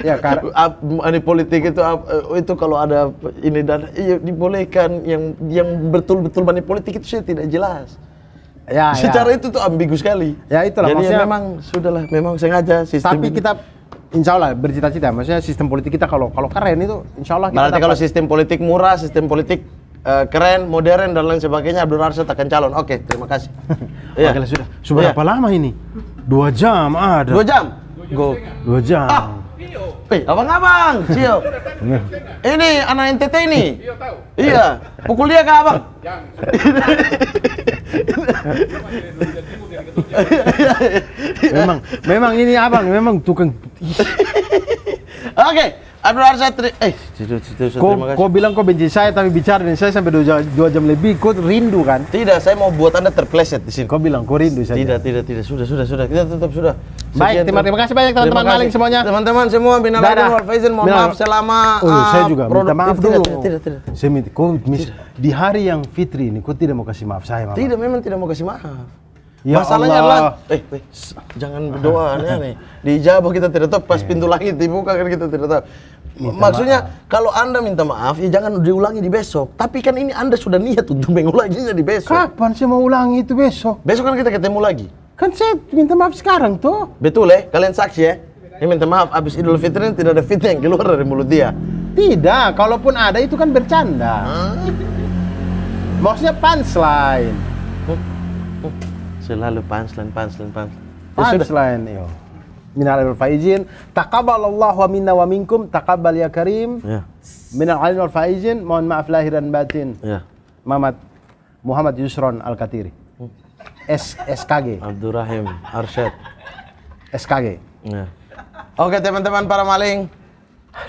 ya karena money politik itu eh, itu kalau ada ini dan ya, dibolehkan yang yang betul-betul money politik itu saya tidak jelas ya, ya. secara ya. itu tuh ambigu sekali ya itulah Jadi maksudnya ya memang sudahlah memang sengaja sistem tapi kita insya Allah bercita-cita. Maksudnya sistem politik kita kalau kalau keren itu insya Allah. Kita Berarti kalau sistem politik murah, sistem politik uh, keren, modern dan lain sebagainya Abdul Arsyad akan calon. Oke, okay, terima kasih. ya. Oke, sudah. Sudah iya. berapa ya. lama ini? Dua jam ada. Dua jam. Go. Dua jam. Ah. Eh, abang-abang, Cio. ini anak NTT ini. Iya, iya, pukul dia kah, abang? memang, memang ini abang, memang tukang. Oke, okay. Abdul Tri eh itu, kau, terima bilang kau benci saya tapi bicara dengan saya sampai dua jam, jam lebih, kau rindu kan? Tidak, saya mau buat anda terpleset di sini. Kau bilang kau rindu saya. Tidak, tidak, tidak. Sudah, sudah, sudah. Kita tetap sudah. Baik, terima, terima kasih banyak teman-teman maling semuanya. Teman-teman semua binal wal faizin mohon maaf selama oh, uh, saya eh, juga minta maaf dulu. Tidak, tidak, tidak. Saya minta kau mis, di hari yang fitri ini kau tidak mau kasih maaf saya, Mama. Tidak, memang tidak mau kasih maaf. Ya Masalahnya Allah. adalah, eh, eh, jangan berdoa aneh-aneh. Diijabah kita tidak tahu, pas eh. pintu langit dibuka kan kita tidak tahu. Minta Maksudnya maaf. kalau Anda minta maaf ya jangan diulangi di besok. Tapi kan ini Anda sudah niat untuk mengulanginya di besok. Kapan sih mau ulangi itu besok? Besok kan kita ketemu lagi. Kan saya minta maaf sekarang tuh. Betul ya, kalian saksi ya. Ini minta maaf abis Idul Fitri tidak ada fitnah yang keluar dari mulut dia. Tidak, kalaupun ada itu kan bercanda. Hmm? Maksudnya punchline. Selalu punchline, punchline, punchline. Ya punchline, yo minal alim wal faizin taqabbalallahu minna wa minkum taqabbal ya karim ya. minal alim wal faizin mohon maaf lahir dan batin ya. Muhammad Muhammad Yusron Al Katiri S SKG Abdurrahim Arsyad SKG ya. Oke teman-teman para maling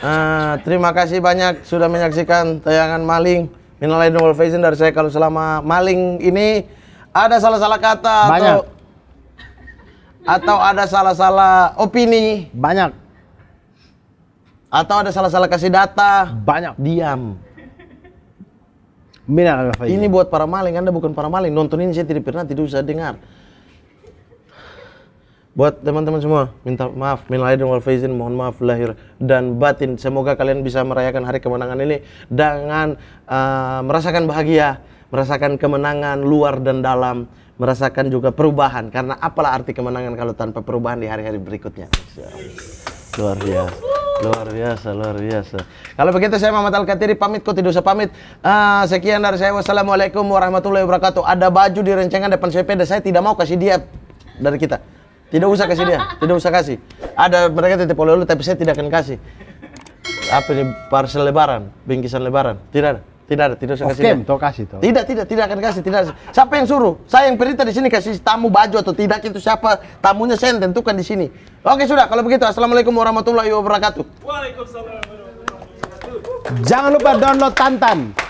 uh, terima kasih banyak sudah menyaksikan tayangan maling minal alim wal faizin dari saya kalau selama maling ini ada salah-salah kata banyak. atau atau ada salah-salah opini banyak atau ada salah-salah kasih data banyak diam ini buat para maling anda bukan para maling nonton ini saya tidak pernah tidak usah dengar buat teman-teman semua minta maaf minalaidin aidin wal faizin mohon maaf lahir dan batin semoga kalian bisa merayakan hari kemenangan ini dengan uh, merasakan bahagia merasakan kemenangan luar dan dalam, merasakan juga perubahan. Karena apalah arti kemenangan kalau tanpa perubahan di hari-hari berikutnya. Luar biasa. Luar biasa, luar biasa. Kalau begitu saya Muhammad Al-Katiri pamit, kok tidak usah pamit. Uh, ah, sekian dari saya. Wassalamualaikum warahmatullahi wabarakatuh. Ada baju di rencengan depan sepeda, saya tidak mau kasih dia dari kita. Tidak usah kasih dia, tidak usah kasih. Ada mereka titip oleh-oleh tapi saya tidak akan kasih. Apa ini parcel lebaran, bingkisan lebaran? Tidak ada. Tidak ada, tidak usah kasih. toh kasih toh. Tidak, tidak, tidak akan kasih, tidak. Siapa yang suruh? Saya yang berita di sini kasih tamu baju atau tidak itu siapa tamunya saya yang tentukan di sini. Oke sudah, kalau begitu assalamualaikum warahmatullahi wabarakatuh. Waalaikumsalam. Jangan lupa download Tantan.